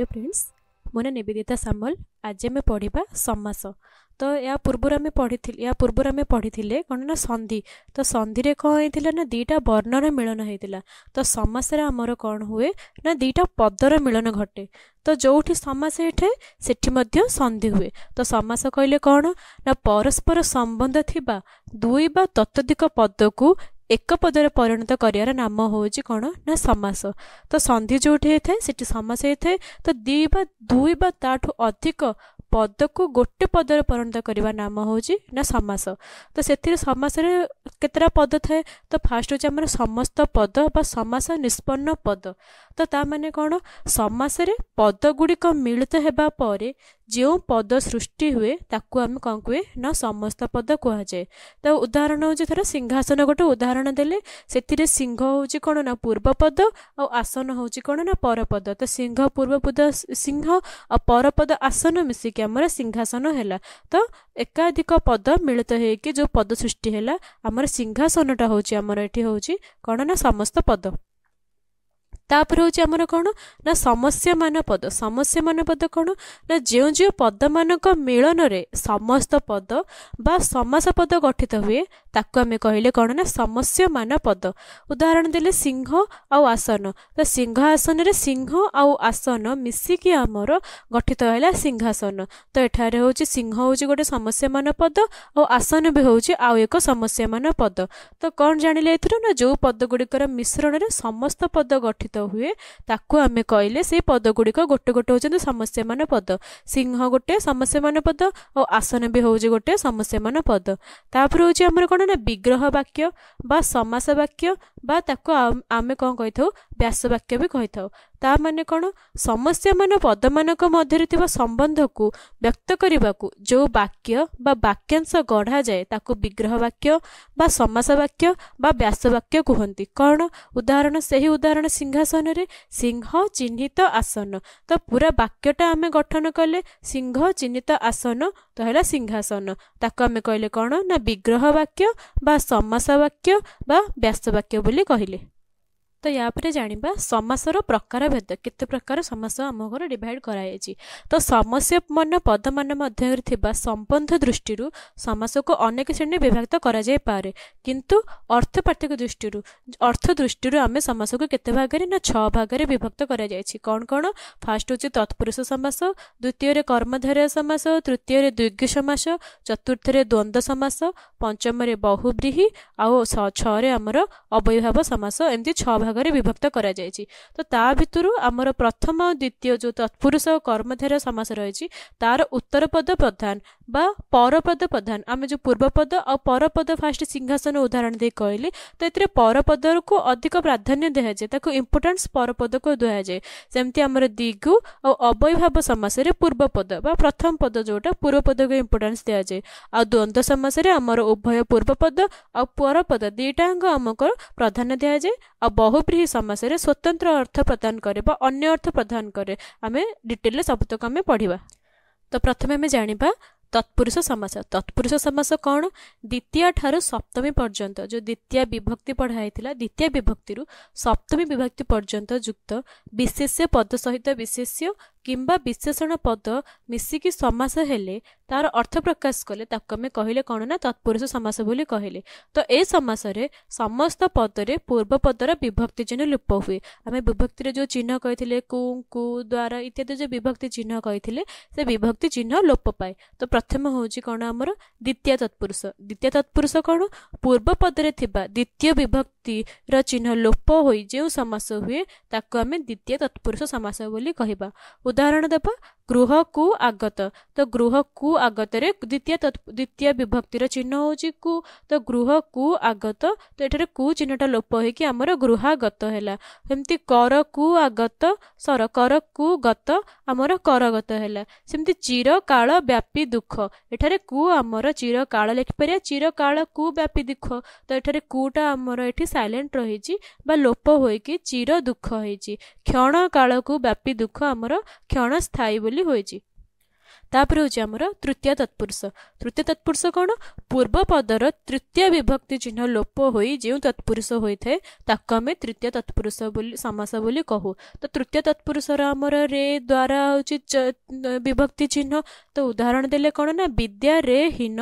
hello friends ମୋ ନାଁ ନିବେଦିତା ସାମଲ ଆଜି ଆମେ ପଢ଼ିବା ସମାସ ତ ଏହା ପୂର୍ବରୁ ଆମେ ପଢ଼ିଥିଲେ ଏହା ପୂର୍ବରୁ ଆମେ ପଢ଼ିଥିଲେ କ'ଣ ନା ସନ୍ଧି ତ ସନ୍ଧିରେ କ'ଣ ହେଇଥିଲା ନା ଦୁଇଟା ବର୍ଣ୍ଣର ମିଳନ ହେଇଥିଲା ତ ସମାସରେ ଆମର କ'ଣ ହୁଏ ନା ଦୁଇଟା ପଦର ମିଳନ ଘଟେ ତ ଯେଉଁଠି ସମାସ ହେଇଥାଏ ସେଠି ମଧ୍ୟ ସନ୍ଧି ହୁଏ ତ ସମାସ କହିଲେ କ'ଣ ନା ପରସ୍ପର ସମ୍ବନ୍ଧ ଥିବା ଦୁଇ ବା ତତ୍ୱଧିକ ପଦକୁ ଏକ ପଦରେ ପରିଣତ କରିବାର ନାମ ହେଉଛି କ'ଣ ନା ସମାସ ତ ସନ୍ଧି ଯେଉଁଠି ହେଇଥାଏ ସେଠି ସମାସ ହେଇଥାଏ ତ ଦୁଇ ବା ଦୁଇ ବା ତାଠୁ ଅଧିକ ପଦକୁ ଗୋଟେ ପଦରେ ପରିଣତ କରିବା ନାମ ହେଉଛି ନା ସମାସ ତ ସେଥିରେ ସମାସରେ କେତେଟା ପଦ ଥାଏ ତ ଫାଷ୍ଟ ହେଉଛି ଆମର ସମସ୍ତ ପଦ ବା ସମାସ ନିଷ୍ପନ୍ନ ପଦ ତ ତା ମାନେ କ'ଣ ସମାସରେ ଗୁଡ଼ିକ ମିଳିତ ହେବା ପରେ ଯେଉଁ ପଦ ସୃଷ୍ଟି ହୁଏ ତାକୁ ଆମେ କ'ଣ କୁହେ ନା ସମସ୍ତ ପଦ କୁହାଯାଏ ତ ଉଦାହରଣ ହେଉଛି ଧର ସିଂହାସନ ଗୋଟେ ଉଦାହରଣ ଦେଲେ ସେଥିରେ ସିଂହ ହେଉଛି କ'ଣ ନା ପୂର୍ବ ପଦ ଆଉ ଆସନ ହେଉଛି କ'ଣ ନା ପରପଦ ତ ସିଂହ ପୂର୍ବ ପଦ ସିଂହ ଆଉ ପରପଦ ଆସନ ମିଶିକି ଆମର ସିଂହାସନ ହେଲା ତ ଏକାଧିକ ପଦ ମିଳିତ ହୋଇକି ଯେଉଁ ପଦ ସୃଷ୍ଟି ହେଲା ଆମର ସିଂହାସନଟା ହେଉଛି ଆମର ଏଠି ହେଉଛି କ'ଣ ନା ସମସ୍ତ ପଦ ତାପରେ ହେଉଛି ଆମର କ'ଣ ନା ସମସ୍ୟାମାନ ପଦ ସମସ୍ୟାମାନ ପଦ କ'ଣ ନା ଯେଉଁ ଯେଉଁ ପଦମାନଙ୍କ ମିଳନରେ ସମସ୍ତ ପଦ ବା ସମାସ ପଦ ଗଠିତ ହୁଏ ତାକୁ ଆମେ କହିଲେ କ'ଣ ନା ସମସ୍ୟାମାନ ପଦ ଉଦାହରଣ ଦେଲେ ସିଂହ ଆଉ ଆସନ ତ ସିଂହ ଆସନରେ ସିଂହ ଆଉ ଆସନ ମିଶିକି ଆମର ଗଠିତ ହେଲା ସିଂହାସନ ତ ଏଠାରେ ହେଉଛି ସିଂହ ହେଉଛି ଗୋଟେ ସମସ୍ୟାମାନ ପଦ ଆଉ ଆସନ ବି ହେଉଛି ଆଉ ଏକ ସମସ୍ୟାମାନ ପଦ ତ କ'ଣ ଜାଣିଲେ ଏଥିରୁ ନା ଯେଉଁ ପଦ ଗୁଡ଼ିକର ମିଶ୍ରଣରେ ସମସ୍ତ ପଦ ଗଠିତ ହୁଏ ତାକୁ ଆମେ କହିଲେ ସେ ପଦଗୁଡ଼ିକ ଗୋଟେ ଗୋଟେ ହେଉଛନ୍ତି ସମସ୍ୟାମାନ ପଦ ସିଂହ ଗୋଟେ ସମସ୍ୟାମାନ ପଦ ଓ ଆସନ ବି ହେଉଛି ଗୋଟେ ସମସ୍ୟାମାନ ପଦ ତାପରେ ହେଉଛି ଆମର କ'ଣ ନା ବିଗ୍ରହ ବାକ୍ୟ ବା ସମାସ ବାକ୍ୟ ବା ତାକୁ ଆମେ କ'ଣ କହିଥାଉ ବ୍ୟାସ ବାକ୍ୟ ବି କହିଥାଉ ତା ମାନେ କ'ଣ ସମସ୍ୟାମାନ ପଦମାନଙ୍କ ମଧ୍ୟରେ ଥିବା ସମ୍ବନ୍ଧକୁ ବ୍ୟକ୍ତ କରିବାକୁ ଯେଉଁ ବାକ୍ୟ ବା ବାକ୍ୟାଂଶ ଗଢ଼ାଯାଏ ତାକୁ ବିଗ୍ରହ ବାକ୍ୟ ବା ସମାସ ବାକ୍ୟ ବା ବ୍ୟାସ ବାକ୍ୟ କୁହନ୍ତି କ'ଣ ଉଦାହରଣ ସେହି ଉଦାହରଣ ସିଂହାସନରେ ସିଂହ ଚିହ୍ନିତ ଆସନ ତ ପୁରା ବାକ୍ୟଟା ଆମେ ଗଠନ କଲେ ସିଂହ ଚିହ୍ନିତ ଆସନ ତ ହେଲା ସିଂହାସନ ତାକୁ ଆମେ କହିଲେ କ'ଣ ନା ବିଗ୍ରହ ବାକ୍ୟ ବା ସମାସ ବାକ୍ୟ ବା ବ୍ୟାସ ବାକ୍ୟ ବୋଲି କହିଲେ ତ ୟା ପରେ ଜାଣିବା ସମାସର ପ୍ରକାର ଭେଦ କେତେ ପ୍ରକାର ସମାସ ଆମ ଘର ଡିଭାଇଡ଼ କରାଯାଇଛି ତ ସମସ୍ୟମନ ପଦମାନ ମଧ୍ୟରେ ଥିବା ସମ୍ବନ୍ଧ ଦୃଷ୍ଟିରୁ ସମାସକୁ ଅନେକ ଶ୍ରେଣୀରେ ବିଭକ୍ତ କରାଯାଇପାରେ କିନ୍ତୁ ଅର୍ଥ ପାର୍ଥକ୍ୟ ଦୃଷ୍ଟିରୁ ଅର୍ଥ ଦୃଷ୍ଟିରୁ ଆମେ ସମାସକୁ କେତେ ଭାଗରେ ନା ଛଅ ଭାଗରେ ବିଭକ୍ତ କରାଯାଇଛି କ'ଣ କ'ଣ ଫାର୍ଷ୍ଟ ହେଉଛି ତତ୍ପୁରୁଷ ସମାସ ଦ୍ୱିତୀୟରେ କର୍ମଧାରୟ ସମାସ ତୃତୀୟରେ ଦୀର୍ଘ ସମାସ ଚତୁର୍ଥରେ ଦ୍ୱନ୍ଦ୍ୱ ସମାସ ପଞ୍ଚମରେ ବହୁବ୍ରିହି ଆଉ ଛଅରେ ଆମର ଅବୈଭାବ ସମାସ ଏମିତି ଛଅ ଭାଗ ଭାଗରେ ବିଭକ୍ତ କରାଯାଇଛି ତ ତା ଭିତରୁ ଆମର ପ୍ରଥମ ଆଉ ଦ୍ୱିତୀୟ ଯେଉଁ ତତ୍ପୁରୁଷ ଓ କର୍ମଧାର ସମାସ ରହିଛି ତାର ଉତ୍ତର ପଦ ପ୍ରଧାନ ବା ପରପଦ ପ୍ରଧାନ ଆମେ ଯେଉଁ ପୂର୍ବପଦ ଆଉ ପରପଦ ଫାଷ୍ଟ ସିଂହାସନ ଉଦାହରଣ ଦେଇ କହିଲି ତ ଏଥିରେ ପରପଦକୁ ଅଧିକ ପ୍ରାଧାନ୍ୟ ଦିଆଯାଏ ତାକୁ ଇମ୍ପୋର୍ଟାନ୍ସ ପରପଦକୁ ଦିଆଯାଏ ଯେମିତି ଆମର ଦିଗୁ ଆଉ ଅବୈଭାବ ସମାସରେ ପୂର୍ବପଦ ବା ପ୍ରଥମ ପଦ ଯେଉଁଟା ପୂର୍ବପଦକୁ ଇମ୍ପୋର୍ଟାନ୍ସ ଦିଆଯାଏ ଆଉ ଦ୍ୱନ୍ଦ୍ୱ ସମାସରେ ଆମର ଉଭୟ ପୂର୍ବପଦ ଆଉ ପରପଦ ଦୁଇଟା ଆମକୁ ପ୍ରାଧାନ୍ୟ ଦିଆଯାଏ ଆଉ ବହୁ स स्वतन्त्र अर्थ प्रदान कर अन्य अर्थ प्रदान कर आम डिटेल् सबतको पढिया त प्रथम जाँदा तत्पुरष समाज तत्पुरुष समास किया सप्तमी पर्यन्त विभक्ति पढाहित विभक्ति सप्तमी विभक्ति पर्यन्त जुक्त विशेष पद सहित विशेष କିମ୍ବା ବିଶେଷଣ ପଦ ମିଶିକି ସମାସ ହେଲେ ତାର ଅର୍ଥ ପ୍ରକାଶ କଲେ ତାକୁ ଆମେ କହିଲେ କ'ଣ ନା ତତ୍ପୁରୁଷ ସମାସ ବୋଲି କହିଲେ ତ ଏ ସମାସରେ ସମସ୍ତ ପଦରେ ପୂର୍ବ ପଦର ବିଭକ୍ତି ଚିହ୍ନ ଲୁପ ହୁଏ ଆମେ ବିଭକ୍ତିରେ ଯେଉଁ ଚିହ୍ନ କହିଥିଲେ କୁ କୁ ଦ୍ୱାରା ଇତ୍ୟାଦି ଯେଉଁ ବିଭକ୍ତି ଚିହ୍ନ କହିଥିଲେ ସେ ବିଭକ୍ତି ଚିହ୍ନ ଲୋପ ପାଏ ତ ପ୍ରଥମ ହେଉଛି କ'ଣ ଆମର ଦ୍ୱିତୀୟ ତତ୍ପୁରୁଷ ଦ୍ୱିତୀୟ ତତ୍ପୁରୁଷ କ'ଣ ପୂର୍ବ ପଦରେ ଥିବା ଦ୍ୱିତୀୟ ବିଭକ୍ତି ବ୍ୟକ୍ତିର ଚିହ୍ନ ଲୋପ ହୋଇ ଯେଉଁ ସମାସ ହୁଏ ତାକୁ ଆମେ ଦ୍ୱିତୀୟ ତତ୍ପୁରୁଷ ସମାସ ବୋଲି କହିବା ଉଦାହରଣ ଦେବା ଗୃହକୁ ଆଗତ ତ ଗୃହକୁ ଆଗତରେ ଦ୍ୱିତୀୟ ଦ୍ୱିତୀୟ ବିଭକ୍ତିର ଚିହ୍ନ ହେଉଛି କୁ ତ ଗୃହକୁ ଆଗତ ତ ଏଠାରେ କୁ ଚିହ୍ନଟା ଲୋପ ହୋଇକି ଆମର ଗୃହାଗତ ହେଲା ସେମିତି କରକୁ ଆଗତ ସର କରକୁ ଗତ ଆମର କରଗତ ହେଲା ସେମିତି ଚିରକାଳ ବ୍ୟାପୀ ଦୁଃଖ ଏଠାରେ କୁ ଆମର ଚିରକାଳ ଲେଖିପାରିବା ଚିରକାଳ କୁ ବ୍ୟାପୀ ଦୁଃଖ ତ ଏଠାରେ କୁଟା ଆମର ଏଠି ସାଇଲେଣ୍ଟ ରହିଛି ବା ଲୋପ ହୋଇକି ଚିର ଦୁଃଖ ହେଇଛି କ୍ଷଣ କାଳକୁ ବ୍ୟାପୀ ଦୁଃଖ ଆମର କ୍ଷଣ ସ୍ଥାୟୀ ବୋଲି ବୋଲି ହୋଇଛି ତାପରେ ହେଉଛି ଆମର ତୃତୀୟ ତତ୍ପୁରୁଷ ତୃତୀୟ ତତ୍ପୁରୁଷ କ'ଣ ପୂର୍ବ ପଦର ତୃତୀୟ ବିଭକ୍ତି ଚିହ୍ନ ଲୋପ ହୋଇ ଯେଉଁ ତତ୍ପୁରୁଷ ହୋଇଥାଏ ତାକୁ ଆମେ ତୃତୀୟ ତତ୍ପୁରୁଷ ବୋଲି ସମାସ ବୋଲି କହୁ ତ ତୃତୀୟ ତତ୍ପୁରୁଷର ଆମର ରେ ଦ୍ୱାରା ହେଉଛି ବିଭକ୍ତି ଚିହ୍ନ ତ ଉଦାହରଣ ଦେଲେ କ'ଣ ନା ବିଦ୍ୟା ରେ ହୀନ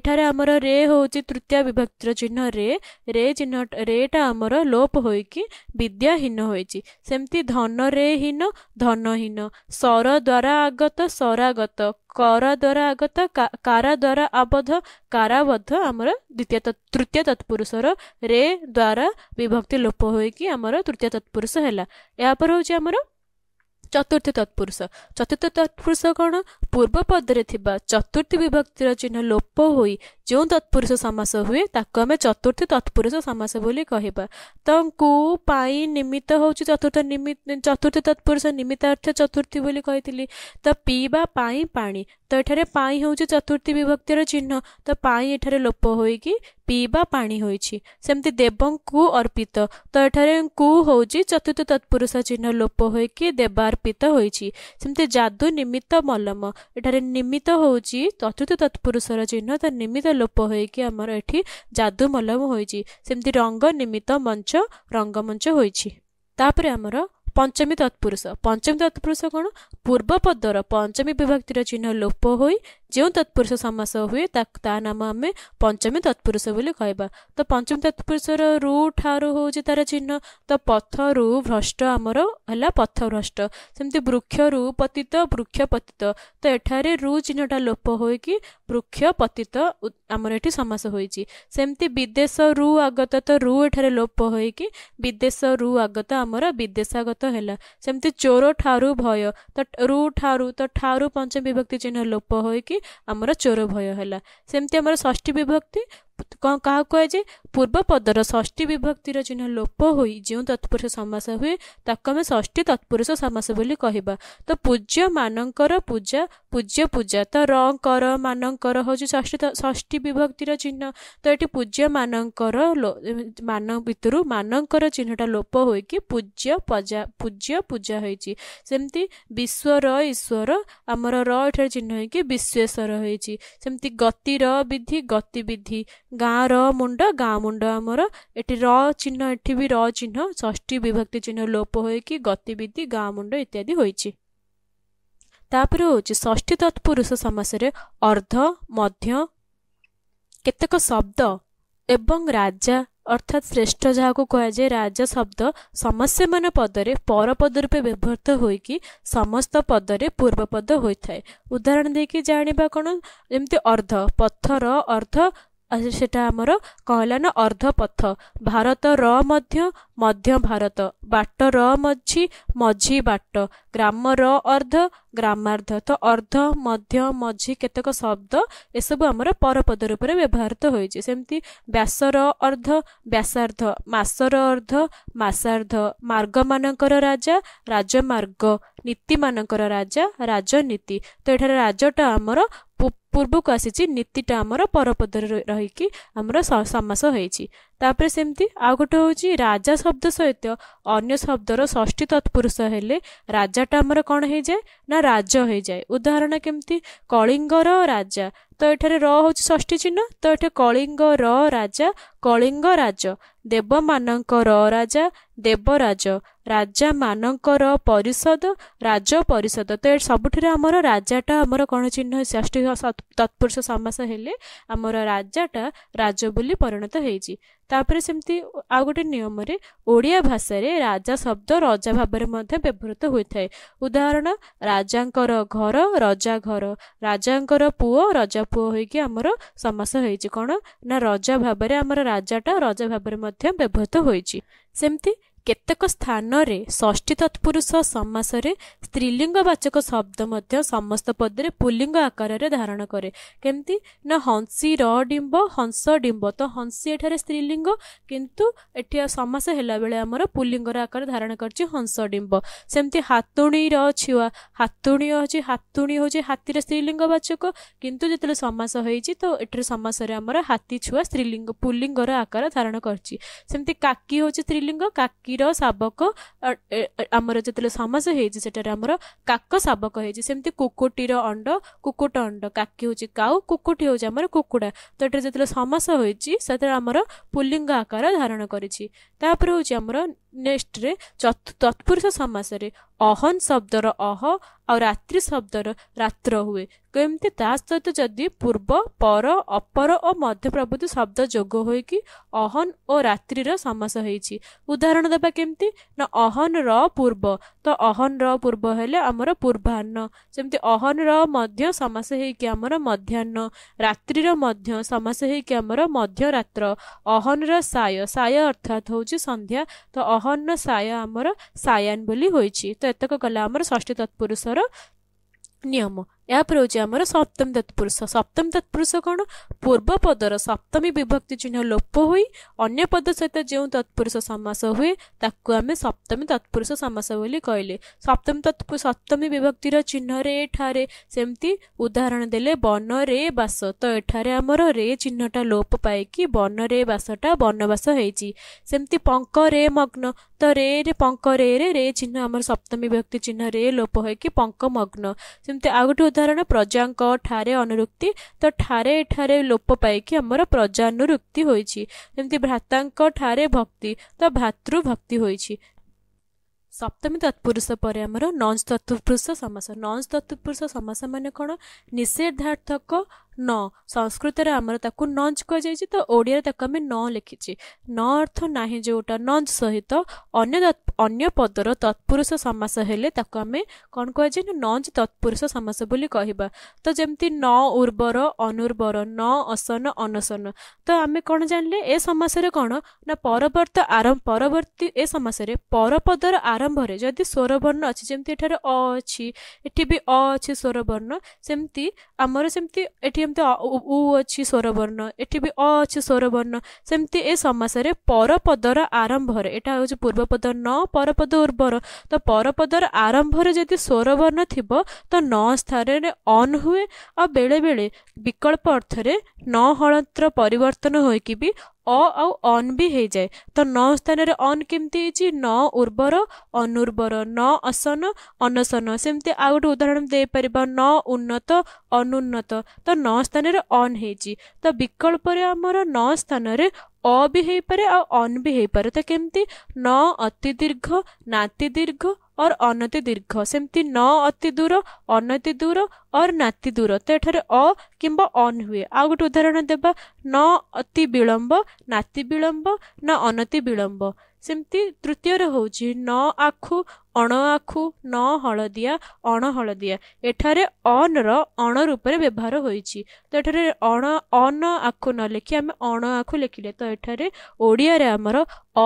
ଏଠାରେ ଆମର ରେ ହେଉଛି ତୃତୀୟ ବିଭକ୍ତିର ଚିହ୍ନ ରେ ରେ ଚିହ୍ନ ରେଟା ଆମର ଲୋପ ହୋଇକି ବିଦ୍ୟାହୀନ ହୋଇଛି ସେମିତି ଧନ ରେ ହୀନ ଧନହୀନ ସର ଦ୍ୱାରା ଆଗତ ସରାଗତ କର ଦ୍ୱାରା ଆଗତ କାରା ଦ୍ୱାରା ଆବଦ୍ଧ କାରାବଦ୍ଧ ଆମର ଦ୍ୱିତୀୟ ତୃତୀୟ ତତ୍ପୁରୁଷର ରେ ଦ୍ୱାରା ବିଭକ୍ତି ଲୋପ ହୋଇକି ଆମର ତୃତୀୟ ତତ୍ପୁରୁଷ ହେଲା ଏହାପରେ ହେଉଛି ଆମର चतुर्थी तत्पुष चतुर्थ तत्पुरुष कर्व पदले चतुर्थी विभक्तिर चिह्न लोपहो जो तत्पुरुष समास हे ती तत्पुरुष समास पनि कहीँ निमित्त हौ चतुर्थ चतुर्थी तत्पुरुष निमित्त अर्थ चतुर्थी कहिले त पिपाई पाठ हौ चतुर्थी विभक्तिर चिह्न तपाईँ एठ लोप हुन्छ ପିଇବା ପାଣି ହୋଇଛି ସେମିତି ଦେବଙ୍କୁ ଅର୍ପିତ ତ ଏଠାରେ କୁ ହେଉଛି ଚତୁର୍ଥ ତତ୍ପୁରୁଷ ଚିହ୍ନ ଲୋପ ହୋଇକି ଦେବାର୍ପିତ ହୋଇଛି ସେମିତି ଯାଦୁ ନିମିତ୍ତ ମଲମ ଏଠାରେ ନିମିତ୍ତ ହେଉଛି ଚତୁର୍ଥ ତତ୍ପୁରୁଷର ଚିହ୍ନ ତ ନିମିତ୍ତ ଲୋପ ହୋଇକି ଆମର ଏଠି ଯାଦୁ ମଲମ ହୋଇଛି ସେମିତି ରଙ୍ଗ ନିମିତ୍ତ ମଞ୍ଚ ରଙ୍ଗମଞ୍ଚ ହୋଇଛି ତାପରେ ଆମର ପଞ୍ଚମୀ ତତ୍ପୁରୁଷ ପଞ୍ଚମୀ ତତ୍ପୁରୁଷ କ'ଣ ପୂର୍ବ ପଦର ପଞ୍ଚମୀ ବିଭକ୍ତିର ଚିହ୍ନ ଲୋପ ହୋଇ ଯେଉଁ ତତ୍ପୁରୁଷ ସମାସ ହୁଏ ତା ନାମ ଆମେ ପଞ୍ଚମୀ ତତ୍ପୁରୁଷ ବୋଲି କହିବା ତ ପଞ୍ଚମୀ ତତ୍ପୁରୁଷର ରୁ ଠାରୁ ହେଉଛି ତାର ଚିହ୍ନ ତ ପଥରୁ ଭ୍ରଷ୍ଟ ଆମର ହେଲା ପଥଭ୍ରଷ୍ଟ ସେମିତି ବୃକ୍ଷରୁ ପତିତ ବୃକ୍ଷ ପତିତ ତ ଏଠାରେ ରୁ ଚିହ୍ନଟା ଲୋପ ହୋଇକି ବୃକ୍ଷ ପତିତ ଆମର ଏଠି ସମାସ ହୋଇଛି ସେମିତି ବିଦେଶରୁ ଆଗତ ତ ରୁ ଏଠାରେ ଲୋପ ହୋଇକି ବିଦେଶରୁ ଆଗତ ଆମର ବିଦେଶାଗତ ହେଲା ସେମିତି ଚୋର ଠାରୁ ଭୟ ତ ରୁ ଠାରୁ ତ ଠାରୁ ପଞ୍ଚମ ବିଭକ୍ତି ଚିହ୍ନ ଲୋପ ହୋଇକି ଆମର ଚୋର ଭୟ ହେଲା ସେମିତି ଆମର ଷଷ୍ଠୀ ବିଭକ୍ତି କ'ଣ କାହାକୁ କୁହାଯାଏ ପୂର୍ବ ପଦର ଷଷ୍ଠୀ ବିଭକ୍ତିର ଚିହ୍ନ ଲୋପ ହୋଇ ଯେଉଁ ତତ୍ପୁରୁଷ ସମାସ ହୁଏ ତାକୁ ଆମେ ଷଷ୍ଠୀ ତତ୍ପୁରୁଷ ସମାସ ବୋଲି କହିବା ତ ପୂଜ୍ୟମାନଙ୍କର ପୂଜା ପୂଜ୍ୟ ପୂଜା ତ ରଙ୍କର ମାନଙ୍କର ହେଉଛି ଷଷ୍ଠୀ ଷଷ୍ଠୀ ବିଭକ୍ତିର ଚିହ୍ନ ତ ଏଠି ପୂଜ୍ୟମାନଙ୍କର ମାନ ଭିତରୁ ମାନଙ୍କର ଚିହ୍ନଟା ଲୋପ ହୋଇକି ପୂଜ୍ୟ ପୂଜା ପୂଜ୍ୟ ପୂଜା ହୋଇଛି ସେମିତି ବିଶ୍ୱର ଈଶ୍ୱର ଆମର ର ଏଠାରେ ଚିହ୍ନ ହୋଇକି ବିଶ୍ୱେଶ୍ୱର ହୋଇଛି ସେମିତି ଗତିର ବିଧି ଗତିବିଧି ଗାଁର ମୁଣ୍ଡ ଗାଁ ମୁଣ୍ଡ ଆମର ଏଠି ର ଚିହ୍ନ ଏଠି ବି ର ଚିହ୍ନ ଷଷ୍ଠୀ ବିଭକ୍ତି ଚିହ୍ନ ଲୋପ ହୋଇକି ଗତିବିଧି ଗାଁ ମୁଣ୍ଡ ଇତ୍ୟାଦି ହୋଇଛି ତାପରେ ହେଉଛି ଷଷ୍ଠୀ ତତ୍ପୁରୁଷ ସମାସରେ ଅର୍ଦ୍ଧ ମଧ୍ୟ କେତେକ ଶବ୍ଦ ଏବଂ ରାଜା ଅର୍ଥାତ୍ ଶ୍ରେଷ୍ଠ ଯାହାକୁ କୁହାଯାଏ ରାଜା ଶବ୍ଦ ସମସ୍ତମାନ ପଦରେ ପରପଦ ରୂପେ ବ୍ୟବହୃତ ହୋଇକି ସମସ୍ତ ପଦରେ ପୂର୍ବପଦ ହୋଇଥାଏ ଉଦାହରଣ ଦେଇକି ଜାଣିବା କ'ଣ ଯେମିତି ଅର୍ଦ୍ଧ ପଥର ଅର୍ଦ୍ଧ ସେଟା ଆମର କହିଲା ନା ଅର୍ଦ୍ଧପଥ ଭାରତ ର ମଧ୍ୟ ମଧ୍ୟ ଭାରତ ବାଟ ର ମଝି ମଝି ବାଟ ଗ୍ରାମ ର ଅର୍ଦ୍ଧ ଗ୍ରାମାର୍ଦ୍ଧ ତ ଅର୍ଦ୍ଧ ମଧ୍ୟ ମଝି କେତେକ ଶବ୍ଦ ଏସବୁ ଆମର ପରପଦ ରୂପରେ ବ୍ୟବହୃତ ହୋଇଛି ସେମିତି ବ୍ୟାସର ଅର୍ଦ୍ଧ ବ୍ୟାସାର୍ଦ୍ଧ ମାସର ଅର୍ଦ୍ଧ ମାସାର୍ଦ୍ଧ ମାର୍ଗମାନଙ୍କର ରାଜା ରାଜମାର୍ଗ ନୀତିମାନଙ୍କର ରାଜା ରାଜନୀତି ତ ଏଠାରେ ରାଜଟା ଆମର ପୂର୍ବକୁ ଆସିଛି ନୀତିଟା ଆମର ପରପଦରେ ରହିକି ଆମର ସମାସ ହୋଇଛି ତାପରେ ସେମିତି ଆଉ ଗୋଟେ ହେଉଛି ରାଜା ଶବ୍ଦ ସହିତ ଅନ୍ୟ ଶବ୍ଦର ଷଷ୍ଠୀ ତତ୍ପୁରୁଷ ହେଲେ ରାଜାଟା ଆମର କ'ଣ ହେଇଯାଏ ନା ରାଜ ହେଇଯାଏ ଉଦାହରଣ କେମିତି କଳିଙ୍ଗର ରାଜା ତ ଏଠାରେ ର ହେଉଛି ଷଷ୍ଠୀ ଚିହ୍ନ ତ ଏଠି କଳିଙ୍ଗ ର ରାଜା କଳିଙ୍ଗ ରାଜ ଦେବମାନଙ୍କ ର ରାଜା ଦେବରାଜ ରାଜାମାନଙ୍କର ପରିଷଦ ରାଜ ପରିଷଦ ତ ଏଠି ସବୁଠାରୁ ଆମର ରାଜାଟା ଆମର କ'ଣ ଚିହ୍ନ ଷଷ୍ଠୀ ତତ୍ପୁରୁଷ ସମାସ ହେଲେ ଆମର ରାଜାଟା ରାଜ ବୋଲି ପରିଣତ ହେଇଛି ତାପରେ ସେମିତି ଆଉ ଗୋଟେ ନିୟମରେ ଓଡ଼ିଆ ଭାଷାରେ ରାଜା ଶବ୍ଦ ରଜା ଭାବରେ ମଧ୍ୟ ବ୍ୟବହୃତ ହୋଇଥାଏ ଉଦାହରଣ ରାଜାଙ୍କର ଘର ରଜା ଘର ରାଜାଙ୍କର ପୁଅ ରଜା ପୁଅ ହୋଇକି ଆମର ସମାସ ହେଇଛି କ'ଣ ନା ରଜା ଭାବରେ ଆମର ରାଜାଟା ରଜା ଭାବରେ ମଧ୍ୟ ବ୍ୟବହୃତ ହୋଇଛି ସେମିତି କେତେକ ସ୍ଥାନରେ ଷଷ୍ଠୀ ତତ୍ପୁରୁଷ ସମାସରେ ସ୍ତ୍ରୀଲିଙ୍ଗ ବାଚକ ଶବ୍ଦ ମଧ୍ୟ ସମସ୍ତ ପଦରେ ପୁଲିଙ୍ଗ ଆକାରରେ ଧାରଣ କରେ କେମିତି ନା ହଂସୀର ଡିମ୍ବ ହଂସ ଡିମ୍ବ ତ ହଂସୀ ଏଠାରେ ସ୍ତ୍ରୀଲିଙ୍ଗ କିନ୍ତୁ ଏଠି ସମାସ ହେଲାବେଳେ ଆମର ପୁଲିଙ୍ଗର ଆକାର ଧାରଣ କରିଛି ହଂସ ଡିମ୍ବ ସେମିତି ହାତୁଣୀର ଛୁଆ ହାତୁଣୀ ହେଉଛି ହାତୁଣୀ ହେଉଛି ହାତୀର ବାଚକ କିନ୍ତୁ ଯେତେବେଳେ ସମାସ ହେଇଛି ତ ଏଠାରେ ସମାସରେ ଆମର ହାତୀ ଛୁଆ ସ୍ତ୍ରୀଲିଙ୍ଗ ପୁଲିଙ୍ଗର ଆକାର ଧାରଣ କରିଛି ସେମିତି କାକି ହେଉଛି ସ୍ତ୍ରୀଲିଙ୍ଗ କାକି ଶିର ଶାବକ ଆମର ଯେତେବେଳେ ସମାସ ହେଇଛି ସେଠାରେ ଆମର କାକ ଶାବକ ହେଇଛି ସେମିତି କୁକୁଟିର ଅଣ୍ଡ କୁକୁଟ ଅଣ୍ଡ କାକି ହେଉଛି କାଉ କୁକୁଟି ହେଉଛି ଆମର କୁକୁଡ଼ା ତ ଏଠାରେ ଯେତେବେଳେ ସମାସ ହୋଇଛି ସେତେବେଳେ ଆମର ପୁଲିଙ୍ଗ ଆକାର ଧାରଣ କରିଛି ତାପରେ ହେଉଛି ଆମର ନେକ୍ସଟରେ ତତ୍ପୁରୁଷ ସମାସରେ ଅହନ ଶବ୍ଦର ଅହ ଆଉ ରାତ୍ରି ଶବ୍ଦର ରାତ୍ର ହୁଏ କେମିତି ତା ସହିତ ଯଦି ପୂର୍ବ ପର ଅପର ଓ ମଧ୍ୟ ପ୍ରଭୃତି ଶବ୍ଦ ଯୋଗ ହୋଇକି ଅହନ ଓ ରାତ୍ରିର ସମାସ ହେଇଛି ଉଦାହରଣ ଦେବା କେମିତି ନା ଅହନ୍ ର ପୂର୍ବ ତ ଅହନ୍ ର ପୂର୍ବ ହେଲେ ଆମର ପୂର୍ବାହ୍ନ ଯେମିତି ଅହନ୍ ର ମଧ୍ୟ ସମାସ ହେଇକି ଆମର ମଧ୍ୟାହ୍ନ ରାତ୍ରିର ମଧ୍ୟ ସମାସ ହେଇକି ଆମର ମଧ୍ୟରାତ୍ର ଅହନ୍ ର ସାୟ ସାୟ ଅର୍ଥାତ୍ ହେଉଛି संध्या तो अहन्न साय आमर सायान बली होईची तो एत्तक गल्ला आमर सश्टितत पुरुसर नियम ଏହାପରେ ହେଉଛି ଆମର ସପ୍ତମୀ ତତ୍ପୁରୁଷ ସପ୍ତମୀ ତତ୍ପୁରୁଷ କ'ଣ ପୂର୍ବ ପଦର ସପ୍ତମୀ ବିଭକ୍ତି ଚିହ୍ନ ଲୋପ ହୋଇ ଅନ୍ୟ ପଦ ସହିତ ଯେଉଁ ତତ୍ପୁରୁଷ ସମାସ ହୁଏ ତାକୁ ଆମେ ସପ୍ତମୀ ତତ୍ପୁରୁଷ ସମାସ ବୋଲି କହିଲେ ସପ୍ତମୀ ତତ୍ପୁ ସପ୍ତମୀ ବିଭକ୍ତିର ଚିହ୍ନରେ ଏଠାରେ ସେମିତି ଉଦାହରଣ ଦେଲେ ବନରେ ବାସ ତ ଏଠାରେ ଆମର ରେ ଚିହ୍ନଟା ଲୋପ ପାଇକି ବନରେ ବାସଟା ବନବାସ ହେଇଛି ସେମିତି ପଙ୍କ ରେ ମଗ୍ନ ତ ରେ ରେ ପଙ୍କ ରେ ରେ ରେ ଚିହ୍ନ ଆମର ସପ୍ତମୀ ବିଭକ୍ତି ଚିହ୍ନ ରେ ଲୋପ ହୋଇକି ପଙ୍କ ମଗ୍ନ ସେମିତି ଆଉ ଗୋଟେ ସାଧାରଣ ପ୍ରଜାଙ୍କ ଠାରେ ଅନୁରୁକ୍ତି ତ ଠାରେ ଏଠାରେ ଲୋପ ପାଇକି ଆମର ପ୍ରଜାନୁରୁକ୍ତି ହୋଇଛି ଯେମିତି ଭ୍ରାତାଙ୍କ ଠାରେ ଭକ୍ତି ତ ଭକ୍ତି ହୋଇଛି ସପ୍ତମୀ ତତ୍ପୁରୁଷ ପରେ ଆମର ନଞ୍ଚ ତତ୍ପୁରୁଷ ସମାସ ନଞ୍ଚ ତତ୍ପୁରୁଷ ସମାସ ମାନେ କ'ଣ ନିଷେଧାର୍ଥକ ନ ସଂସ୍କୃତରେ ଆମର ତାକୁ ନଞ୍ଜ କୁହାଯାଇଛି ତ ଓଡ଼ିଆରେ ତାକୁ ଆମେ ନ ଲେଖିଛି ନ ଅର୍ଥ ନାହିଁ ଯେଉଁଟା ନଞ୍ଜ ସହିତ ଅନ୍ୟ ଅନ୍ୟ ପଦର ତତ୍ପୁରୁଷ ସମାସ ହେଲେ ତାକୁ ଆମେ କ'ଣ କୁହାଯାଏ ନା ନଞ୍ଜ ତତ୍ପୁରୁଷ ସମାସ ବୋଲି କହିବା ତ ଯେମିତି ନ ଉର୍ବର ଅନୁର୍ବର ନ ଅସନ ଅନସନ ତ ଆମେ କ'ଣ ଜାଣିଲେ ଏ ସମାସରେ କ'ଣ ନା ପରବର୍ତ୍ତ ଆରମ୍ଭ ପରବର୍ତ୍ତୀ ଏ ସମାସରେ ପରପଦର ଆରମ୍ଭରେ ଯଦି ସ୍ୱରବର୍ଣ୍ଣ ଅଛି ଯେମିତି ଏଠାରେ ଅ ଅଛି ଏଠି ବି ଅ ଅଛି ସ୍ୱରବର୍ଣ୍ଣ ସେମିତି ଆମର ସେମିତି ଏଠି ସେମିତି ଉ ଅଛି ସ୍ୱରବର୍ଣ୍ଣ ଏଠି ବି ଅ ଅଛି ସ୍ୱରବର୍ଣ୍ଣ ସେମିତି ଏ ସମାସରେ ପରପଦର ଆରମ୍ଭରେ ଏଇଟା ହେଉଛି ପୂର୍ବପଦ ନ ପରପଦ ଉର୍ବର ତ ପରପଦର ଆରମ୍ଭରେ ଯଦି ସ୍ୱରବର୍ଣ୍ଣ ଥିବ ତ ନ ସ୍ଥାନରେ ଅନ୍ ହୁଏ ଆଉ ବେଳେବେଳେ ବିକଳ୍ପ ଅର୍ଥରେ ନ ହଳନ୍ତର ପରିବର୍ତ୍ତନ ହୋଇକି ବି ଅ ଆଉ ଅନ୍ ବି ହେଇଯାଏ ତ ନ ସ୍ଥାନରେ ଅନ୍ କେମିତି ହେଇଛି ନ ଉର୍ବର ଅନୁର୍ବର ନ ଅସନ ଅନସନ ସେମିତି ଆଉ ଗୋଟେ ଉଦାହରଣ ଦେଇପାରିବା ନ ଉନ୍ନତ ଅନୁନ୍ନତ ତ ନ ସ୍ଥାନରେ ଅନ୍ ହେଇଛି ତ ବିକଳ୍ପରେ ଆମର ନ ସ୍ଥାନରେ ଅ ବି ହେଇପାରେ ଆଉ ଅନ୍ ବି ହେଇପାରେ ତ କେମିତି ନ ଅତି ଦୀର୍ଘ ନାତି ଦୀର୍ଘ ଅର୍ ଅନତି ଦୀର୍ଘ ସେମିତି ନ ଅତି ଦୂର ଅନତି ଦୂର ଅର୍ ନାତି ଦୂର ତ ଏଠାରେ ଅ କିମ୍ବା ଅନ୍ ହୁଏ ଆଉ ଗୋଟେ ଉଦାହରଣ ଦେବା ନ ଅତି ବିଳମ୍ବ ନାତି ବିଳମ୍ବ ନା ଅନତି ବିଳମ୍ବ ସେମିତି ତୃତୀୟରେ ହେଉଛି ନ ଆଖୁ ଅଣ ଆଖୁ ନ ହଳଦିଆ ଅଣ ହଳଦିଆ ଏଠାରେ ଅନ୍ର ଅଣ ରୂପରେ ବ୍ୟବହାର ହୋଇଛି ତ ଏଠାରେ ଅଣ ଅନ ଆଖୁ ନ ଲେଖି ଆମେ ଅଣ ଆଖୁ ଲେଖିଲେ ତ ଏଠାରେ ଓଡ଼ିଆରେ ଆମର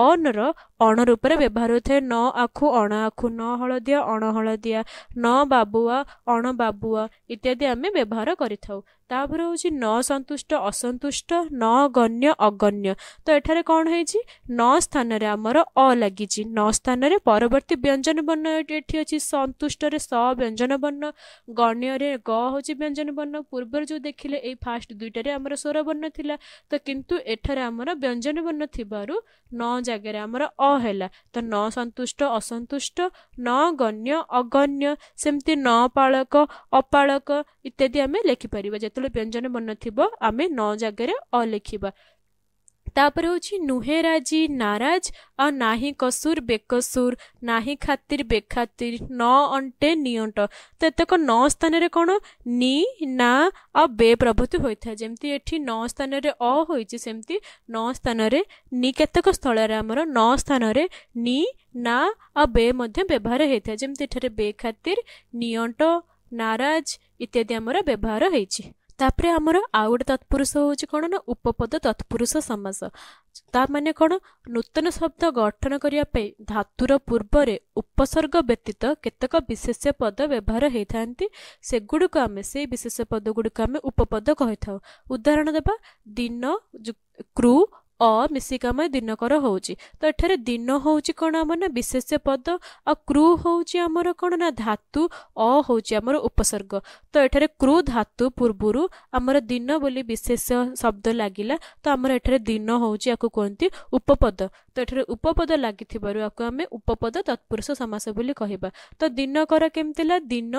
ଅନ୍ର ଅଣ ରୂପରେ ବ୍ୟବହାର ହୋଇଥାଏ ନ ଆଖୁ ଅଣ ଆଖୁ ନ ହଳଦିଆ ଅଣ ହଳଦିଆ ନ ବାବୁଆ ଅଣ ବାବୁଆ ଇତ୍ୟାଦି ଆମେ ବ୍ୟବହାର କରିଥାଉ ତାପରେ ହେଉଛି ନ ସନ୍ତୁଷ୍ଟ ଅସନ୍ତୁଷ୍ଟ ନ ଗଣ୍ୟ ଅଗଣ୍ୟ ତ ଏଠାରେ କ'ଣ ହେଇଛି ନ ସ୍ଥାନରେ ଆମର ଅ ଲାଗିଛି ନ ସ୍ଥାନରେ ପରବର୍ତ୍ତୀ ବ୍ୟଞ୍ଜନ ବ୍ୟଞ୍ଜନ ବର୍ଣ୍ଣ ଏଠି ଅଛି ସନ୍ତୁଷ୍ଟରେ ସ ବ୍ୟଞ୍ଜନ ବର୍ଣ୍ଣ ଗଣ୍ୟରେ ଗ ହେଉଛି ବ୍ୟଞ୍ଜନ ବର୍ଣ୍ଣ ପୂର୍ବରୁ ଯେଉଁ ଦେଖିଲେ ଏଇ ଫାଷ୍ଟ ଦୁଇଟାରେ ଆମର ସ୍ୱର ବର୍ଣ୍ଣ ଥିଲା ତ କିନ୍ତୁ ଏଠାରେ ଆମର ବ୍ୟଞ୍ଜନ ବର୍ଣ୍ଣ ଥିବାରୁ ନ ଜାଗାରେ ଆମର ଅ ହେଲା ତ ନ ସନ୍ତୁଷ୍ଟ ଅସନ୍ତୁଷ୍ଟ ନ ଗଣ୍ୟ ଅଗଣ୍ୟ ସେମିତି ନ ପାଳକ ଅପାଳକ ଇତ୍ୟାଦି ଆମେ ଲେଖିପାରିବା ଯେତେବେଳେ ବ୍ୟଞ୍ଜନ ବର୍ଣ୍ଣ ଥିବ ଆମେ ନ ଜାଗାରେ ଅ ଲେଖିବା ତାପରେ ହେଉଛି ନୁହେଁ ରାଜି ନାରାଜ ଆଉ ନାହିଁ କସୁର ବେକସୁର ନାହିଁ ଖାତିର ବେଖାତିର ନ ଅଣ୍ଟେ ନିଅଣ୍ଟ ତ ଏତକ ନ ସ୍ଥାନରେ କ'ଣ ନି ନା ଆଉ ବେ ପ୍ରଭୃତି ହୋଇଥାଏ ଯେମିତି ଏଠି ନ ସ୍ଥାନରେ ଅ ହୋଇଛି ସେମିତି ନ ସ୍ଥାନରେ ନି କେତେକ ସ୍ଥଳରେ ଆମର ନ ସ୍ଥାନରେ ନି ନା ଆଉ ବେ ମଧ୍ୟ ବ୍ୟବହାର ହୋଇଥାଏ ଯେମିତି ଏଠାରେ ବେ ଖାତିର ନିଅଣ୍ଟ ନାରାଜ ଇତ୍ୟାଦି ଆମର ବ୍ୟବହାର ହୋଇଛି ତାପରେ ଆମର ଆଉ ଗୋଟେ ତତ୍ପୁରୁଷ ହେଉଛି କ'ଣ ନା ଉପପଦ ତତ୍ପୁରୁଷ ସମାସ ତା ମାନେ କ'ଣ ନୂତନ ଶବ୍ଦ ଗଠନ କରିବା ପାଇଁ ଧାତୁର ପୂର୍ବରେ ଉପସର୍ଗ ବ୍ୟତୀତ କେତେକ ବିଶେଷ ପଦ ବ୍ୟବହାର ହେଇଥାନ୍ତି ସେଗୁଡ଼ିକୁ ଆମେ ସେଇ ବିଶେଷ ପଦ ଗୁଡ଼ିକୁ ଆମେ ଉପପଦ କହିଥାଉ ଉଦାହରଣ ଦେବା ଦିନ କ୍ରୁ ଅ ମିଶିକି ଆମେ ଦିନକର ହେଉଛି ତ ଏଠାରେ ଦିନ ହେଉଛି କ'ଣ ଆମର ନା ବିଶେଷ ପଦ ଆଉ କ୍ରୁ ହେଉଛି ଆମର କ'ଣ ନା ଧାତୁ ଅ ହେଉଛି ଆମର ଉପସର୍ଗ ତ ଏଠାରେ କ୍ରୁ ଧାତୁ ପୂର୍ବରୁ ଆମର ଦିନ ବୋଲି ବିଶେଷ ଶବ୍ଦ ଲାଗିଲା ତ ଆମର ଏଠାରେ ଦିନ ହେଉଛି ୟାକୁ କୁହନ୍ତି ଉପପଦ ତ ଏଠାରେ ଉପପଦ ଲାଗିଥିବାରୁ ୟାକୁ ଆମେ ଉପପଦ ତତ୍ପୁରୁଷ ସମାସ ବୋଲି କହିବା ତ ଦିନକର କେମିତି ହେଲା ଦିନ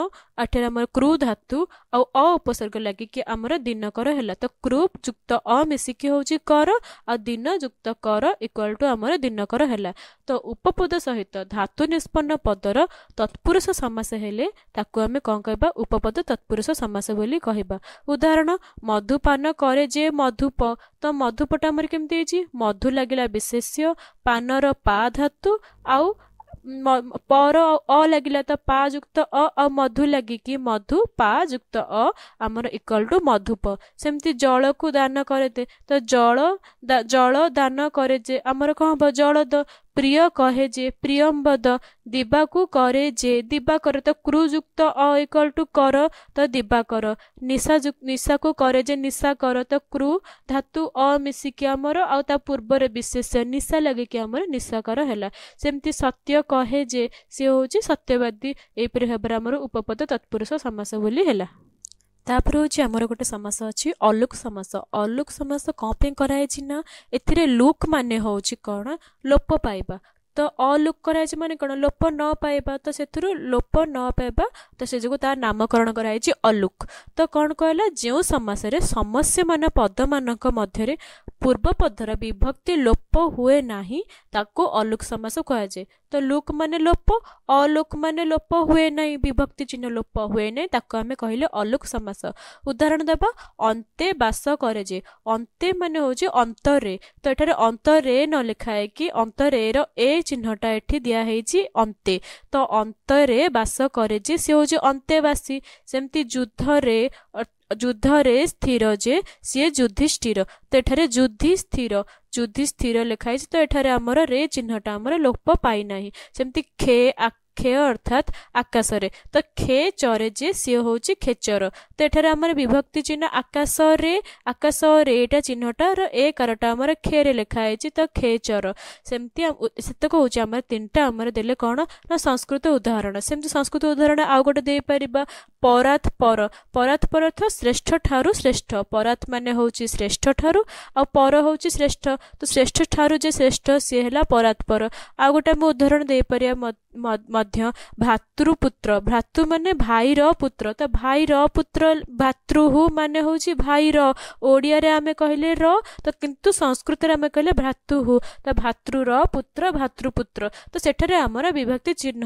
ଏଠାରେ ଆମର କ୍ରୁ ଧାତୁ ଆଉ ଅ ଉପସର୍ଗ ଲାଗିକି ଆମର ଦିନକର ହେଲା ତ କ୍ରୁ ଯୁକ୍ତ ଅ ମିଶିକି ହେଉଛି କର ଆଉ ଦିନ ଯୁକ୍ତ କର ଇକ୍ୱାଲ ଟୁ ଆମର ଦିନକର ହେଲା ତ ଉପପଦ ସହିତ ଧାତୁ ନିଷ୍ପନ୍ନ ପଦର ତତ୍ପୁରୁଷ ସମାସ ହେଲେ ତାକୁ ଆମେ କ'ଣ କହିବା ଉପପଦ ତତ୍ପୁରୁଷ ସମାସ ବୋଲି କହିବା ଉଦାହରଣ ମଧୁପାନ କରେ ଯେ ମଧୁପ ତ ମଧୁପଟା ଆମର କେମିତି ହେଇଛି ମଧୁ ଲାଗିଲା ବିଶେଷ୍ୟ ପାନର ପା ଧାତୁ ଆଉ ପର ଅ ଲାଗିଲା ତ ପା ଯୁକ୍ତ ଅ ଆଉ ମଧୁ ଲାଗିକି ମଧୁ ପା ଯୁକ୍ତ ଅ ଆମର ଇକ୍ୱାଲ ଟୁ ମଧୁପ ସେମିତି ଜଳକୁ ଦାନ କରେ ତ ଜଳ ଜଳ ଦାନ କରେ ଯେ ଆମର କ'ଣ ହବ ଜଳ ତ ପ୍ରିୟ କହେ ଯେ ପ୍ରିୟମ୍ବଦ ଦିବାକୁ କରେ ଯେ ଦିବାକର ତ କ୍ରୁଯୁକ୍ତ ଅ ଇକ୍ୱାଲ ଟୁ କର ତ ଦିବାକର ନିଶା ନିଶାକୁ କରେ ଯେ ନିଶା କର ତ କ୍ରୁ ଧାତୁ ଅ ମିଶିକି ଆମର ଆଉ ତା ପୂର୍ବରେ ବିଶେଷ ନିଶା ଲାଗିକି ଆମର ନିଶାକର ହେଲା ସେମିତି ସତ୍ୟ କହେ ଯେ ସିଏ ହେଉଛି ସତ୍ୟବାଦୀ ଏହିପରି ଭାବରେ ଆମର ଉପପଦ ତତ୍ପୁରୁଷ ସମାସ ବୋଲି ହେଲା ତାପରେ ହେଉଛି ଆମର ଗୋଟେ ସମାସ ଅଛି ଅଲୁକ ସମାସ ଅଲୁକ ସମାସ କ'ଣ ପାଇଁ କରାହେଇଛି ନା ଏଥିରେ ଲୁକ୍ ମାନେ ହେଉଛି କ'ଣ ଲୋପ ପାଇବା ତ ଅଲୁକ୍ କରାହେଇଛି ମାନେ କ'ଣ ଲୋପ ନ ପାଇବା ତ ସେଥିରୁ ଲୋପ ନ ପାଇବା ତ ସେ ଯୋଗୁଁ ତା ନାମକରଣ କରାହେଇଛି ଅଲୁକ୍ ତ କ'ଣ କହିଲା ଯେଉଁ ସମାସରେ ସମସ୍ୟମାନ ପଦମାନଙ୍କ ମଧ୍ୟରେ ପୂର୍ବ ପଦର ବିଭକ୍ତି ଲୋପ ହୁଏ ନାହିଁ ତାକୁ ଅଲୁକ୍ ସମାସ କୁହାଯାଏ तो लोक मान लोप अलोक मान लोप हुए ना विभक्ति चिन्ह लोप हुए ना आम कहले अलोक समास उदाहरण दब अंत बास करे जे अंते मैंने हूँ अंतरे तो यार अंतरे न है कि अंतरे ए चिन्हटा ये दिहि अंते तो अंतरे बास करे जे हूँ अंतेवासी सेमती युद्ध ଯୁଦ୍ଧରେ ସ୍ଥିର ଯେ ସିଏ ଯୁଧିଷ୍ଠିର ତ ଏଠାରେ ଯୁଧିସ୍ଥିର ଯୁଧିସ୍ଥିର ଲେଖା ହେଇଛି ତ ଏଠାରେ ଆମର ରେ ଚିହ୍ନଟା ଆମର ଲୋପ ପାଇନାହିଁ ସେମିତି ଖେ କ୍ଷେୟ ଅର୍ଥାତ୍ ଆକାଶରେ ତ ଖେ ଚରେ ଯିଏ ସିଏ ହେଉଛି ଖେଚର ତ ଏଠାରେ ଆମର ବିଭକ୍ତି ଚିହ୍ନ ଆକାଶରେ ଆକାଶରେ ଏଇଟା ଚିହ୍ନଟାର ଏ କାରଟା ଆମର ଖେରେ ଲେଖା ହେଇଛି ତ ଖେଚର ସେମିତି ସେତକ ହେଉଛି ଆମର ତିନିଟା ଆମର ଦେଲେ କ'ଣ ନା ସଂସ୍କୃତ ଉଦାହରଣ ସେମିତି ସଂସ୍କୃତ ଉଦାହରଣ ଆଉ ଗୋଟେ ଦେଇପାରିବା ପରାତ ପର ପରାତ ପର ଅର୍ଥ ଶ୍ରେଷ୍ଠ ଠାରୁ ଶ୍ରେଷ୍ଠ ପରାତ ମାନେ ହେଉଛି ଶ୍ରେଷ୍ଠ ଠାରୁ ଆଉ ପର ହେଉଛି ଶ୍ରେଷ୍ଠ ତ ଶ୍ରେଷ୍ଠ ଠାରୁ ଯେ ଶ୍ରେଷ୍ଠ ସିଏ ହେଲା ପରାତ ପର ଆଉ ଗୋଟେ ଆମେ ଉଦାହରଣ ଦେଇପାରିବା ମଧ୍ୟ ଭ୍ରାତୃପୁତ୍ର ଭ୍ରାତୃ ମାନେ ଭାଇର ପୁତ୍ର ତ ଭାଇର ପୁତ୍ର ଭ୍ରାତୃହୁ ମାନେ ହେଉଛି ଭାଇର ଓଡ଼ିଆରେ ଆମେ କହିଲେ ର ତ କିନ୍ତୁ ସଂସ୍କୃତରେ ଆମେ କହିଲେ ଭ୍ରାତୃହୁ ତ ଭ୍ରାତୃର ପୁତ୍ର ଭ୍ରାତୃପୁତ୍ର ତ ସେଠାରେ ଆମର ବିଭକ୍ତି ଚିହ୍ନ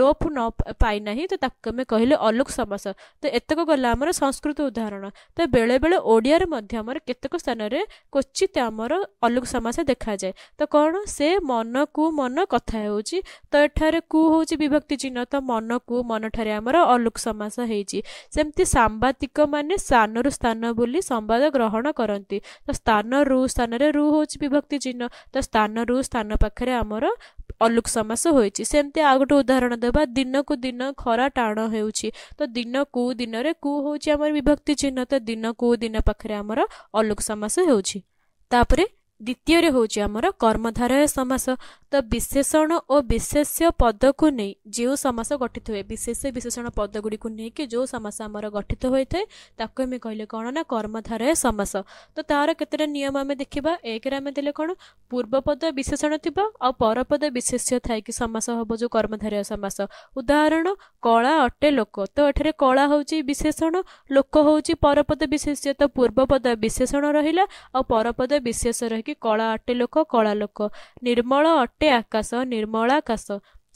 ଲୋପ ନ ପାଇନାହିଁ ତ ତାକୁ ଆମେ କହିଲେ ଅଲୁକ ସମାସ ତ ଏତକ ଗଲା ଆମର ସଂସ୍କୃତ ଉଦାହରଣ ତ ବେଳେବେଳେ ଓଡ଼ିଆରେ ମଧ୍ୟ ଆମର କେତେକ ସ୍ଥାନରେ କ୍ୱଚିତ ଆମର ଅଲୁକ ସମାସ ଦେଖାଯାଏ ତ କ'ଣ ସେ ମନକୁ ମନ କଥା ହେଉଛି ତ ଏଠାରେ କୁ ହେଉଛି ବିଭକ୍ତି ଚିହ୍ନ ତ ମନକୁ ଠାରେ ଆମର ଅଲୁକ ସମାସ ହେଇଛି ସେମିତି ସାମ୍ବାଦିକ ମାନେ ସ୍ଥାନରୁ ସ୍ଥାନ ବୋଲି ସମ୍ବାଦ ଗ୍ରହଣ କରନ୍ତି ତ ସ୍ଥାନରୁ ସ୍ଥାନରେ ରୁ ହେଉଛି ବିଭକ୍ତି ଚିହ୍ନ ତ ସ୍ଥାନରୁ ସ୍ଥାନ ପାଖରେ ଆମର ଅଲୁକ ସମାସ ହୋଇଛି ସେମିତି ଆଉ ଗୋଟେ ଉଦାହରଣ ଦେବା ଦିନକୁ ଦିନ ଖରା ଟାଣ ହେଉଛି ତ ଦିନ କୁ ଦିନରେ କୁ ହେଉଛି ଆମର ବିଭକ୍ତି ଚିହ୍ନ ତ ଦିନ କୁ ଦିନ ପାଖରେ ଆମର ଅଲୁକ ସମାସ ହେଉଛି ତାପରେ ଦ୍ୱିତୀୟରେ ହେଉଛି ଆମର କର୍ମଧାରୟ ସମାସ ତ ବିଶେଷଣ ଓ ବିଶେଷ୍ୟ ପଦକୁ ନେଇ ଯେଉଁ ସମାସ ଗଠିତ ହୁଏ ବିଶେଷ ବିଶେଷଣ ପଦ ଗୁଡ଼ିକୁ ନେଇକି ଯେଉଁ ସମାସ ଆମର ଗଠିତ ହୋଇଥାଏ ତାକୁ ଆମେ କହିଲେ କ'ଣ ନା କର୍ମଧାରୟ ସମାସ ତ ତାର କେତେଟା ନିୟମ ଆମେ ଦେଖିବା ଏକରେ ଆମେ ଦେଲେ କ'ଣ ପୂର୍ବପଦ ବିଶେଷଣ ଥିବ ଆଉ ପରପଦ ବିଶେଷ୍ୟ ଥାଇକି ସମାସ ହେବ ଯେଉଁ କର୍ମଧାରୟ ସମାସ ଉଦାହରଣ କଳା ଅଟେ ଲୋକ ତ ଏଠାରେ କଳା ହେଉଛି ବିଶେଷଣ ଲୋକ ହେଉଛି ପରପଦ ବିଶେଷ୍ୟ ତ ପୂର୍ବପଦ ବିଶେଷଣ ରହିଲା ଆଉ ପରପଦ ବିଶେଷ ରହିକି କି କଳା ଅଟେ ଲୋକ କଳା ଲୋକ ନିର୍ମଳ ଅଟେ ଆକାଶ ଆକାଶ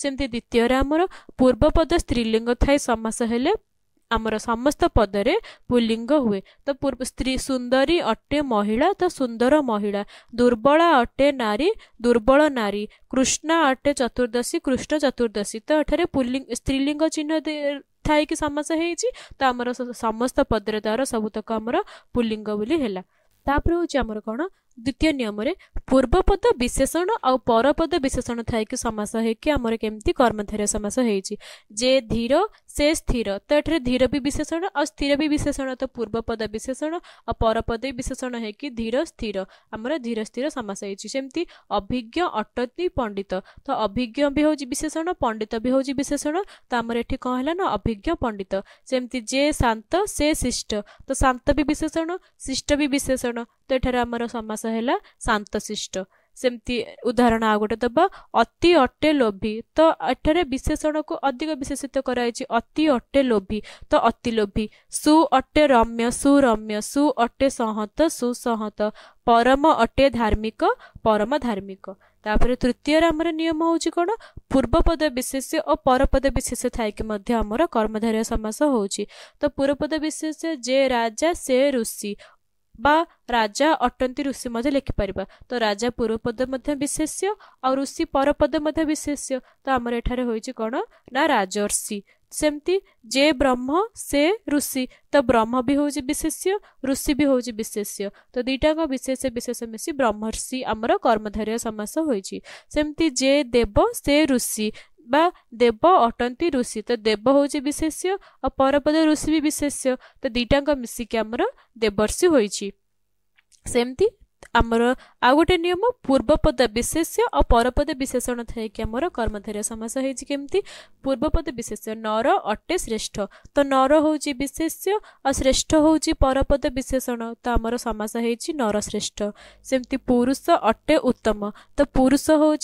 ସେମିତି ଦ୍ୱିତୀୟରେ ଆମର ପୂର୍ବ ପଦ ସ୍ତ୍ରୀଲିଙ୍ଗ ଥାଏ ସମାସ ହେଲେ ଆମର ସମସ୍ତ ପଦରେ ପୁଲିଙ୍ଗ ହୁଏ ତ ପୂର୍ବ ସ୍ତ୍ରୀ ସୁନ୍ଦରୀ ଅଟେ ମହିଳା ତ ସୁନ୍ଦର ମହିଳା ଦୁର୍ବଳ ଅଟେ ନାରୀ ଦୁର୍ବଳ ନାରୀ କୃଷ୍ଣ ଅଟେ ଚତୁର୍ଦ୍ଦଶୀ କୃଷ୍ଣ ଚତୁର୍ଦ୍ଦଶୀ ତ ଏଠାରେ ପୁଲିଙ୍ଗ ସ୍ତ୍ରୀଲିଙ୍ଗ ଚିହ୍ନ ଥାଇକି ସମାସ ହେଇଛି ତ ଆମର ସମସ୍ତ ପଦରେ ତାର ସବୁତକ ଆମର ପୁଲିଙ୍ଗ ବୋଲି ହେଲା ତାପରେ ହଉଛି ଆମର କ'ଣ ଦ୍ୱିତୀୟ ନିୟମରେ ପୂର୍ବପଦ ବିଶେଷଣ ଆଉ ପରପଦ ବିଶେଷଣ ଥାଇକି ସମାସ ହେଇକି ଆମର କେମିତି କର୍ମଧାର୍ଯ୍ୟ ସମାସ ହେଇଛି ଯେ ଧୀର ସେ ସ୍ଥିର ତ ଏଠାରେ ଧୀର ବି ବିଶେଷଣ ଆଉ ସ୍ଥିର ବି ବିଶେଷଣ ତ ପୂର୍ବ ପଦ ବିଶେଷଣ ଆଉ ପରପଦ ବି ବିଶେଷଣ ହେଇକି ଧୀର ସ୍ଥିର ଆମର ଧୀର ସ୍ଥିର ସମାସ ହେଇଛି ସେମିତି ଅଭିଜ୍ଞ ଅଟତି ପଣ୍ଡିତ ତ ଅଭିଜ୍ଞ ବି ହେଉଛି ବିଶେଷଣ ପଣ୍ଡିତ ବି ହେଉଛି ବିଶେଷଣ ତ ଆମର ଏଠି କ'ଣ ହେଲା ନା ଅଭିଜ୍ଞ ପଣ୍ଡିତ ସେମିତି ଯେ ଶାନ୍ତ ସେ ଶିଷ୍ଟ ତ ଶାନ୍ତ ବି ବିଶେଷଣ ଶିଷ୍ଟ ବି ବିଶେଷଣ ତ ଏଠାରେ ଆମର ସମାସ ହେଲା ଶାନ୍ତଶିଷ୍ଟ ସେମିତି ଉଦାହରଣ ଆଉ ଗୋଟେ ଦବା ଅତି ଅଟେ ଲୋଭି ତ ଏଠାରେ ବିଶେଷଣକୁ ଅଧିକ ବିଶେଷିତ କରାଯାଇଛି ଅତି ଅଟେ ଲୋଭି ତ ଅତି ଲୋଭି ସୁ ଅଟେ ରମ୍ୟ ସୁରମ୍ୟ ସୁ ଅଟେ ସହତ ସୁସହତ ପରମ ଅଟେ ଧାର୍ମିକ ପରମ ଧାର୍ମିକ ତାପରେ ତୃତୀୟରେ ଆମର ନିୟମ ହେଉଛି କ'ଣ ପୂର୍ବପଦ ବିଶେଷ ଓ ପରପଦ ବିଶେଷ ଥାଇକି ମଧ୍ୟ ଆମର କର୍ମଧାରୀୟ ସମାସ ହେଉଛି ତ ପୂର୍ବପଦ ବିଶେଷ ଯେ ରାଜା ସେ ଋଷି ବା ରାଜା ଅଟନ୍ତି ଋଷି ମଧ୍ୟ ଲେଖିପାରିବା ତ ରାଜା ପୂର୍ବପଦ ମଧ୍ୟ ବିଶେଷ୍ୟ ଆଉ ଋଷି ପରପଦ ମଧ୍ୟ ବିଶେଷ୍ୟ ତ ଆମର ଏଠାରେ ହୋଇଛି କ'ଣ ନା ରାଜର୍ଷି ସେମିତି ଯେ ବ୍ରହ୍ମ ସେ ଋଷି ତ ବ୍ରହ୍ମ ବି ହେଉଛି ବିଶେଷ୍ୟ ଋଷି ବି ହେଉଛି ବିଶେଷ୍ୟ ତ ଦୁଇଟାଙ୍କ ବିଶେଷ ବିଶେଷ ମିଶି ବ୍ରହ୍ମର୍ଷି ଆମର କର୍ମଧାରୟ ସମାସ ହୋଇଛି ସେମିତି ଯେ ଦେବ ସେ ଋଷି ବା ଦେବ ଅଟନ୍ତି ଋଷି ତ ଦେବ ହେଉଛି ବିଶେଷ୍ୟ ଆଉ ପରପଦ ଋଷି ବି ବିଶେଷ୍ୟ ତ ଦୁଇଟାଙ୍କ ମିଶିକି ଆମର ଦେବର୍ଷି ହୋଇଛି ସେମିତି आउ गटे नियम पूर्वपद विशेष्यपद विशेषण कर्मधारिया समास है के पूर्वपद विशेष नर अटे श्रेष्ठ तो नर हौ विशेष्य और श्रेष्ठ हौपद विशेषण तो आम समास है नर श्रेष्ठ सेमती पुरुष अटे उत्तम तो पुरुष हौ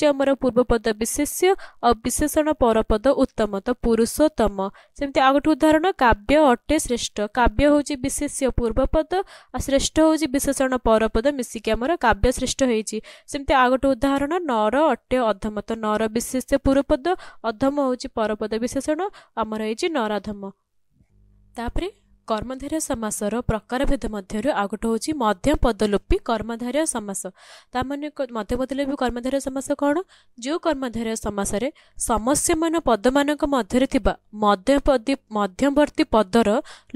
पूर्वपद विशेष्य और विशेषण विशेषणपद उत्तम तो पुरुषोत्तम सेमती त्यो आउट उदाहरण कव्य अटे श्रेष्ठ कव्य हौ चाहिँ विशेष पूर्वपद और श्रेष्ठ हौ विशेषण परपद मिसिक ଆମର କାବ୍ୟ ଶ୍ରେଷ୍ଠ ହେଇଛି ସେମିତି ଆଉ ଗୋଟେ ଉଦାହରଣ ନର ଅଟେ ଅଧମ ତ ନର ବିଶେଷ ପୁରପଦ ଅଧମ ହେଉଛି ପରପଦ ବିଶେଷଣ ଆମର ହେଇଛି ନରାଧମ ତାପରେ କର୍ମଧାରୟ ସମାସର ପ୍ରକାରଭେଦ ମଧ୍ୟରୁ ଆଉ ଗୋଟେ ହେଉଛି ମଧ୍ୟ ପଦଲୋପୀ କର୍ମଧାରୟ ସମାସ ତା ମାନେ ମଧ୍ୟ ପଦଲୋପୀ କର୍ମଧାରୟ ସମାସ କ'ଣ ଯେଉଁ କର୍ମଧାରୟ ସମାସରେ ସମସ୍ୟମାନ ପଦମାନଙ୍କ ମଧ୍ୟରେ ଥିବା ମଧ୍ୟପଦୀ ମଧ୍ୟବର୍ତ୍ତୀ ପଦର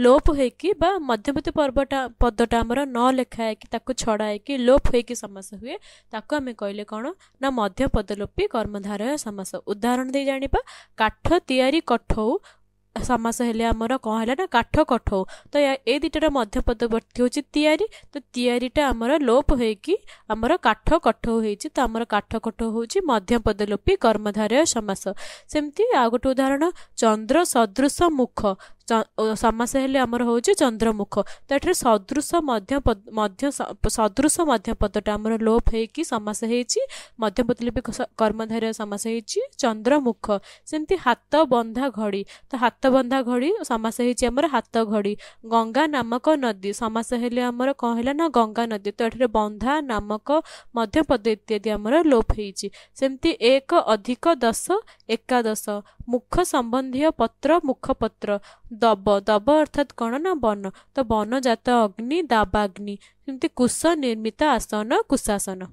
ଲୋପ ହୋଇକି ବା ମଧ୍ୟବର୍ତ୍ତୀ ପର୍ବଟା ପଦଟା ଆମର ନ ଲେଖା ହେଇକି ତାକୁ ଛଡ଼ା ହେଇକି ଲୋପ ହୋଇକି ସମାସ ହୁଏ ତାକୁ ଆମେ କହିଲେ କ'ଣ ନା ମଧ୍ୟ ପଦଲୋପୀ କର୍ମଧାରୟ ସମାସ ଉଦାହରଣ ଦେଇ ଜାଣିବା କାଠ ତିଆରି କଠଉ ସମାସ ହେଲେ ଆମର କ'ଣ ହେଲା ନା କାଠ କଠଉ ତ ଏଇ ଦୁଇଟାର ମଧ୍ୟ ପଦବର୍ତ୍ତୀ ହେଉଛି ତିଆରି ତ ତିଆରିଟା ଆମର ଲୋପ ହେଇକି ଆମର କାଠ କଠଉ ହେଇଛି ତ ଆମର କାଠ କଠଉ ହେଉଛି ମଧ୍ୟ ପଦଲୋପୀ କର୍ମଧାରୟ ସମାସ ସେମିତି ଆଉ ଗୋଟେ ଉଦାହରଣ ଚନ୍ଦ୍ର ସଦୃଶ ମୁଖ समासले हौँ चंद्रमुख त सदश सदृश लोप हुमासदलिपि कर्मधारिरा समास चन्द्रमुख से बंधा घडी त हात बंधा घडी समास है घड़ी गंगा नामक नदी समास गङ्गादी त बंधा नामक मध्यपद इत्यादि लोप है एक अधिक दस एकादश मुख संबंधी पत्र मुखपत्र ଦବ ଦବ ଅର୍ଥାତ୍ କ'ଣ ନା ବନ ତ ବନ ଜାତ ଅଗ୍ନି ଦାବାଗ୍ନି ସେମିତି କୁଶ ନିର୍ମିତ ଆସନ କୁଶାସନ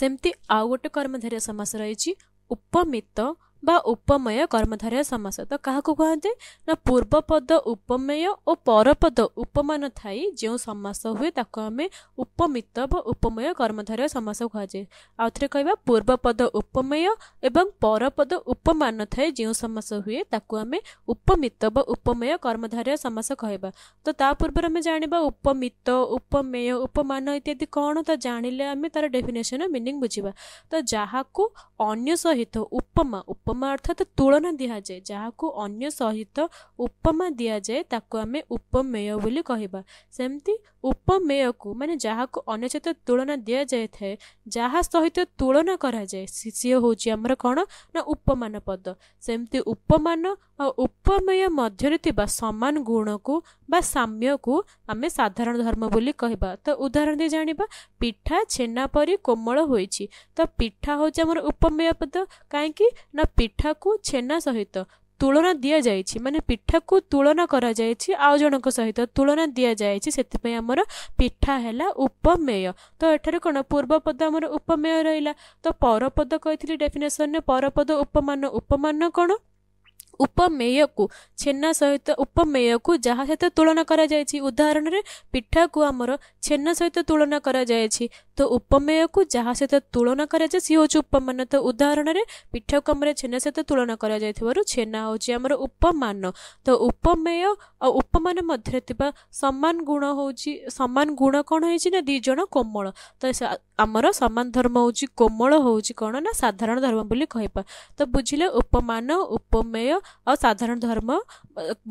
ସେମିତି ଆଉ ଗୋଟେ କର୍ମଧାରୀୟ ସମାସ ରହିଛି ଉପମିତ ବା ଉପମେୟ କର୍ମଧାରୟ ସମାସ ତ କାହାକୁ କୁହନ୍ତି ନା ପୂର୍ବପଦ ଉପମେୟ ଓ ପରପଦ ଉପମାନ ଥାଇ ଯେଉଁ ସମାସ ହୁଏ ତାକୁ ଆମେ ଉପମିତ ବା ଉପମେୟ କର୍ମଧାରୟ ସମାସ କୁହାଯାଏ ଆଉ ଥରେ କହିବା ପୂର୍ବପଦ ଉପମେୟ ଏବଂ ପରପଦ ଉପମାନ ଥାଏ ଯେଉଁ ସମାସ ହୁଏ ତାକୁ ଆମେ ଉପମିତ ବା ଉପମେୟ କର୍ମଧାରୟ ସମାସ କହିବା ତ ତା ପୂର୍ବରୁ ଆମେ ଜାଣିବା ଉପମିତ ଉପମେୟ ଉପମାନ ଇତ୍ୟାଦି କ'ଣ ତ ଜାଣିଲେ ଆମେ ତାର ଡେଫିନେସନ୍ ମିନିଂ ବୁଝିବା ତ ଯାହାକୁ ଅନ୍ୟ ସହିତ ଉପମା ଉପ ଉପମା ଅର୍ଥାତ୍ ତୁଳନା ଦିଆଯାଏ ଯାହାକୁ ଅନ୍ୟ ସହିତ ଉପମା ଦିଆଯାଏ ତାକୁ ଆମେ ଉପମେୟ ବୋଲି କହିବା ସେମିତି ଉପମେୟକୁ ମାନେ ଯାହାକୁ ଅନ୍ୟ ସହିତ ତୁଳନା ଦିଆଯାଇଥାଏ ଯାହା ସହିତ ତୁଳନା କରାଯାଏ ସିଏ ହେଉଛି ଆମର କ'ଣ ନା ଉପମାନ ପଦ ସେମିତି ଉପମାନ ଆଉ ଉପମେୟ ମଧ୍ୟରେ ଥିବା ସମାନ ଗୁଣକୁ ବା ସାମ୍ୟକୁ ଆମେ ସାଧାରଣ ଧର୍ମ ବୋଲି କହିବା ତ ଉଦାହରଣ ଦେଇ ଜାଣିବା ପିଠା ଛେନା ପରି କୋମଳ ହୋଇଛି ତ ପିଠା ହେଉଛି ଆମର ଉପମେୟ ପଦ କାହିଁକି ନା ପିଠାକୁ ଛେନା ସହିତ ତୁଳନା ଦିଆଯାଇଛି ମାନେ ପିଠାକୁ ତୁଳନା କରାଯାଇଛି ଆଉ ଜଣଙ୍କ ସହିତ ତୁଳନା ଦିଆଯାଇଛି ସେଥିପାଇଁ ଆମର ପିଠା ହେଲା ଉପମେୟ ତ ଏଠାରେ କ'ଣ ପୂର୍ବ ପଦ ଆମର ଉପମେୟ ରହିଲା ତ ପରପଦ କହିଥିଲି ଡେଫିନେସନରେ ପରପଦ ଉପମାନ ଉପମାନ କ'ଣ ଉପମେୟକୁ ଛେନା ସହିତ ଉପମେୟକୁ ଯାହା ସହିତ ତୁଳନା କରାଯାଇଛି ଉଦାହରଣରେ ପିଠାକୁ ଆମର ଛେନା ସହିତ ତୁଳନା କରାଯାଇଛି ତ ଉପମେୟକୁ ଯାହା ସହିତ ତୁଳନା କରାଯାଏ ସିଏ ହେଉଛି ଉପମାନ ତ ଉଦାହରଣରେ ପିଠାକୁ ଆମର ଛେନା ସହିତ ତୁଳନା କରାଯାଇଥିବାରୁ ଛେନା ହେଉଛି ଆମର ଉପମାନ ତ ଉପମେୟ ଆଉ ଉପମାନ ମଧ୍ୟରେ ଥିବା ସମାନ ଗୁଣ ହେଉଛି ସମାନ ଗୁଣ କ'ଣ ହେଇଛି ନା ଦୁଇ ଜଣ କୋମଳ ତ ଆମର ସମାନ ଧର୍ମ ହେଉଛି କୋମଳ ହେଉଛି କ'ଣ ନା ସାଧାରଣ ଧର୍ମ ବୋଲି କହିବା ତ ବୁଝିଲେ ଉପମାନ ଉପମେୟ ଆଉ ସାଧାରଣ ଧର୍ମ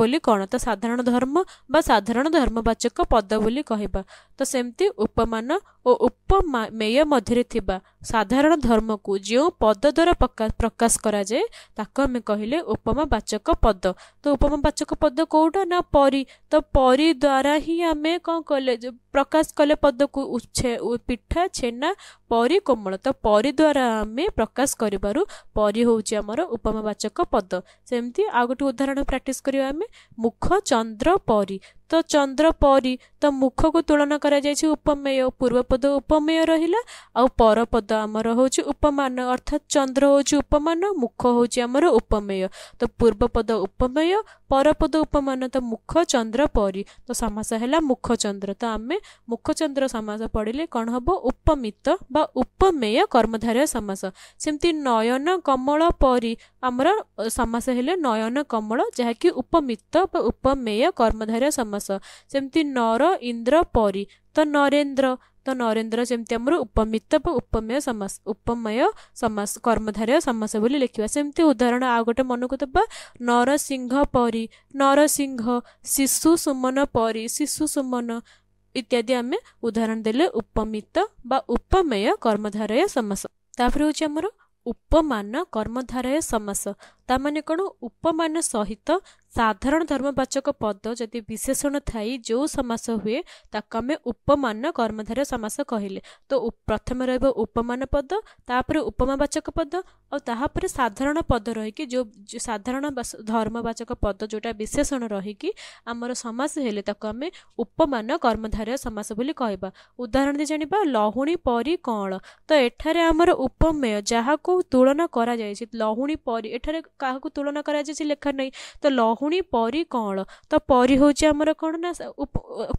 ବୋଲି କ'ଣ ତ ସାଧାରଣ ଧର୍ମ ବା ସାଧାରଣ ଧର୍ମବାଚକ ପଦ ବୋଲି କହିବା ତ ସେମିତି ଉପମାନ ଓ ଉପମେୟ ମଧ୍ୟରେ ଥିବା ସାଧାରଣ ଧର୍ମକୁ ଯେଉଁ ପଦ ଦ୍ୱାରା ପ୍ରକାଶ କରାଯାଏ ତାକୁ ଆମେ କହିଲେ ଉପମା ବାଚକ ପଦ ତ ଉପମା ବାଚକ ପଦ କେଉଁଟା ନା ପରୀ ତ ପରୀ ଦ୍ୱାରା ହିଁ ଆମେ କ'ଣ କଲେ ଯେ ପ୍ରକାଶ କଲେ ପଦକୁ ଉଚ୍ଛେ ପିଠା ଛେନା ପରି କୋମଳ ତ ପରି ଦ୍ୱାରା ଆମେ ପ୍ରକାଶ କରିବାରୁ ପରି ହେଉଛି ଆମର ଉପମାବାଚକ ପଦ ସେମିତି ଆଉ ଗୋଟେ ଉଦାହରଣ ପ୍ରାକ୍ଟିସ୍ କରିବା ଆମେ ମୁଖ ଚନ୍ଦ୍ର ପରି ଚନ୍ଦ୍ର ପରି ତ ମୁଖକୁ ତୁଳନା କରାଯାଇଛି ଉପମେୟ ପୂର୍ବପଦ ଉପମେୟ ରହିଲା ଆଉ ପରପଦ ଆମର ହେଉଛି ଉପମାନ ଅର୍ଥାତ୍ ଚନ୍ଦ୍ର ହେଉଛି ଉପମାନ ମୁଖ ହେଉଛି ଆମର ଉପମେୟ ତ ପୂର୍ବପଦ ଉପମେୟ ପରପଦ ଉପମାନ ତ ମୁଖ ଚନ୍ଦ୍ର ପରି ତ ସମାସ ହେଲା ମୁଖଚନ୍ଦ୍ର ତ ଆମେ ମୁଖଚନ୍ଦ୍ର ସମାସ ପଢ଼ିଲେ କ'ଣ ହେବ ଉପମିତ ବା ଉପମେୟ କର୍ମଧାରୟ ସମାସ ସେମିତି ନୟନ କମଳ ପରି ଆମର ସମାସ ହେଲେ ନୟନ କମଳ ଯାହାକି ଉପମିତ ବା ଉପମେୟ କର୍ମଧାରୟ ସମାସ ଦଶ ସେମିତି ନର ଇନ୍ଦ୍ର ପରି ତ ନରେନ୍ଦ୍ର ତ ନରେନ୍ଦ୍ର ଯେମିତି ଆମର ଉପମିତ ବା ଉପମେୟ ସମାସ ଉପମେୟ ସମାସ କର୍ମଧାରୟ ସମାସ ବୋଲି ଲେଖିବା ସେମିତି ଉଦାହରଣ ଆଉ ଗୋଟେ ମନକୁ ଦେବା ନରସିଂହ ପରି ନରସିଂହ ଶିଶୁ ସୁମନ ପରି ଶିଶୁ ସୁମନ ଇତ୍ୟାଦି ଆମେ ଉଦାହରଣ ଦେଲେ ଉପମିତ ବା ଉପମେୟ କର୍ମଧାରୟ ସମାସ ତାପରେ ହେଉଛି ଆମର ଉପମାନ କର୍ମଧାରୟ ସମାସ ତା ମାନେ କ'ଣ ଉପମାନ ସହିତ साधारण धर्मवाचक पद जदि विशेषण थाई जो समास हुए ताको आम उपमान कर्मधारय समास कहले तो प्रथम ରହିବ ଉପମାନ ପଦ ତାପରେ ଉପମାବାଚକ ପଦ ଆଉ ତାହାପରେ ସାଧାରଣ ପଦ ରହିକି ଯେଉଁ ସାଧାରଣ ଧର୍ମବାଚକ ପଦ ଯେଉଁଟା ବିଶେଷଣ ରହିକି ଆମର ସମାସ ହେଲେ ତାକୁ ଆମେ ଉପମାନ କର୍ମଧାରୟ ସମାସ ବୋଲି କହିବା ଉଦାହରଣ ଦେଇ ଜାଣିବା ଲହୁଣୀ ପରି କଅଁଳ ତ ଏଠାରେ ଆମର ଉପମେୟ ଯାହାକୁ ତୁଳନା କରାଯାଇଛି ଲହୁଣୀ ପରି ଏଠାରେ କାହାକୁ ତୁଳନା କରାଯାଇଛି ଲେଖା ନାହିଁ ତ ଲହୁଣୀ ପୁଣି ପରି କଅଁଳ ତ ପରି ହେଉଛି ଆମର କ'ଣ ନା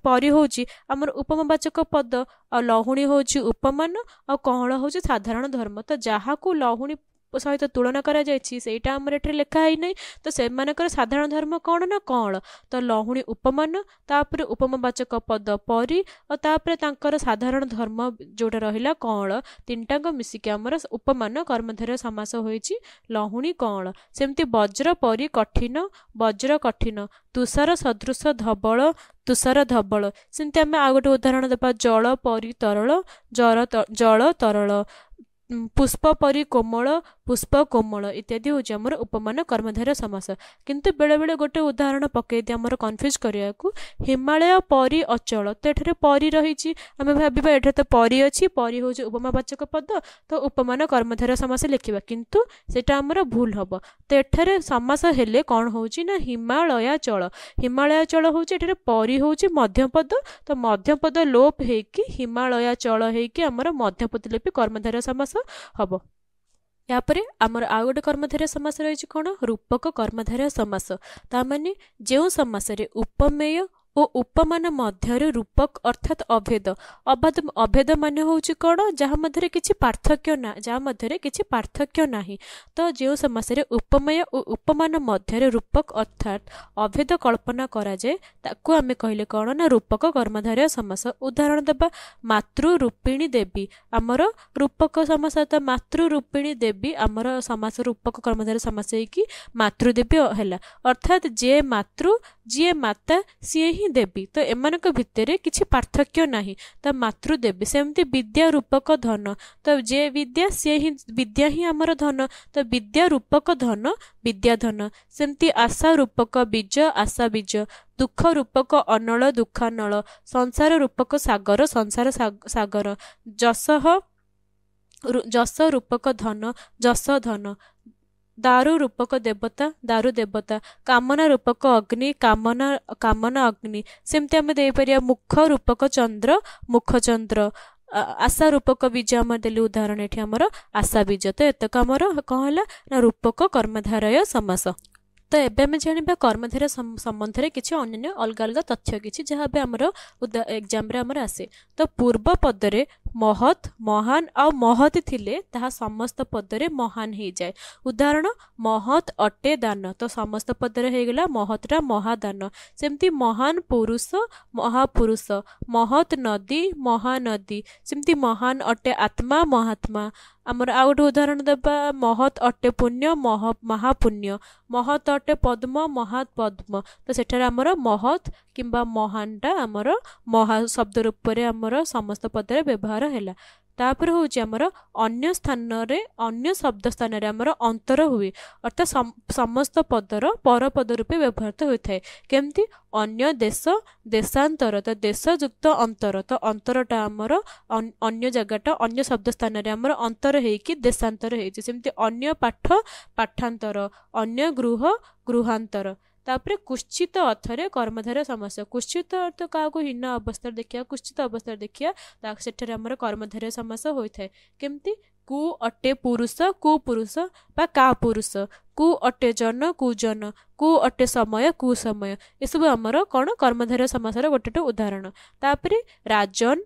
ପରି ହେଉଛି ଆମର ଉପମାବାଚକ ପଦ ଆଉ ଲହୁଣୀ ହେଉଛି ଉପମାନ ଆଉ କଅଁଳ ହେଉଛି ସାଧାରଣ ଧର୍ମ ତ ଯାହାକୁ ଲହୁଣୀ ସହିତ ତୁଳନା କରାଯାଇଛି ସେଇଟା ଆମର ଏଠାରେ ଲେଖା ହେଇନାହିଁ ତ ସେମାନଙ୍କର ସାଧାରଣ ଧର୍ମ କ'ଣ ନା କ'ଣ ତ ଲହୁଣୀ ଉପମାନ ତାପରେ ଉପମବାଚକ ପଦ ପରି ଆଉ ତାପରେ ତାଙ୍କର ସାଧାରଣ ଧର୍ମ ଯେଉଁଟା ରହିଲା କଅଁଳ ତିନିଟାଙ୍କ ମିଶିକି ଆମର ଉପମାନ କର୍ମଧାରୀ ସମାସ ହୋଇଛି ଲହୁଣୀ କଅଁଳ ସେମିତି ବଜ୍ର ପରି କଠିନ ବଜ୍ର କଠିନ ତୁଷାର ସଦୃଶ ଧବଳ ତୁଷାର ଧବଳ ସେମିତି ଆମେ ଆଉ ଗୋଟେ ଉଦାହରଣ ଦେବା ଜଳ ପରି ତରଳ ଜର ଜଳ ତରଳ ପୁଷ୍ପ ପରି କୋମଳ ପୁଷ୍ପ କୋମଳ ଇତ୍ୟାଦି ହେଉଛି ଆମର ଉପମାନ କର୍ମଧାରୟ ସମାସ କିନ୍ତୁ ବେଳେବେଳେ ଗୋଟେ ଉଦାହରଣ ପକାଇ ଦିଏ ଆମର କନଫ୍ୟୁଜ୍ କରିବାକୁ ହିମାଳୟ ପରି ଅଚଳ ତ ଏଠାରେ ପରି ରହିଛି ଆମେ ଭାବିବା ଏଠାରେ ତ ପରି ଅଛି ପରି ହେଉଛି ଉପମାବାଚକ ପଦ ତ ଉପମାନ କର୍ମଧାରୟ ସମାସ ଲେଖିବା କିନ୍ତୁ ସେଇଟା ଆମର ଭୁଲ ହେବ ତ ଏଠାରେ ସମାସ ହେଲେ କ'ଣ ହେଉଛି ନା ହିମାଳୟାଚଳ ହିମାଳୟାଚଳ ହେଉଛି ଏଠାରେ ପରି ହେଉଛି ମଧ୍ୟପଦ ତ ମଧ୍ୟପଦ ଲୋପ ହେଇକି ହିମାଳୟାଚଳ ହେଇକି ଆମର ମଧ୍ୟପଦ ଲିପି କର୍ମଧାରୟ ସମାସ ହେବ ଏହାପରେ ଆମର ଆଉ ଗୋଟେ କର୍ମଧାରା ସମାସ ରହିଛି କ'ଣ ରୂପକ କର୍ମଧାରା ସମାସ ତା ମାନେ ଯେଉଁ ସମାସରେ ଉପମେୟ ଓ ଉପମାନ ମଧ୍ୟରେ ରୂପକ ଅର୍ଥାତ୍ ଅଭେଦ ଅବାଦ ଅଭେଦ ମାନେ ହେଉଛି କ'ଣ ଯାହା ମଧ୍ୟରେ କିଛି ପାର୍ଥକ୍ୟ ନା ଯାହା ମଧ୍ୟରେ କିଛି ପାର୍ଥକ୍ୟ ନାହିଁ ତ ଯେଉଁ ସମସ୍ୟାରେ ଉପମେୟ ଓ ଉପମାନ ମଧ୍ୟରେ ରୂପକ ଅର୍ଥାତ୍ ଅଭେଦ କଳ୍ପନା କରାଯାଏ ତାକୁ ଆମେ କହିଲେ କ'ଣ ନା ରୂପକ କର୍ମଧାରୀୟ ସମାସ ଉଦାହରଣ ଦେବା ମାତୃ ରୂପିଣୀ ଦେବୀ ଆମର ରୂପକ ସମାସ ତ ମାତୃ ରୂପିଣୀ ଦେବୀ ଆମର ସମାସ ରୂପକ କର୍ମଧାରୀ ସମାସ ହେଇକି ମାତୃଦେବୀ ହେଲା ଅର୍ଥାତ୍ ଯିଏ ମାତୃ ଯିଏ ମାତା ସିଏ ହିଁ ହିଁ ଦେବୀ ତ ଏମାନଙ୍କ ଭିତରେ କିଛି ପାର୍ଥକ୍ୟ ନାହିଁ ତ ମାତୃ ଦେବୀ ସେମିତି ବିଦ୍ୟା ରୂପକ ଧନ ତ ଯିଏ ବିଦ୍ୟା ସିଏ ହିଁ ବିଦ୍ୟା ହିଁ ଆମର ଧନ ତ ବିଦ୍ୟା ରୂପକ ଧନ ବିଦ୍ୟା ଧନ ସେମିତି ଆଶା ରୂପକ ବୀଜ ଆଶା ବୀଜ ଦୁଃଖ ରୂପକ ଅନଳ ଦୁଃଖାନଳ ସଂସାର ରୂପକ ସାଗର ସଂସାର ସାଗର ଯଶ ଯଶ ରୂପକ ଧନ ଯଶ ଧନ ଦାରୁ ରୂପକ ଦେବତା ଦାରୁ ଦେବତା କାମନା ରୂପକ ଅଗ୍ନି କାମନା କାମନା ଅଗ୍ନି ସେମିତି ଆମେ ଦେଇପାରିବା ମୁଖ ରୂପକ ଚନ୍ଦ୍ର ମୁଖ ଚନ୍ଦ୍ର ଆଶା ରୂପକ ବୀଜ ଆମେ ଦେଲି ଉଦାହରଣ ଏଠି ଆମର ଆଶା ବୀଜ ତ ଏତକ ଆମର କ'ଣ ହେଲା ନା ରୂପକ କର୍ମଧାରୟ ସମାସ ତ ଏବେ ଆମେ ଜାଣିବା କର୍ମଧାରୟ ସମ୍ବନ୍ଧରେ କିଛି ଅନ୍ୟାନ୍ୟ ଅଲଗା ଅଲଗା ତଥ୍ୟ କିଛି ଯାହା ଏବେ ଆମର ଏକ୍ଜାମ୍ରେ ଆମର ଆସେ ତ ପୂର୍ବ ପଦରେ ମହତ୍ ମହାନ୍ ଆଉ ମହତ୍ ଥିଲେ ତାହା ସମସ୍ତ ପଦରେ ମହାନ୍ ହେଇଯାଏ ଉଦାହରଣ ମହତ୍ ଅଟେ ଦାନ ତ ସମସ୍ତ ପଦରେ ହେଇଗଲା ମହତ୍ଟା ମହାଦାନ ସେମିତି ମହାନ୍ ପୁରୁଷ ମହାପୁରୁଷ ମହତ୍ ନଦୀ ମହାନଦୀ ସେମିତି ମହାନ୍ ଅଟେ ଆତ୍ମା ମହାତ୍ମା ଆମର ଆଉ ଗୋଟେ ଉଦାହରଣ ଦେବା ମହତ୍ ଅଟେ ପୁଣ୍ୟ ମହ ମହାପୁଣ୍ୟ ମହତ୍ ଅଟେ ପଦ୍ମ ମହାତ୍ ପଦ୍ମ ତ ସେଠାରେ ଆମର ମହତ୍ କିମ୍ବା ମହାନ୍ଟା ଆମର ମହା ଶବ୍ଦ ରୂପରେ ଆମର ସମସ୍ତ ପଦରେ ବ୍ୟବହାର ଅନ୍ତର ହେଲା ତାପରେ ହେଉଛି ଆମର ଅନ୍ୟ ସ୍ଥାନରେ ଅନ୍ୟ ଶବ୍ଦ ସ୍ଥାନରେ ଆମର ଅନ୍ତର ହୁଏ ଅର୍ଥାତ୍ ସମସ୍ତ ପଦର ପରପଦ ରୂପେ ବ୍ୟବହୃତ ହୋଇଥାଏ କେମିତି ଅନ୍ୟ ଦେଶ ଦେଶାନ୍ତର ତ ଦେଶଯୁକ୍ତ ଅନ୍ତର ତ ଅନ୍ତରଟା ଆମର ଅନ୍ୟ ଜାଗାଟା ଅନ୍ୟ ଶବ୍ଦ ସ୍ଥାନରେ ଆମର ଅନ୍ତର ହେଇକି ଦେଶାନ୍ତର ହେଇଛି ସେମିତି ଅନ୍ୟ ପାଠ ପାଠାନ୍ତର ଅନ୍ୟ ଗୃହ ଗୃହାନ୍ତର ତାପରେ କୁଶ୍ଚିତ ଅର୍ଥରେ କର୍ମଧାର ସମାସ କୁଶ୍ଚିତ ଅର୍ଥ କାହାକୁ ହୀନ ଅବସ୍ଥାରେ ଦେଖିବା କୁଶ୍ଚିତ ଅବସ୍ଥାରେ ଦେଖିବା ତା ସେଠାରେ ଆମର କର୍ମଧାର ସମାସ ହୋଇଥାଏ କେମିତି କୁ ଅଟେ ପୁରୁଷ କୁ ପୁରୁଷ ବା କା ପୁରୁଷ କୁ ଅଟେ ଜନ କୁ ଜନ କୁ ଅଟେ ସମୟ କୁ ସମୟ ଏସବୁ ଆମର କ'ଣ କର୍ମଧାର ସମାସର ଗୋଟେ ଉଦାହରଣ ତାପରେ ରାଜନ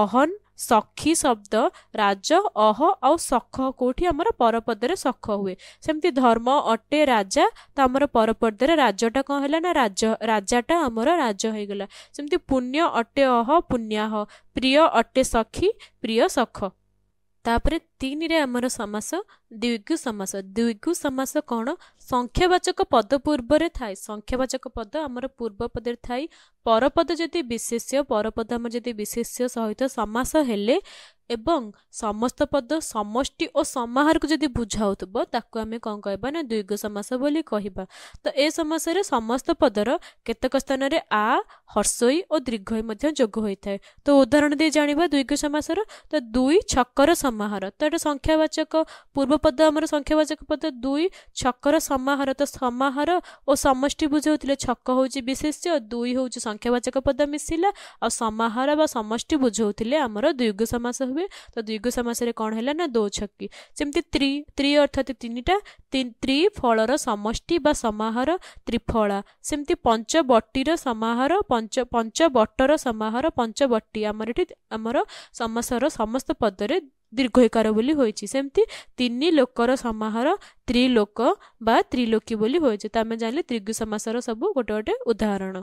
ଅହନ ସଖୀ ଶବ୍ଦ ରାଜ ଅହ ଆଉ ସଖ କେଉଁଠି ଆମର ପରପଦରେ ସଖ ହୁଏ ସେମିତି ଧର୍ମ ଅଟେ ରାଜା ତ ଆମର ପରପଦରେ ରାଜଟା କ'ଣ ହେଲା ନା ରାଜ ରାଜାଟା ଆମର ରାଜ ହେଇଗଲା ସେମିତି ପୁଣ୍ୟ ଅଟେ ଅହ ପୁଣ୍ୟାହ ପ୍ରିୟ ଅଟେ ସଖୀ ପ୍ରିୟ ସଖ ତାପରେ ତିନିରେ ଆମର ସମାସ ଦ୍ୱିଗୁ ସମାସ ଦ୍ୱିଗୁ ସମାସ କ'ଣ ସଂଖ୍ୟାବାଚକ ପଦ ପୂର୍ବରେ ଥାଏ ସଂଖ୍ୟାବାଚକ ପଦ ଆମର ପୂର୍ବ ପଦରେ ଥାଏ ପରପଦ ଯଦି ବିଶେଷ୍ୟ ପରପଦ ଆମର ଯଦି ବିଶେଷ୍ୟ ସହିତ ସମାସ ହେଲେ ଏବଂ ସମସ୍ତ ପଦ ସମଷ୍ଟି ଓ ସମାହାରକୁ ଯଦି ବୁଝାଉଥିବ ତାକୁ ଆମେ କ'ଣ କହିବା ନା ଦୀର୍ଘ ସମାସ ବୋଲି କହିବା ତ ଏ ସମାସରେ ସମସ୍ତ ପଦର କେତେକ ସ୍ଥାନରେ ଆ ହର୍ଷଇ ଓ ଦୀର୍ଘଇ ମଧ୍ୟ ଯୋଗ ହୋଇଥାଏ ତ ଉଦାହରଣ ଦେଇ ଜାଣିବା ଦୀର୍ଘ ସମାସର ତ ଦୁଇ ଛକର ସମାହାର ତ ଏଇଟା ସଂଖ୍ୟାବାଚକ ପୂର୍ବ ପଦ ଆମର ସଂଖ୍ୟାବାଚକ ପଦ ଦୁଇ ଛକର ସମ ସମାହାର ତ ସମାହାର ଓ ସମଷ୍ଟି ବୁଝାଉଥିଲେ ଛକ ହେଉଛି ବିଶେଷ ଦୁଇ ହେଉଛି ସଂଖ୍ୟାବାଚକ ପଦ ମିଶିଲା ଆଉ ସମାହାର ବା ସମଷ୍ଟି ବୁଝାଉଥିଲେ ଆମର ଦୀର୍ଘ ସମାସ ହୁଏ ତ ଦୀର୍ଘ ସମାସରେ କ'ଣ ହେଲା ନା ଦୋ ଛକି ଯେମିତି ତ୍ରି ତ୍ରି ଅର୍ଥାତ୍ ତିନିଟା ତ୍ରି ଫଳର ସମଷ୍ଟି ବା ସମାହାର ତ୍ରିଫଳା ସେମିତି ପଞ୍ଚବଟିର ସମାହାର ପଞ୍ଚ ପଞ୍ଚବଟର ସମାହାର ପଞ୍ଚବଟି ଆମର ଏଠି ଆମର ସମାସର ସମସ୍ତ ପଦରେ ଦୀର୍ଘକାର ବୋଲି ହୋଇଛି ସେମିତି ତିନି ଲୋକର ସମାହାର ତ୍ରିଲୋକ ବା ତ୍ରିଲୋକୀ ବୋଲି ହୋଇଛି ତ ଆମେ ଜାଣିଲେ ତ୍ରିଗୁ ସମାସର ସବୁ ଗୋଟେ ଗୋଟେ ଉଦାହରଣ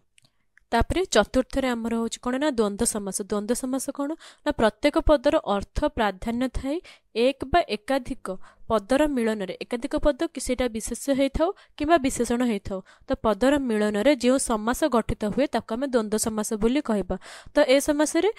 ତାପରେ ଚତୁର୍ଥରେ ଆମର ହେଉଛି କ'ଣ ନା ଦ୍ୱନ୍ଦ୍ୱ ସମାସ ଦ୍ୱନ୍ଦ୍ୱ ସମାସ କ'ଣ ନା ପ୍ରତ୍ୟେକ ପଦର ଅର୍ଥ ପ୍ରାଧାନ୍ୟ ଥାଏ ଏକ ବା ଏକାଧିକ ପଦର ମିଳନରେ ଏକାଧିକ ପଦ କି ସେଇଟା ବିଶେଷ ହେଇଥାଉ କିମ୍ବା ବିଶେଷଣ ହେଇଥାଉ ତ ପଦର ମିଳନରେ ଯେଉଁ ସମାସ ଗଠିତ ହୁଏ ତାକୁ ଆମେ ଦ୍ୱନ୍ଦ୍ୱ ସମାସ ବୋଲି କହିବା ତ ଏ ସମାସରେ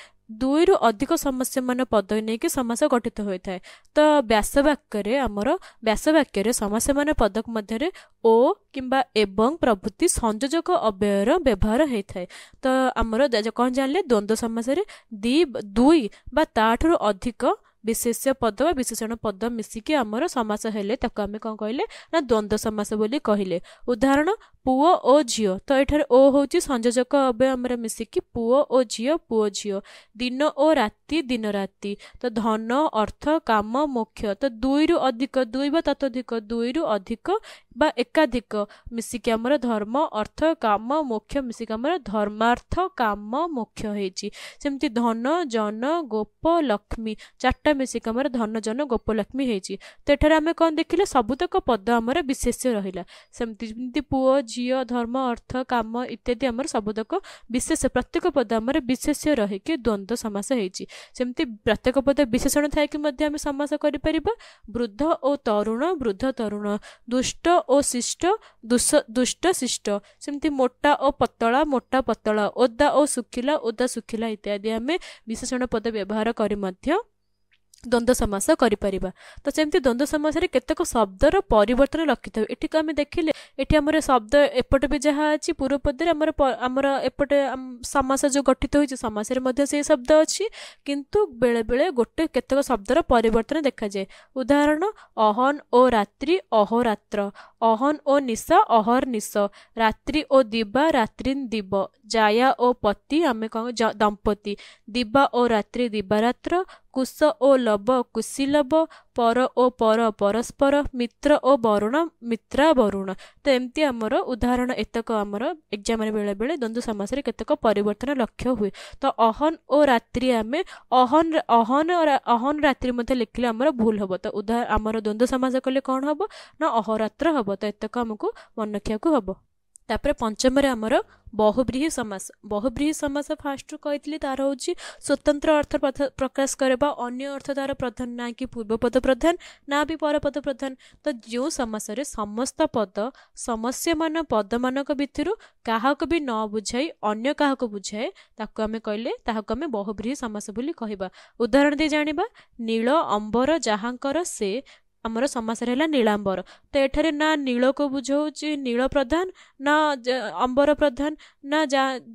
ଦୁଇରୁ ଅଧିକ ସମସ୍ୟାମାନ ପଦ ନେଇକି ସମାସ ଗଠିତ ହୋଇଥାଏ ତ ବ୍ୟାସବାକ୍ୟରେ ଆମର ବ୍ୟାସବାକ୍ୟରେ ସମସ୍ୟାମାନ ପଦ ମଧ୍ୟରେ ଓ କିମ୍ବା ଏବଂ ପ୍ରଭୃତି ସଂଯୋଜକ ଅବ୍ୟୟର ବ୍ୟବହାର ହେଇଥାଏ ତ ଆମର କ'ଣ ଜାଣିଲେ ଦ୍ୱନ୍ଦ୍ୱ ସମାସରେ ଦୁଇ ଦୁଇ ବା ତାଠାରୁ ଅଧିକ ବିଶେଷ୍ୟ ପଦ ବା ବିଶେଷଣ ପଦ ମିଶିକି ଆମର ସମାସ ହେଲେ ତାକୁ ଆମେ କ'ଣ କହିଲେ ନା ଦ୍ୱନ୍ଦ୍ୱ ସମାସ ବୋଲି କହିଲେ ଉଦାହରଣ ପୁଅ ଓ ଝିଅ ତ ଏଠାରେ ଓ ହେଉଛି ସଂଯୋଜକ ଅବ୍ୟ ଆମର ମିଶିକି ପୁଅ ଓ ଝିଅ ପୁଅ ଝିଅ ଦିନ ଓ ରାତି ଦିନ ରାତି ତ ଧନ ଅର୍ଥ କାମ ମୁଖ୍ୟ ତ ଦୁଇରୁ ଅଧିକ ଦୁଇ ବା ତତ୍ଵଧିକ ଦୁଇରୁ ଅଧିକ ବା ଏକାଧିକ ମିଶିକି ଆମର ଧର୍ମ ଅର୍ଥ କାମ ମୁଖ୍ୟ ମିଶିକି ଆମର ଧର୍ମାର୍ଥ କାମ ମୁଖ୍ୟ ହେଇଛି ସେମିତି ଧନ ଜନ ଗୋପ ଲକ୍ଷ୍ମୀ ଚାରିଟା ମିଶିକି ଆମର ଧନ ଜନ ଗୋପ ଲକ୍ଷ୍ମୀ ହେଇଛି ତ ଏଠାରେ ଆମେ କ'ଣ ଦେଖିଲେ ସବୁତକ ପଦ ଆମର ବିଶେଷ ରହିଲା ସେମିତି ଯେମିତି ପୁଅ ଝିଅ ଧର୍ମ ଅର୍ଥ କାମ ଇତ୍ୟାଦି ଆମର ଶବ୍ଦକ ବିଶେଷ ପ୍ରତ୍ୟେକ ପଦ ଆମର ବିଶେଷ ରହିକି ଦ୍ୱନ୍ଦ୍ୱ ସମାସ ହେଇଛି ସେମିତି ପ୍ରତ୍ୟେକ ପଦ ବିଶେଷଣ ଥାଇକି ମଧ୍ୟ ଆମେ ସମାସ କରିପାରିବା ବୃଦ୍ଧ ଓ ତରୁଣ ବୃଦ୍ଧ ତରୁଣ ଦୁଷ୍ଟ ଓ ଶିଷ୍ଟ ଦୁଷ୍ଟ ଶିଷ୍ଟ ସେମିତି ମୋଟା ଓ ପତଳା ମୋଟା ପତଳା ଓଦା ଓ ଶୁଖିଲା ଓଦା ଶୁଖିଲା ଇତ୍ୟାଦି ଆମେ ବିଶେଷଣ ପଦ ବ୍ୟବହାର କରି ମଧ୍ୟ द्वन्द्व समास गरिपार त समास द्वन्द्वमासेक शब्द र परिवर्तन रकिताखि एटिम शब्द एपट बि जहाँ अब पूर्व पदले आम एपटे समास जो गठित हुन्छ समाजले शब्द गोटे बेला शब्दर गातक देखा रताए उदाहरण अहन ओ रात्रि अहर ଅହନ ଓ ନିଶା ଅହର୍ନିଶ ରାତ୍ରି ଓ ଦିବା ରାତ୍ରି ଦିବ ଜାୟା ଓ ପତି ଆମେ କ'ଣ ଦମ୍ପତି ଦିବା ଓ ରାତ୍ରି ଦିବାରାତ୍ର କୁଶ ଓ ଲବ କୁଶି ଲବ ପର ଓ ପର ପରସ୍ପର ମିତ୍ର ଓ ବରୁଣ ମିତ୍ରା ବରୁଣ ତ ଏମିତି ଆମର ଉଦାହରଣ ଏତକ ଆମର ଏକ୍ଜାମ୍ରେ ବେଳେବେଳେ ଦ୍ୱନ୍ଦ୍ୱ ସମାସରେ କେତେକ ପରିବର୍ତ୍ତନ ଲକ୍ଷ୍ୟ ହୁଏ ତ ଅହନ ଓ ରାତ୍ରି ଆମେ ଅହନ ଅହନ ଅହନ ରାତ୍ରି ମଧ୍ୟ ଲେଖିଲେ ଆମର ଭୁଲ ହେବ ତ ଉଦାହରଣ ଆମର ଦ୍ୱନ୍ଦ୍ୱ ସମାସ କଲେ କ'ଣ ହେବ ନା ଅହରାତ୍ର ହେବ ତ ଏତକ ଆମକୁ ମନେ ରଖିବାକୁ ହେବ ତାପରେ ପଞ୍ଚମରେ ଆମର ବହୁବ୍ରୀହି ସମାସ ବହୁବ୍ରୀହି ସମାସ ଫାର୍ଷ୍ଟରୁ କହିଥିଲି ତାର ହେଉଛି ସ୍ୱତନ୍ତ୍ର ଅର୍ଥ ପ୍ରକାଶ କରିବା ଅନ୍ୟ ଅର୍ଥ ତାର ପ୍ରଧାନ ନା କି ପୂର୍ବପଦ ପ୍ରଧାନ ନା ବି ପରପଦ ପ୍ରଧାନ ତ ଯେଉଁ ସମାସରେ ସମସ୍ତ ପଦ ସମସ୍ୟମାନ ପଦମାନଙ୍କ ଭିତରୁ କାହାକୁ ବି ନ ବୁଝାଇ ଅନ୍ୟ କାହାକୁ ବୁଝାଏ ତାକୁ ଆମେ କହିଲେ ତାହାକୁ ଆମେ ବହୁବ୍ରୀହି ସମାସ ବୋଲି କହିବା ଉଦାହରଣ ଦେଇ ଜାଣିବା ନୀଳ ଅମ୍ବର ଯାହାଙ୍କର ସେ ଆମର ସମାସରେ ହେଲା ନୀଳାମ୍ବର ତ ଏଠାରେ ନା ନୀଳକୁ ବୁଝଉଛି ନୀଳ ପ୍ରଧାନ ନା ଅମ୍ବର ପ୍ରଧାନ ନା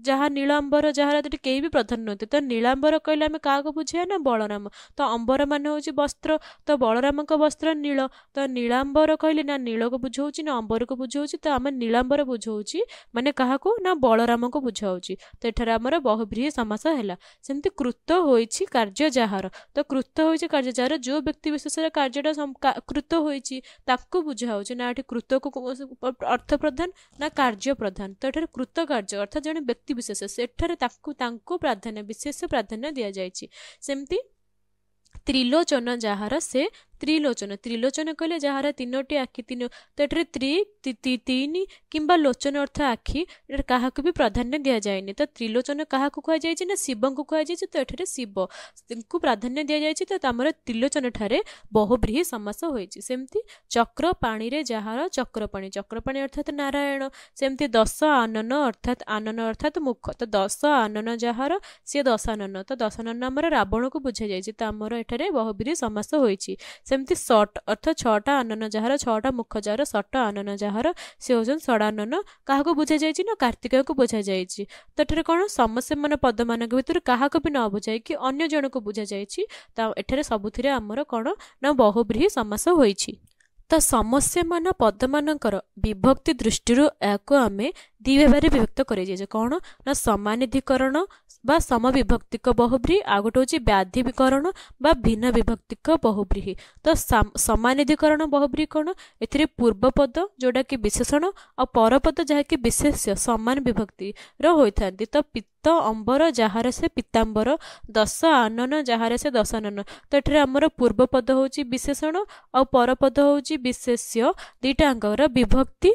ଯାହା ନୀଳ ଅମ୍ବର ଯାହାର ସେଠି କେହି ବି ପ୍ରଧାନ ନୁହନ୍ତି ତ ନୀଳାମ୍ବର କହିଲେ ଆମେ କାହାକୁ ବୁଝିବା ନା ବଳରାମ ତ ଅମ୍ବର ମାନେ ହେଉଛି ବସ୍ତ୍ର ତ ବଳରାମଙ୍କ ବସ୍ତ୍ର ନୀଳ ତ ନୀଳାମ୍ବର କହିଲେ ନା ନୀଳକୁ ବୁଝାଉଛି ନା ଅମ୍ବରକୁ ବୁଝାଉଛି ତ ଆମେ ନୀଳାମ୍ବର ବୁଝଉଛି ମାନେ କାହାକୁ ନା ବଳରାମଙ୍କୁ ବୁଝାଉଛି ତ ଏଠାରେ ଆମର ବହୁବ୍ରିହ ସମାସ ହେଲା ସେମିତି କୃତ ହୋଇଛି କାର୍ଯ୍ୟ ଯାହାର ତ କୃତ ହୋଇଛି କାର୍ଯ୍ୟ ଯାହାର ଯେଉଁ ବ୍ୟକ୍ତିବିଶେଷରେ କାର୍ଯ୍ୟଟା କୃତ ହୋଇଛି ତାକୁ ବୁଝାଉଛି ନା ଏଠି କୃତକୁ କୌଣସି ଅର୍ଥ ପ୍ରଧାନ ନା କାର୍ଯ୍ୟ ପ୍ରଧାନ ତ ଏଠାରେ କୃତ କାର୍ଯ୍ୟ ଅର୍ଥାତ ଜଣେ ବ୍ୟକ୍ତି ବିଶେଷ ସେଠାରେ ତାକୁ ତାଙ୍କୁ ପ୍ରାଧାନ୍ୟ ବିଶେଷ ପ୍ରାଧାନ୍ୟ ଦିଆଯାଇଛି ସେମିତି ତ୍ରିଲୋଚନ ଯାହାର ସେ ତ୍ରିଲୋଚନ ତ୍ରିଲୋଚନ କହିଲେ ଯାହାର ତିନୋଟି ଆଖି ତିନି ତ ଏଠାରେ ତ୍ରି ତିନି କିମ୍ବା ଲୋଚନ ଅର୍ଥ ଆଖି ଏଠାରେ କାହାକୁ ବି ପ୍ରାଧାନ୍ୟ ଦିଆଯାଇନି ତ ତ୍ରିଲୋଚନ କାହାକୁ କୁହାଯାଇଛି ନା ଶିବଙ୍କୁ କୁହାଯାଇଛି ତ ଏଠାରେ ଶିବଙ୍କୁ ପ୍ରାଧାନ୍ୟ ଦିଆଯାଇଛି ତ ଆମର ତ୍ରିଲୋଚନ ଠାରେ ବହୁବ୍ରୀହି ସମାସ ହୋଇଛି ସେମିତି ଚକ୍ର ପାଣିରେ ଯାହାର ଚକ୍ରପାଣି ଚକ୍ରପାଣି ଅର୍ଥାତ୍ ନାରାୟଣ ସେମିତି ଦଶ ଆନନ ଅର୍ଥାତ୍ ଆନନ ଅର୍ଥାତ୍ ମୁଖ ତ ଦଶ ଆନନ ଯାହାର ସିଏ ଦଶାନନ ତ ଦଶାନନ ଆମର ରାବଣକୁ ବୁଝାଯାଇଛି ତ ଆମର ଏଠାରେ ବହୁବ୍ରୀହି ସମାସ ହୋଇଛି ସେମିତି ସଟ ଅର୍ଥ ଛଅଟା ଅନନ ଯାହାର ଛଅଟା ମୁଖ ଯାହାର ସଟ ଅନନ ଯାହାର ସେ ହେଉଛନ୍ତି ଷଡ଼ାନନ କାହାକୁ ବୁଝାଯାଇଛି ନା କାର୍ତ୍ତିକକୁ ବୁଝାଯାଇଛି ତ ଏଠାରେ କ'ଣ ସମସ୍ତେମାନେ ପଦମାନଙ୍କ ଭିତରୁ କାହାକୁ ବି ନ ବୁଝାଇକି ଅନ୍ୟ ଜଣକୁ ବୁଝାଯାଇଛି ତ ଏଠାରେ ସବୁଥିରେ ଆମର କ'ଣ ନା ବହୁବ୍ରୀହି ସମାସ ହୋଇଛି ତ ସମସ୍ୟାମାନ ପଦମାନଙ୍କର ବିଭକ୍ତି ଦୃଷ୍ଟିରୁ ଏହାକୁ ଆମେ ଦୁଇ ଭାବରେ ବିଭକ୍ତ କରାଯାଇଛି କ'ଣ ନା ସମାନିଧିକରଣ ବା ସମବିଭକ୍ତିକ ବହୁବ୍ରୀହି ଆଉ ଗୋଟେ ହେଉଛି ବ୍ୟାଧିକରଣ ବା ଭିନ୍ନ ବିଭକ୍ତିକ ବହୁବ୍ରୀହି ତ ସମାନିଧିକରଣ ବହୁବ୍ରୀହି କ'ଣ ଏଥିରେ ପୂର୍ବପଦ ଯେଉଁଟାକି ବିଶେଷଣ ଆଉ ପରପଦ ଯାହାକି ବିଶେଷ୍ୟ ସମାନ ବିଭକ୍ତିର ହୋଇଥାନ୍ତି ତ ପିତ୍ତ ଅମ୍ବର ଯାହାର ସେ ପିତାମ୍ବର ଦଶ ଆନନ ଯାହାର ସେ ଦଶାନନ ତ ଏଠାରେ ଆମର ପୂର୍ବପଦ ହେଉଛି ବିଶେଷଣ ଆଉ ପରପଦ ହେଉଛି ବିଶେଷ୍ୟ ଦୁଇଟା ଅଙ୍ଗର ବିଭକ୍ତି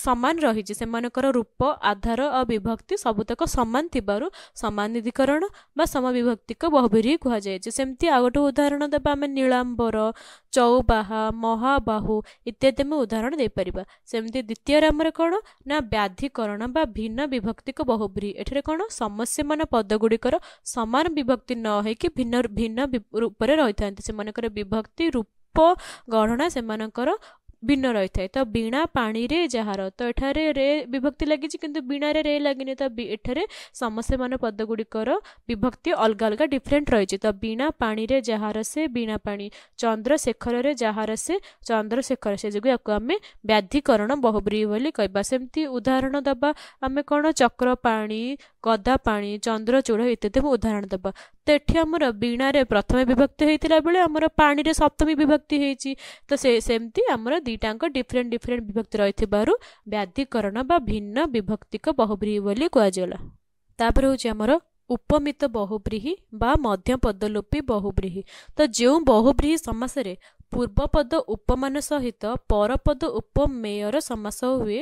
ସମାନ ରହିଛି ସେମାନଙ୍କର ରୂପ ଆଧାର ଆଉ ବିଭକ୍ତି ସବୁତକ ସମାନ ଥିବାରୁ ସମାନ ନିଧିକରଣ ବା ସମବିଭକ୍ତିକ ବହୁବିରି କୁହାଯାଇଛି ସେମିତି ଆଉ ଗୋଟେ ଉଦାହରଣ ଦେବା ଆମେ ନୀଳାମ୍ବର ଚୌବାହା ମହାବାହୁ ଇତ୍ୟାଦି ଆମେ ଉଦାହରଣ ଦେଇପାରିବା ସେମିତି ଦ୍ୱିତୀୟରେ ଆମର କ'ଣ ନା ବ୍ୟାଧିକରଣ ବା ଭିନ୍ନ ବିଭକ୍ତିକ ବହୁବିରି ଏଠାରେ କ'ଣ ସମସ୍ୟାମାନ ପଦ ଗୁଡ଼ିକର ସମାନ ବିଭକ୍ତି ନ ହୋଇକି ଭିନ୍ନ ଭିନ୍ନ ରୂପରେ ରହିଥାନ୍ତି ସେମାନଙ୍କର ବିଭକ୍ତି ରୂପ ଗଣନା ସେମାନଙ୍କର ଭିନ୍ନ ରହିଥାଏ ତ ବିଣା ପାଣିରେ ଯାହାର ତ ଏଠାରେ ରେ ବିଭକ୍ତି ଲାଗିଛି କିନ୍ତୁ ବିଣାରେ ରେ ଲାଗିନି ତ ଏଠାରେ ସମସ୍ତେମାନ ପଦଗୁଡ଼ିକର ବିଭକ୍ତି ଅଲଗା ଅଲଗା ଡିଫରେଣ୍ଟ ରହିଛି ତ ବିଣା ପାଣିରେ ଯାହାର ସେ ବିଣା ପାଣି ଚନ୍ଦ୍ରଶେଖରରେ ଯାହାର ସେ ଚନ୍ଦ୍ରଶେଖର ସେ ଯୋଗୁଁ ୟାକୁ ଆମେ ବ୍ୟାଧିକରଣ ବହୁବ୍ରୀହି ବୋଲି କହିବା ସେମିତି ଉଦାହରଣ ଦେବା ଆମେ କ'ଣ ଚକ୍ର ପାଣି ଗଦା ପାଣି ଚନ୍ଦ୍ରଚୂଡ଼ ଇତ୍ୟାଦି ଉଦାହରଣ ଦେବା ତ ଏଠି ଆମର ବୀଣାରେ ପ୍ରଥମେ ବିଭକ୍ତି ହେଇଥିଲା ବେଳେ ଆମର ପାଣିରେ ସପ୍ତମୀ ବିଭକ୍ତି ହେଇଛି ତ ସେ ସେମିତି ଆମର ଦୁଇଟାଙ୍କ ଡିଫରେଣ୍ଟ ଡିଫରେଣ୍ଟ ବିଭକ୍ତି ରହିଥିବାରୁ ବ୍ୟାଧିକରଣ ବା ଭିନ୍ନ ବିଭକ୍ତିକ ବହୁବ୍ରୀହି ବୋଲି କୁହାଯାଇଗଲା ତାପରେ ହେଉଛି ଆମର ଉପମିତ ବହୁବ୍ରୀହି ବା ମଧ୍ୟପଦଲୋପୀ ବହୁବ୍ରୀହି ତ ଯେଉଁ ବହୁବ୍ରୀହି ସମାସରେ ପୂର୍ବପଦ ଉପମାନ ସହିତ ପରପଦ ଉପମେୟର ସମାସ ହୁଏ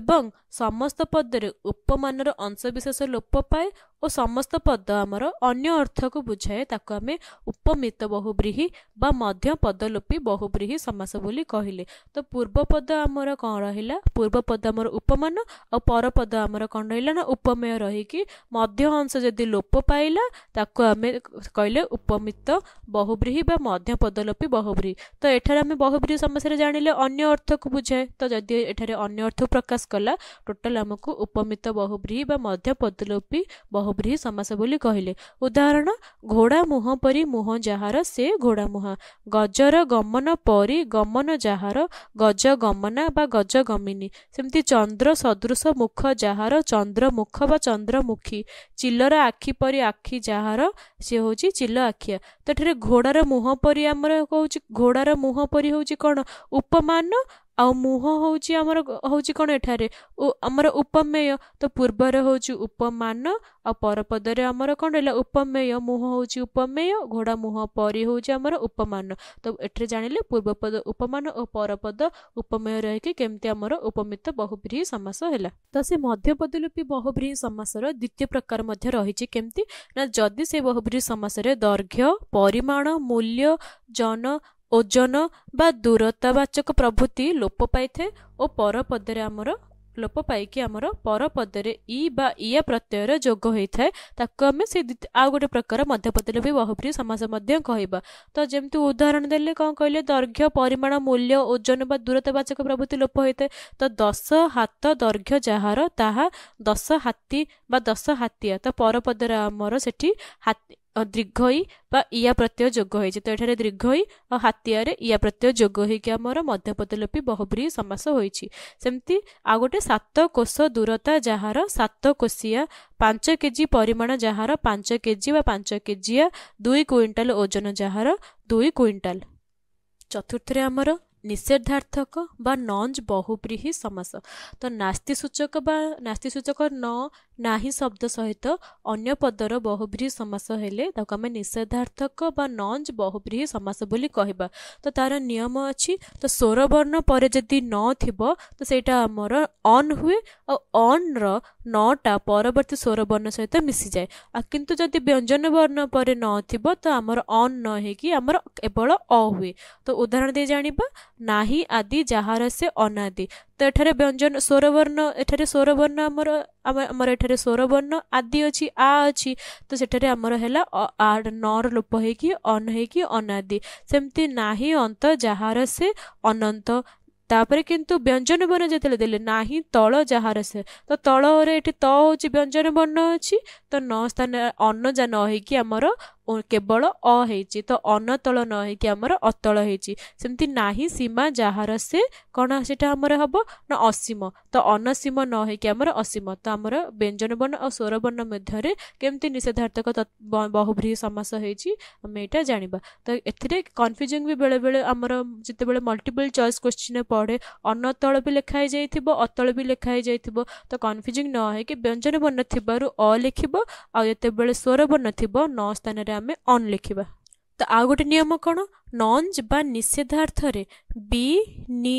এবং সমস্ত পদরে উপমানর অংশবিশেষে লোপ পায় ও সমস্ত পদ আমরা অন্য অর্থকে বোঝায় তাকু আমি উপমিত বহুব্রীহি বা মধ্যপদলপি বহুব্রীহি সমাস বলি কইলে তো পূর্বপদ আমরা কোন রইলা পূর্বপদ আমরা উপমান ও পরপদ আমরা কোন রইলা না উপমেয় রইকি মধ্য অংশ যদি লোপ পায়লা তাকু আমি কইলে উপমিত বহুব্রীহি বা মধ্যপদলপি বহুব্রীহি তো এঠারে আমি বহুব্রীহি সমাসরে জানিলে অন্য অর্থকে বোঝায় তো যদি এঠারে অন্য অর্থ প্রকাশ ପ୍ରକାଶ କଲା ଟୋଟାଲ ଆମକୁ ଉପମିତ ବହୁବ୍ରୀହି ବା ମଧ୍ୟ ପଦଲୋପୀ ବହୁବ୍ରୀହି ସମାସ ବୋଲି କହିଲେ ଉଦାହରଣ ଘୋଡ଼ା ମୁହଁ ପରି ମୁହଁ ଯାହାର ସେ ଘୋଡ଼ା ମୁହଁ ଗଜର ଗମନ ପରି ଗମନ ଯାହାର ଗଜ ଗମନା ବା ଗଜ ଗମିନି ସେମିତି ଚନ୍ଦ୍ର ସଦୃଶ ମୁଖ ଯାହାର ଚନ୍ଦ୍ର ମୁଖ ବା ଚନ୍ଦ୍ରମୁଖୀ ଚିଲର ଆଖି ପରି ଆଖି ଯାହାର ସେ ହେଉଛି ଚିଲ ଆଖିଆ ତ ଏଠାରେ ଘୋଡ଼ାର ମୁହଁ ପରି ଆମର କହୁଛି ଘୋଡ଼ାର ମୁହଁ ପରି ହେଉଛି କ'ଣ ଉପମାନ ଆଉ ମୁହଁ ହେଉଛି ଆମର ହେଉଛି କ'ଣ ଏଠାରେ ଆମର ଉପମେୟ ତ ପୂର୍ବରେ ହେଉଛି ଉପମାନ ଆଉ ପରପଦରେ ଆମର କ'ଣ ରହିଲା ଉପମେୟ ମୁହଁ ହେଉଛି ଉପମେୟ ଘୋଡ଼ା ମୁହଁ ପରି ହେଉଛି ଆମର ଉପମାନ ତ ଏଠାରେ ଜାଣିଲେ ପୂର୍ବପଦ ଉପମାନ ଓ ପରପଦ ଉପମେୟ ରହିକି କେମିତି ଆମର ଉପମିତ ବହୁବ୍ରୀହି ସମାସ ହେଲା ତ ସେ ମଧ୍ୟପଦଲୋପୀ ବହୁବ୍ରୀହି ସମାସର ଦ୍ୱିତୀୟ ପ୍ରକାର ମଧ୍ୟ ରହିଛି କେମିତି ନା ଯଦି ସେ ବହୁବ୍ରୀହି ସମାସରେ ଦୈର୍ଘ୍ୟ ପରିମାଣ ମୂଲ୍ୟ ଜନ ଓଜନ ବା ଦୂରତାବାଚକ ପ୍ରଭୃତି ଲୋପ ପାଇଥାଏ ଓ ପରପଦରେ ଆମର ଲୋପ ପାଇକି ଆମର ପରପଦରେ ଇ ବା ଇଆ ପ୍ରତ୍ୟୟର ଯୋଗ ହୋଇଥାଏ ତାକୁ ଆମେ ସେ ଆଉ ଗୋଟେ ପ୍ରକାର ମଧ୍ୟପଦରେ ବି ବହୁପ୍ରିୟ ସମାସ ମଧ୍ୟ କହିବା ତ ଯେମିତି ଉଦାହରଣ ଦେଲେ କ'ଣ କହିଲେ ଦୈର୍ଘ୍ୟ ପରିମାଣ ମୂଲ୍ୟ ଓଜନ ବା ଦୂରତାବାଚକ ପ୍ରଭୃତି ଲୋପ ହୋଇଥାଏ ତ ଦଶ ହାତ ଦୈର୍ଘ୍ୟ ଯାହାର ତାହା ଦଶ ହାତୀ ବା ଦଶ ହାତିଆ ତ ପରପଦରେ ଆମର ସେଠି ହାତୀ ଦୀର୍ଘଇ ବା ଇଆ ପ୍ରତ୍ୟୟ ଯୋଗ ହୋଇଛି ତ ଏଠାରେ ଦୀର୍ଘଇ ଆଉ ହାତିଆରେ ଇଆ ପ୍ରତ୍ୟୟ ଯୋଗ ହୋଇକି ଆମର ମଧ୍ୟପଦଲୋପି ବହୁବ୍ରୀ ସମାସ ହୋଇଛି ସେମିତି ଆଉ ଗୋଟେ ସାତ କୋଷ ଦୂରତା ଯାହାର ସାତ କୋଷିଆ ପାଞ୍ଚ କେଜି ପରିମାଣ ଯାହାର ପାଞ୍ଚ କେଜି ବା ପାଞ୍ଚ କେଜିଆ ଦୁଇ କୁଇଣ୍ଟାଲ ଓଜନ ଯାହାର ଦୁଇ କୁଇଣ୍ଟାଲ ଚତୁର୍ଥରେ ଆମର ନିଷେଧାର୍ଥକ ବା ନଞ୍ଜ ବହୁବ୍ରିହି ସମାସ ତ ନାସ୍ତି ସୂଚକ ବା ନାସ୍ତି ସୂଚକ ନ ନାହିଁ ଶବ୍ଦ ସହିତ ଅନ୍ୟ ପଦର ବହୁବ୍ରୀହି ସମାସ ହେଲେ ତାକୁ ଆମେ ନିଷେଧାର୍ଥକ ବା ନଞ୍ଜ ବହୁବ୍ରୀହି ସମାସ ବୋଲି କହିବା ତ ତାର ନିୟମ ଅଛି ତ ସ୍ୱରବର୍ଣ୍ଣ ପରେ ଯଦି ନ ଥିବ ତ ସେଇଟା ଆମର ଅନ୍ ହୁଏ ଆଉ ଅନ୍ର ନଅଟା ପରବର୍ତ୍ତୀ ସ୍ୱରବର୍ଣ୍ଣ ସହିତ ମିଶିଯାଏ ଆଉ କିନ୍ତୁ ଯଦି ବ୍ୟଞ୍ଜନ ବର୍ଣ୍ଣ ପରେ ନ ଥିବ ତ ଆମର ଅନ୍ ନ ହେଇକି ଆମର କେବଳ ଅ ହୁଏ ତ ଉଦାହରଣ ଦେଇ ଜାଣିବା ନାହିଁ ଆଦି ଯାହାର ସେ ଅନାଦି ତ ଏଠାରେ ବ୍ୟଞ୍ଜନ ସ୍ୱରବର୍ଣ୍ଣ ଏଠାରେ ସ୍ୱରବର୍ଣ୍ଣ ଆମର ଆମର ଏଠାରେ ସ୍ୱରବର୍ଣ୍ଣ ଆଦି ଅଛି ଆ ଅଛି ତ ସେଠାରେ ଆମର ହେଲା ନର ଲୋପ ହେଇକି ଅନ୍ ହେଇକି ଅନାଦି ସେମିତି ନାହିଁ ଅନ୍ତ ଯାହାର ସେ ଅନନ୍ତ ତାପରେ କିନ୍ତୁ ବ୍ୟଞ୍ଜନ ବର୍ଣ୍ଣ ଯେତେବେଳେ ଦେଲେ ନାହିଁ ତଳ ଯାହାର ସେ ତ ତଳରେ ଏଠି ତ ହେଉଛି ବ୍ୟଞ୍ଜନ ବର୍ଣ୍ଣ ଅଛି ତ ନ ସ୍ଥାନ ଅନ୍ନ ଯା ନ ହେଇକି ଆମର କେବଳ ଅ ହେଇଛି ତ ଅନତଳ ନ ହେଇକି ଆମର ଅତଳ ହେଇଛି ସେମିତି ନାହିଁ ସୀମା ଯାହାର ସେ କ'ଣ ସେଟା ଆମର ହେବ ନା ଅସୀମ ତ ଅନସୀମ ନ ହେଇକି ଆମର ଅସୀମ ତ ଆମର ବ୍ୟଞ୍ଜନ ବର୍ଣ୍ଣ ଆଉ ସ୍ୱରବର୍ଣ୍ଣ ମଧ୍ୟରେ କେମିତି ନିଷେଧାର୍ଥକ ବହୁବ୍ରୀହି ସମାସ ହେଇଛି ଆମେ ଏଇଟା ଜାଣିବା ତ ଏଥିରେ କନଫ୍ୟୁଜିଂ ବି ବେଳେବେଳେ ଆମର ଯେତେବେଳେ ମଲ୍ଟିପଲ୍ ଚଏସ୍ କ୍ୱେଶ୍ଚିନ୍ ପଢ଼େ ଅନତଳ ବି ଲେଖା ହେଇଯାଇଥିବ ଅତଳ ବି ଲେଖା ହେଇଯାଇଥିବ ତ କନଫ୍ୟୁଜିଂ ନ ହେଇକି ବ୍ୟଞ୍ଜନ ବର୍ଣ୍ଣ ଥିବାରୁ ଅ ଲେଖିବ ଆଉ ଯେତେବେଳେ ସ୍ୱରବର୍ଣ୍ଣ ଥିବ ନ ସ୍ଥାନରେ ଆମେ ଅନ୍ ଲେଖିବା ତ ଆଉ ଗୋଟେ ନିୟମ କ'ଣ ନଞ୍ଜ ବା ନିଷେଧାର୍ଥରେ ବି ନି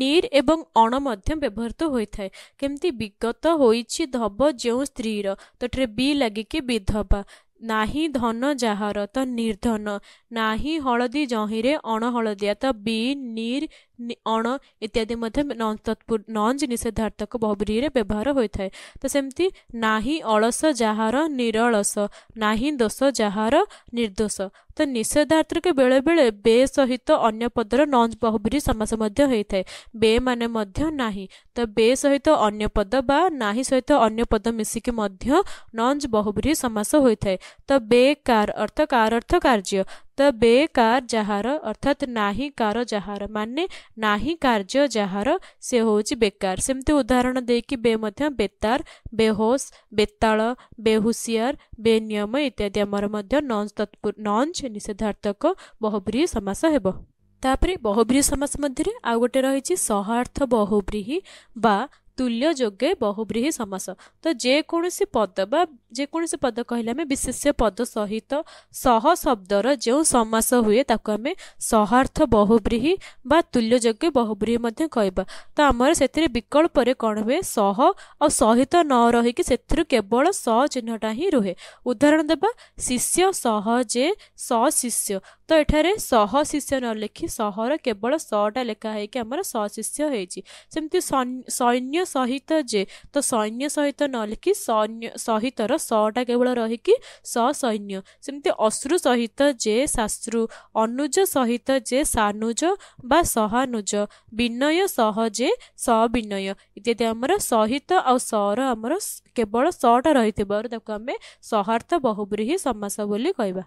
ନିର୍ ଏବଂ ଅଣ ମଧ୍ୟ ବ୍ୟବହୃତ ହୋଇଥାଏ କେମିତି ବିଗତ ହୋଇଛି ଧବ ଯେଉଁ ସ୍ତ୍ରୀର ତ ଏଠାରେ ବି ଲାଗିକି ବିଧବା ନାହିଁ ଧନ ଯାହାର ତ ନିର୍ଧନ ନାହିଁ ହଳଦୀ ଜହିଁରେ ଅଣହଳଦିଆ ତ ବି ନିର୍ ଅଣ ଇତ୍ୟାଦି ମଧ୍ୟ ତତ୍ପୁର ନଞ୍ଜ ନିଷେଧାର୍ଥକ ବହୁବ୍ରିହରେ ବ୍ୟବହାର ହୋଇଥାଏ ତ ସେମିତି ନାହିଁ ଅଳସ ଯାହାର ନିରଳସ ନାହିଁ ଦୋଷ ଯାହାର ନିର୍ଦ୍ଦୋଷ ତ ନିଷେଧାର୍ଥକ ବେଳେବେଳେ ବେ ସହିତ ଅନ୍ୟ ପଦର ନଞ୍ଜ ବହୁବ୍ରିହ ସମାସ ମଧ୍ୟ ହୋଇଥାଏ ବେ ମାନେ ମଧ୍ୟ ନାହିଁ ତ ବେ ସହିତ ଅନ୍ୟ ପଦ ବା ନାହିଁ ସହିତ ଅନ୍ୟ ପଦ ମିଶିକି ମଧ୍ୟ ନଞ୍ଜ ବହୁବ୍ରିହ ସମାସ ହୋଇଥାଏ ତ ବେ କାର ଅର୍ଥ କାର ଅର୍ଥ କାର୍ଯ୍ୟ তবে কার যাহার অর্থাৎ নাহি কার যাহার মানে নাহি কার্য যাহার সে হচ্ছে বেকার সেমতি উদাহরণ দিয়ে বে মধ্যে বেতার বেহোস বেতাল বেহুসিয়ার বেনিয়ম ইত্যাদি আমার মধ্যে নঞ্জ তৎপুর নঞ্জ নিষেধার্থক বহুব্রী সমাস হব ତାପରେ ବହୁବ୍ରୀହି ସମାସ ମଧ୍ୟରେ ଆଉ ଗୋଟେ ରହିଛି ସହାର୍ଥ ବହୁବ୍ରୀହି ବା ତୁଲ୍ୟ ଯୋଗେ ବହୁବ୍ରୀହି ସମାସ ତ ଯେକୌଣସି ପଦ ବା जेकोसी पद कहले आम विशेष पद सहित सह शब्दर जो समास हुए आम सहार्थ बहुब्रीही तुल्य योग्य बहुब्रीही कह तो आम से विकल्प कौन हुए सह और सहित न रही सेवल स चिन्हटा ही रुहे उदाहरण देवा शिष्य सहजे स शिष्य तो यठार सह शिष्य न लिखि सहर केवल सटा लिखाही स शिष्य होती सैन्य सहित जे तो सैन्य सहित न लिखि सैन्य सहितर ସଟା କେବଳ ରହିକି ସ ସୈନ୍ୟ ସେମିତି ଅଶ୍ରୁ ସହିତ ଯେ ଶାଶ୍ରୁ ଅନୁଜ ସହିତ ଯେ ସାନୁଜ ବା ସହାନୁଜ ବିନୟ ସହ ଯେ ସବିନୟ ଇତ୍ୟାଦି ଆମର ସହିତ ଆଉ ସର ଆମର କେବଳ ସଟା ରହିଥିବାରୁ ତାକୁ ଆମେ ସହାର୍ଥ ବହୁବ୍ରୀହି ସମାସ ବୋଲି କହିବା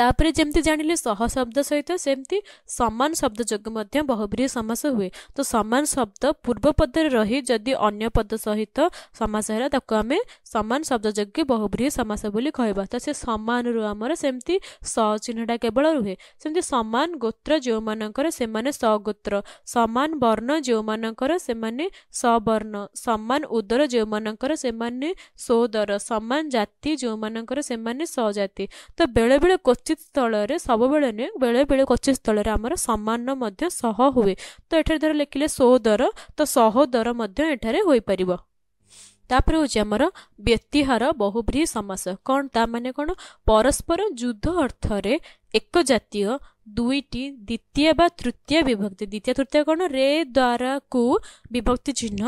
ତାପରେ ଯେମିତି ଜାଣିଲେ ସହ ଶବ୍ଦ ସହିତ ସେମିତି ସମାନ ଶବ୍ଦ ଯୋଗୁଁ ମଧ୍ୟ ବହୁବ୍ରୀହି ସମାସ ହୁଏ ତ ସମାନ ଶବ୍ଦ ପୂର୍ବ ପଦରେ ରହି ଯଦି ଅନ୍ୟ ପଦ ସହିତ ସମାସ ହେଲା ତାକୁ ଆମେ ସମାନ ଶବ୍ଦ ଯୋଗ୍ୟ ବହୁବ୍ରୀହି ସମାସ ବୋଲି କହିବା ତ ସେ ସମାନରୁ ଆମର ସେମିତି ସ ଚିହ୍ନଟା କେବଳ ରୁହେ ସେମିତି ସମାନ ଗୋତ୍ର ଯେଉଁମାନଙ୍କର ସେମାନେ ସଗୋତ୍ର ସମାନ ବର୍ଣ୍ଣ ଯେଉଁମାନଙ୍କର ସେମାନେ ସବର୍ଣ୍ଣ ସମାନ ଉଦର ଯେଉଁମାନଙ୍କର ସେମାନେ ସୋଦର ସମାନ ଜାତି ଯେଉଁମାନଙ୍କର ସେମାନେ ସଜାତି ତ ବେଳେବେଳେ କୋତ କ୍ୱଚିତ ସ୍ଥଳରେ ସବୁବେଳେ ନୁହେଁ ବେଳେବେଳେ କ୍ୱଚିତ ସ୍ଥଳରେ ଆମର ସମାନ ମଧ୍ୟ ସହ ହୁଏ ତ ଏଠାରେ ଧର ଲେଖିଲେ ସୋ ଦର ତ ସହ ଦର ମଧ୍ୟ ଏଠାରେ ହୋଇପାରିବ ତାପରେ ହେଉଛି ଆମର ବ୍ୟତିହାର ବହୁବ୍ରୀହି ସମାସ କ'ଣ ତା ମାନେ କ'ଣ ପରସ୍ପର ଯୁଦ୍ଧ ଅର୍ଥରେ ଏକ ଜାତୀୟ ଦୁଇଟି ଦ୍ୱିତୀୟ ବା ତୃତୀୟ ବିଭକ୍ତି ଦ୍ୱିତୀୟ ତୃତୀୟ କ'ଣ ରେ ଦ୍ୱାରାକୁ ବିଭକ୍ତି ଚିହ୍ନ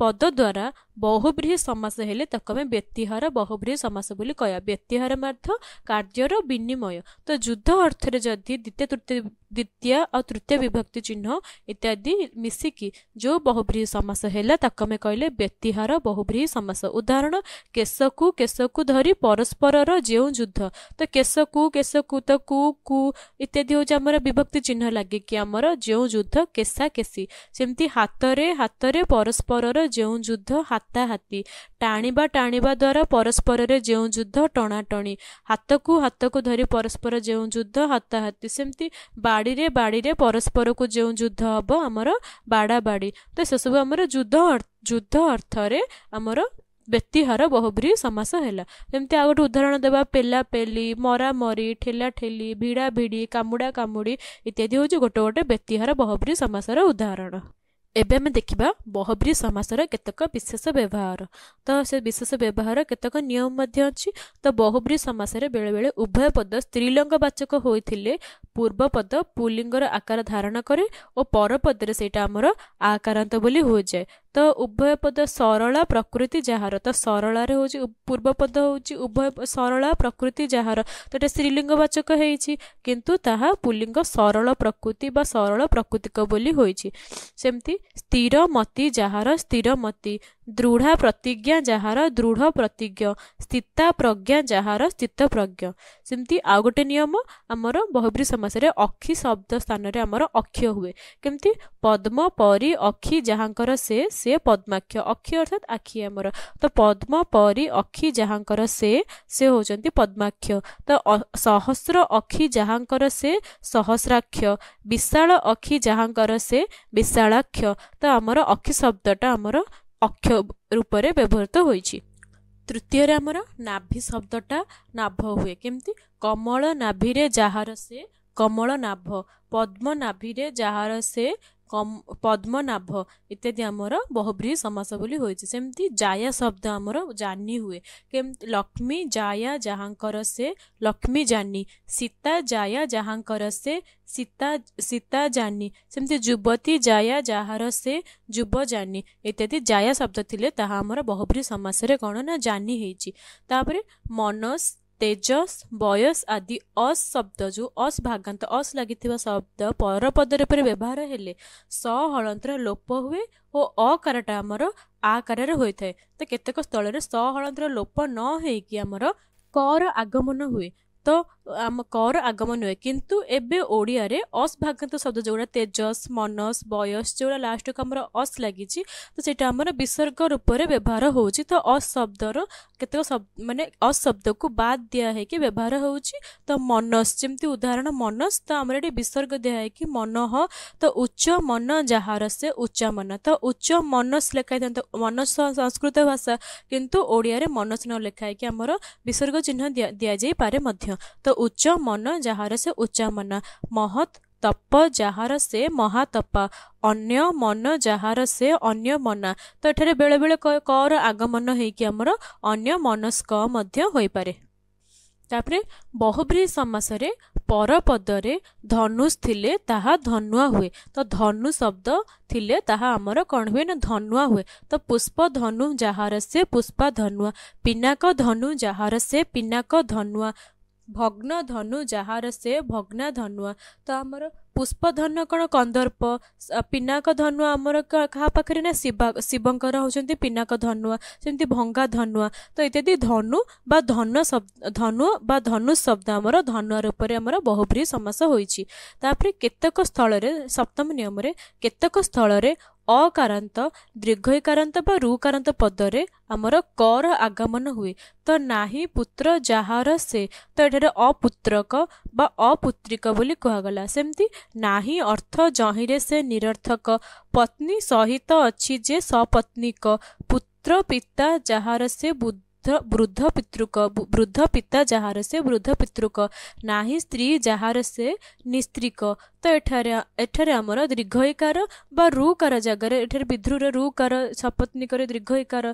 ପଦ ଦ୍ୱାରା बहुब्री समास हेले हो व्यतिहार बहुब्री समास बोली कहा व्यतिहार मर्थ कर्जर विनिमय तो युद्ध अर्थले जि द्वितीय तृतीय द्वितीय आउ तृतीय विभक्ति चिन्ह इत्यादि मिसिक जो बहुब्री समास हेला होला व्यतिहार बहुब्री समास उदाहरण केशको धरी धरिस्पर जौँ युद्ध तो केशको केशकु त कु कु इत्यादि हौ चाहिँ विभक्ति चिन्ह कि चिह्न लागउँ युद्ध केशा केशी हातले हातले परस्पर र जौँ युद्ध ହାତାହାତୀ ଟାଣିବା ଟାଣିବା ଦ୍ୱାରା ପରସ୍ପରରେ ଯେଉଁ ଯୁଦ୍ଧ ଟଣାଟଣି ହାତକୁ ହାତକୁ ଧରି ପରସ୍ପର ଯେଉଁ ଯୁଦ୍ଧ ହାତାହାତି ସେମିତି ବାଡ଼ିରେ ବାଡ଼ିରେ ପରସ୍ପରକୁ ଯେଉଁ ଯୁଦ୍ଧ ହେବ ଆମର ବାଡ଼ା ବାଡ଼ି ତ ସେସବୁ ଆମର ଯୁଦ୍ଧ ଯୁଦ୍ଧ ଅର୍ଥରେ ଆମର ବ୍ୟତିହାର ବହୁବ୍ରୀ ସମାସ ହେଲା ଯେମିତି ଆଉ ଗୋଟେ ଉଦାହରଣ ଦେବା ପେଲା ପେଲି ମରି ଠେଲା ଠେଲି ଭିଡ଼ା ଭିଡ଼ି କାମୁଡ଼ା କାମୁଡ଼ି ଇତ୍ୟାଦି ହେଉଛି ଗୋଟେ ଗୋଟେ ବ୍ୟତିହାର ବହୁବ୍ରୀ ସମାସର ଉଦାହରଣ ଏବେ ଆମେ ଦେଖିବା ବହୁବ୍ରୀ ସମାସର କେତେକ ବିଶେଷ ବ୍ୟବହାର ତ ସେ ବିଶେଷ ବ୍ୟବହାର କେତେକ ନିୟମ ମଧ୍ୟ ଅଛି ତ ବହୁବ୍ରୀ ସମାସରେ ବେଳେବେଳେ ଉଭୟ ପଦ ସ୍ତ୍ରୀଲିଙ୍ଗ ବାଚକ ହୋଇଥିଲେ ପୂର୍ବ ପଦ ପୁଲିଙ୍ଗର ଆକାର ଧାରଣ କରେ ଓ ପରପଦରେ ସେଇଟା ଆମର ଆକାରାନ୍ତ ବୋଲି ହୋଇଯାଏ ତ ଉଭୟ ପଦ ସରଳ ପ୍ରକୃତି ଯାହାର ତ ସରଳରେ ହେଉଛି ପୂର୍ବ ପଦ ହେଉଛି ଉଭୟ ସରଳ ପ୍ରକୃତି ଯାହାର ତ ଏଇଟା ଏଟା ବାଚକ ହେଇଛି କିନ୍ତୁ ତାହା ପୁଲିଙ୍ଗ ସରଳ ପ୍ରକୃତି ବା ସରଳ ପ୍ରକୃତିକ ବୋଲି ହୋଇଛି ସେମିତି ସ୍ଥିରମତି ଯାହାର ସ୍ଥିରମତି दृढ़ा प्रतिज्ञा जहाँ दृढ़ प्रतिज्ञ स्थिता प्रज्ञा जहाँ स्थित प्रज्ञ सेमती आउ गोटे नियम आमर बहुब्री समस्या रे अखी शब्द स्थान में आमर अक्ष हुए केमती पद्म परि अखी जहाँ से से पद्माक्ष अक्षी अर्थात आखि आमर तो पद्म परी अक्षी जहाँ से से होंगे पद्माक्ष तो सहस्र अखी जहाँ से सहस्राक्ष विशा अक्षी जहाँ से विशालाक्ष तो आमर अखी शब्दा आमर অক্ষ রূপরে ব্যবহৃত হয়েছে তৃতীয়রে আমার নাভি শব্দটা নাভ হুয়ে কমতি কমল নাভিরে যাহার সে কমল নাভ পদ্ম নাভিরে যাহার সে କମ ପଦ୍ମନାଭ ଇତ୍ୟାଦି ଆମର ବହୁବ୍ରୀହି ସମାସ ବୋଲି ହୋଇଛି ସେମିତି ଜାୟା ଶବ୍ଦ ଆମର ଜାନି ହୁଏ କେମିତି ଲକ୍ଷ୍ମୀ ଜାୟା ଯାହାଙ୍କର ସେ ଲକ୍ଷ୍ମୀ ଜାନି ସୀତା ଜାୟା ଯାହାଙ୍କର ସେ ସୀତା ସୀତା ଜାନି ସେମିତି ଯୁବତୀ ଜାୟା ଯାହାର ସେ ଯୁବ ଜାନି ଇତ୍ୟାଦି ଜାୟା ଶବ୍ଦ ଥିଲେ ତାହା ଆମର ବହୁବ୍ରୀହି ସମାସରେ କ'ଣ ନା ଜାନି ହେଇଛି ତାପରେ ମନସ ତେଜସ୍ ବୟସ ଆଦି ଅସ୍ ଶବ୍ଦ ଯେଉଁ ଅସ୍ ଭାଗାନ୍ତ ଅସ୍ ଲାଗିଥିବା ଶବ୍ଦ ପର ପଦରେ ରୂପରେ ବ୍ୟବହାର ହେଲେ ସ ହଳନ୍ତର ଲୋପ ହୁଏ ଓ ଅକାରଟା ଆମର ଆକାରରେ ହୋଇଥାଏ ତ କେତେକ ସ୍ଥଳରେ ସ ହଳନ୍ତର ଲୋପ ନ ହେଇକି ଆମର କର ଆଗମନ ହୁଏ ତ ଆମ କର ଆଗମନ ହୁଏ କିନ୍ତୁ ଏବେ ଓଡ଼ିଆରେ ଅସ୍ ଭାଗାନ୍ତ ଶବ୍ଦ ଯେଉଁଗୁଡ଼ା ତେଜସ୍ ମନସ୍ ବୟସ ଯେଉଁଗୁଡ଼ା ଲାଷ୍ଟକୁ ଆମର ଅସ୍ ଲାଗିଛି ତ ସେଇଟା ଆମର ବିସର୍ଗ ରୂପରେ ବ୍ୟବହାର ହେଉଛି ତ ଅସ୍ ଶବ୍ଦର କେତେକ ମାନେ ଅସ୍ ଶବ୍ଦକୁ ବାଦ୍ ଦିଆ ହେଇକି ବ୍ୟବହାର ହେଉଛି ତ ମନସ୍ ଯେମିତି ଉଦାହରଣ ମନସ୍ ତ ଆମର ଏଠି ବିସର୍ଗ ଦିଆ ହେଇକି ମନଃ ତ ଉଚ୍ଚ ମନ ଯାହାର ସେ ଉଚ୍ଚ ମନ ତ ଉଚ୍ଚ ମନସ୍ ଲେଖା ହେଇଥାନ୍ତା ମନସ୍ ସଂସ୍କୃତ ଭାଷା କିନ୍ତୁ ଓଡ଼ିଆରେ ମନସ୍ ନ ଲେଖା ହେଇକି ଆମର ବିସର୍ଗ ଚିହ୍ନ ଦିଆ ଦିଆଯାଇପାରେ ମଧ୍ୟ ତ ଉଚ୍ଚ ମନ ଯାହାର ସେ ଉଚ୍ଚ ମନ ମହତ ତପ ଯାହାର ସେ ମହାତପ ଅନ୍ୟ ମନ ଯାହାର ସେ ଅନ୍ୟ ମନା ତ ଏଠାରେ ବେଳେବେଳେ କର ଆଗମନ ହେଇକି ଆମର ଅନ୍ୟ ମନସ୍କ ମଧ୍ୟ ହୋଇପାରେ ତାପରେ ବହୁବ୍ରୀ ସମାସରେ ପଦରେ ଧନୁଷ ଥିଲେ ତାହା ଧନୁଆ ହୁଏ ତ ଧନୁ ଶବ୍ଦ ଥିଲେ ତାହା ଆମର କ'ଣ ହୁଏ ନା ଧନୁଆ ହୁଏ ତ ପୁଷ୍ପ ଧନୁ ଯାହାର ସେ ପୁଷ୍ପା ଧନୁଆ ପିନାକ ଧନୁ ଯାହାର ସେ ପିନାକ ଧନୁଆ ଭଗ୍ନ ଧନୁ ଯାହାର ସେ ଭଗ୍ନା ଧନୁଆ ତ ଆମର ପୁଷ୍ପ ଧନୁ କ'ଣ କନ୍ଦର୍ପ ପିନାକ ଧନୁଆ ଆମର କାହା ପାଖରେ ନା ଶିବା ଶିବଙ୍କର ହେଉଛନ୍ତି ପିନାକ ଧନୁଆ ସେମିତି ଭଙ୍ଗା ଧନୁଆ ତ ଇତ୍ୟାଦି ଧନୁ ବା ଧନୁ ଶବ୍ଦ ଧନୁ ବା ଧନୁ ଶବ୍ଦ ଆମର ଧନୁଆ ରୂପରେ ଆମର ବହୁବ୍ରୀ ସମାସ ହୋଇଛି ତାପରେ କେତେକ ସ୍ଥଳରେ ସପ୍ତମ ନିୟମରେ କେତେକ ସ୍ଥଳରେ ଅକାରାନ୍ତ ଦୀର୍ଘକାରାନ୍ତ ବା ରୁକାରାନ୍ତ ପଦରେ ଆମର କର ଆଗମନ ହୁଏ ତ ନାହିଁ ପୁତ୍ର ଯାହାର ସେ ତ ଏଠାରେ ଅପୁତ୍ରକ ବା ଅପୁତ୍ରିକ ବୋଲି କୁହାଗଲା ସେମିତି ନାହିଁ ଅର୍ଥ ଜହିଁରେ ସେ ନିରର୍ଥକ ପତ୍ନୀ ସହିତ ଅଛି ଯେ ସପତ୍ନୀକ ପୁତ୍ର ପିତା ଯାହାର ସେ ବୁଦ୍ଧ ବୃଦ୍ଧ ବୃଦ୍ଧ ପିତୃକ ବୃଦ୍ଧ ପିତା ଯାହାର ସେ ବୃଦ୍ଧ ପିତୃକ ନାହିଁ ସ୍ତ୍ରୀ ଯାହାର ସେ ନିସ୍ତ୍ରୀକ ତ ଏଠାରେ ଏଠାରେ ଆମର ଦୀର୍ଘ ଦୀର୍ଘଇକାର ବା ରୁ କାର ଜାଗାରେ ଏଠାରେ ବିଧ୍ରୁର ରୁକାର ସପତ୍ନିକରେ ଦୀର୍ଘଇକାର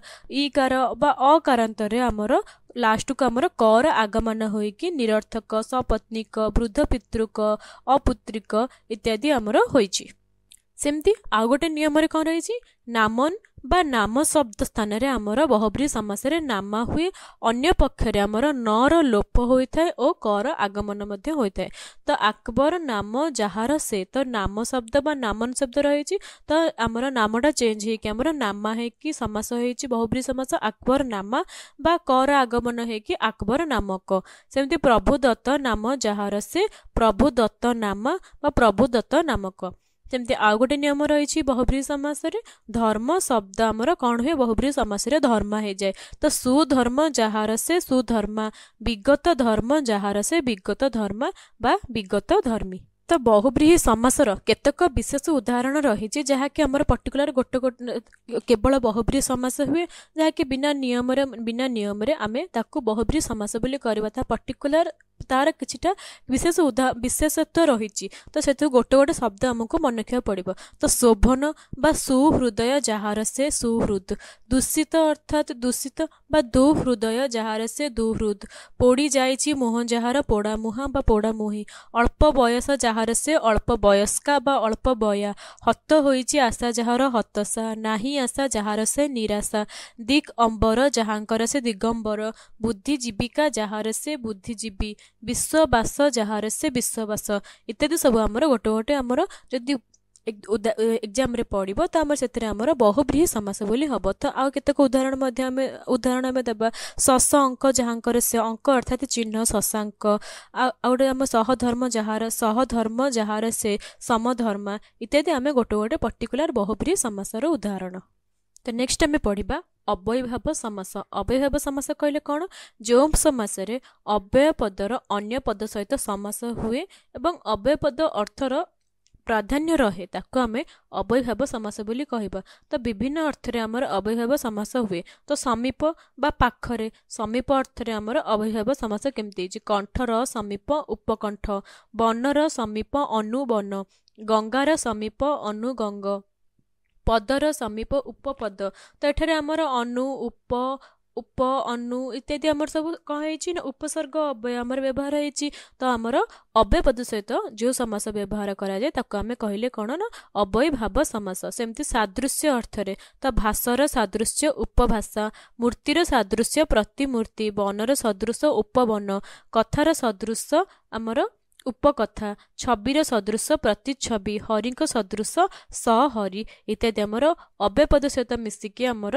ଇକାର ବା ଅକାରାନ୍ତରେ ଆମର ଲାଷ୍ଟକୁ ଆମର କର ଆଗମନ ହୋଇକି ନିରର୍ଥକ ସପତ୍ନୀକ ବୃଦ୍ଧ ପିତୃକ ଅପୁତ୍ରିକ ଇତ୍ୟାଦି ଆମର ହୋଇଛି ସେମିତି ଆଉ ଗୋଟେ ନିୟମରେ କ'ଣ ରହିଛି ନାମନ ବା ନାମ ଶବ୍ଦ ସ୍ଥାନରେ ଆମର ବହୁବ୍ରୀ ସମାସରେ ନାମା ହୁଏ ଅନ୍ୟ ପକ୍ଷରେ ଆମର ନର ଲୋପ ହୋଇଥାଏ ଓ କର ଆଗମନ ମଧ୍ୟ ହୋଇଥାଏ ତ ଆକବର ନାମ ଯାହାର ସେ ତ ନାମ ଶବ୍ଦ ବା ନାମନ ଶବ୍ଦ ରହିଛି ତ ଆମର ନାମଟା ଚେଞ୍ଜ ହେଇକି ଆମର ନାମା ହେଇକି ସମାସ ହେଇଛି ବହୁବ୍ରୀ ସମାସ ଆକବର ନାମା ବା କର ଆଗମନ ହେଇକି ଆକବର ନାମକ ସେମିତି ପ୍ରଭୁ ଦତ୍ତ ନାମ ଯାହାର ସେ ପ୍ରଭୁ ଦତ୍ତ ନାମା ବା ପ୍ରଭୁ ଦତ୍ତ ନାମକ ଯେମିତି ଆଉ ଗୋଟେ ନିୟମ ରହିଛି ବହୁବ୍ରୀ ସମାସରେ ଧର୍ମ ଶବ୍ଦ ଆମର କ'ଣ ହୁଏ ବହୁବ୍ରୀ ସମାସରେ ଧର୍ମ ହେଇଯାଏ ତ ସୁଧର୍ମ ଯାହାର ସେ ସୁଧର୍ମା ବିଗତ ଧର୍ମ ଯାହାର ସେ ବିଗତ ଧର୍ମ ବା ବିଗତ ଧର୍ମୀ ତ ବହୁବ୍ରୀହି ସମାସର କେତେକ ବିଶେଷ ଉଦାହରଣ ରହିଛି ଯାହାକି ଆମର ପର୍ଟିକୁଲାର ଗୋଟେ କେବଳ ବହୁବ୍ରୀହି ସମାସ ହୁଏ ଯାହାକି ବିନା ନିୟମରେ ବିନା ନିୟମରେ ଆମେ ତାକୁ ବହୁବ୍ରୀହି ସମାସ ବୋଲି କରିବା ତା ପର୍ଟିକୁଲାର ତାର କିଛିଟା ବିଶେଷ ଉଦା ବିଶେଷତ୍ୱ ରହିଛି ତ ସେଥିରୁ ଗୋଟେ ଗୋଟେ ଶବ୍ଦ ଆମକୁ ମନେ ରଖିବାକୁ ପଡ଼ିବ ତ ଶୋଭନ ବା ସୁହୃଦୟ ଯାହାର ସେ ସୁହୃଦ ଦୂଷିତ ଅର୍ଥାତ୍ ଦୂଷିତ ବା ଦୁହୃଦୟ ଯାହାର ସେ ଦୁହୃଦ ପୋଡ଼ି ଯାଇଛି ମୁହଁ ଯାହାର ପୋଡ଼ା ମୁହାଁ ବା ପୋଡ଼ା ମୁହିଁ ଅଳ୍ପ ବୟସ ଯାହାର ଯାହାର ସେ ଅଳ୍ପ ବୟସ୍କା ବା ଅଳ୍ପ ବୟା ହତ ହୋଇଛି ଆଶା ଯାହାର ହତସା ନାହିଁ ଆଶା ଯାହାର ସେ ନିରାଶା ଦିକ୍ ଅମ୍ବର ଯାହାଙ୍କର ସେ ଦିଗମ୍ବର ବୁଦ୍ଧିଜୀବିକା ଯାହାର ସେ ବୁଦ୍ଧିଜୀବୀ ବିଶ୍ୱବାସ ଯାହାର ସେ ବିଶ୍ୱବାସ ଇତ୍ୟାଦି ସବୁ ଆମର ଗୋଟେ ଗୋଟେ ଆମର ଯଦି ଏକ୍ଜାମ୍ରେ ପଡ଼ିବ ତ ଆମର ସେଥିରେ ଆମର ବହୁବ୍ରୀହି ସମାସ ବୋଲି ହେବ ତ ଆଉ କେତେକ ଉଦାହରଣ ମଧ୍ୟ ଆମେ ଉଦାହରଣ ଆମେ ଦେବା ଶଶ ଅଙ୍କ ଯାହାଙ୍କର ସେ ଅଙ୍କ ଅର୍ଥାତ୍ ଚିହ୍ନ ଶଶାଙ୍କ ଆଉ ଆଉ ଗୋଟେ ଆମ ସହଧର୍ମ ଯାହାର ସହଧର୍ମ ଯାହାର ସେ ସମଧର୍ମା ଇତ୍ୟାଦି ଆମେ ଗୋଟେ ଗୋଟେ ପର୍ଟିକୁଲାର ବହୁବ୍ରୀହି ସମାସର ଉଦାହରଣ ତ ନେକ୍ସଟ ଆମେ ପଢ଼ିବା ଅବୟଭାବ ସମାସ ଅବୟଭାବ ସମାସ କହିଲେ କ'ଣ ଯେଉଁ ସମାସରେ ଅବ୍ୟୟ ପଦର ଅନ୍ୟ ପଦ ସହିତ ସମାସ ହୁଏ ଏବଂ ଅବ୍ୟୟ ପଦ ଅର୍ଥର ପ୍ରାଧାନ୍ୟ ରହେ ତାକୁ ଆମେ ଅବୈଭାବ ସମାସ ବୋଲି କହିବା ତ ବିଭିନ୍ନ ଅର୍ଥରେ ଆମର ଅବୈଭାବ ସମାସ ହୁଏ ତ ସମୀପ ବା ପାଖରେ ସମୀପ ଅର୍ଥରେ ଆମର ଅବୈଭାବ ସମାସ କେମିତି ହେଇଛି କଣ୍ଠର ସମୀପ ଉପକଣ୍ଠ ବନର ସମୀପ ଅନୁବନ ଗଙ୍ଗାର ସମୀପ ଅନୁଗଙ୍ଗ ପଦର ସମୀପ ଉପପଦ ତ ଏଠାରେ ଆମର ଅନୁ ଉପ ଉପ ଅନୁ ଇତ୍ୟାଦି ଆମର ସବୁ କ'ଣ ହେଇଛି ନା ଉପସର୍ଗ ଅବୟ ଆମର ବ୍ୟବହାର ହେଇଛି ତ ଆମର ଅବ୍ୟପଦ ସହିତ ଯେଉଁ ସମାସ ବ୍ୟବହାର କରାଯାଏ ତାକୁ ଆମେ କହିଲେ କ'ଣ ନା ଅବୟ ଭାବ ସମାସ ସେମିତି ସାଦୃଶ୍ୟ ଅର୍ଥରେ ତ ଭାଷାର ସାଦୃଶ୍ୟ ଉପଭାଷା ମୂର୍ତ୍ତିର ସାଦୃଶ୍ୟ ପ୍ରତିମୂର୍ତ୍ତି ବନର ସଦୃଶ ଉପବନ କଥାର ସଦୃଶ ଆମର ଉପକଥା ଛବିର ସଦୃଶ ପ୍ରତି ଛବି ହରିଙ୍କ ସଦୃଶ ସହରି ଇତ୍ୟାଦି ଆମର ଅବ୍ୟପଦ ସହିତ ମିଶିକି ଆମର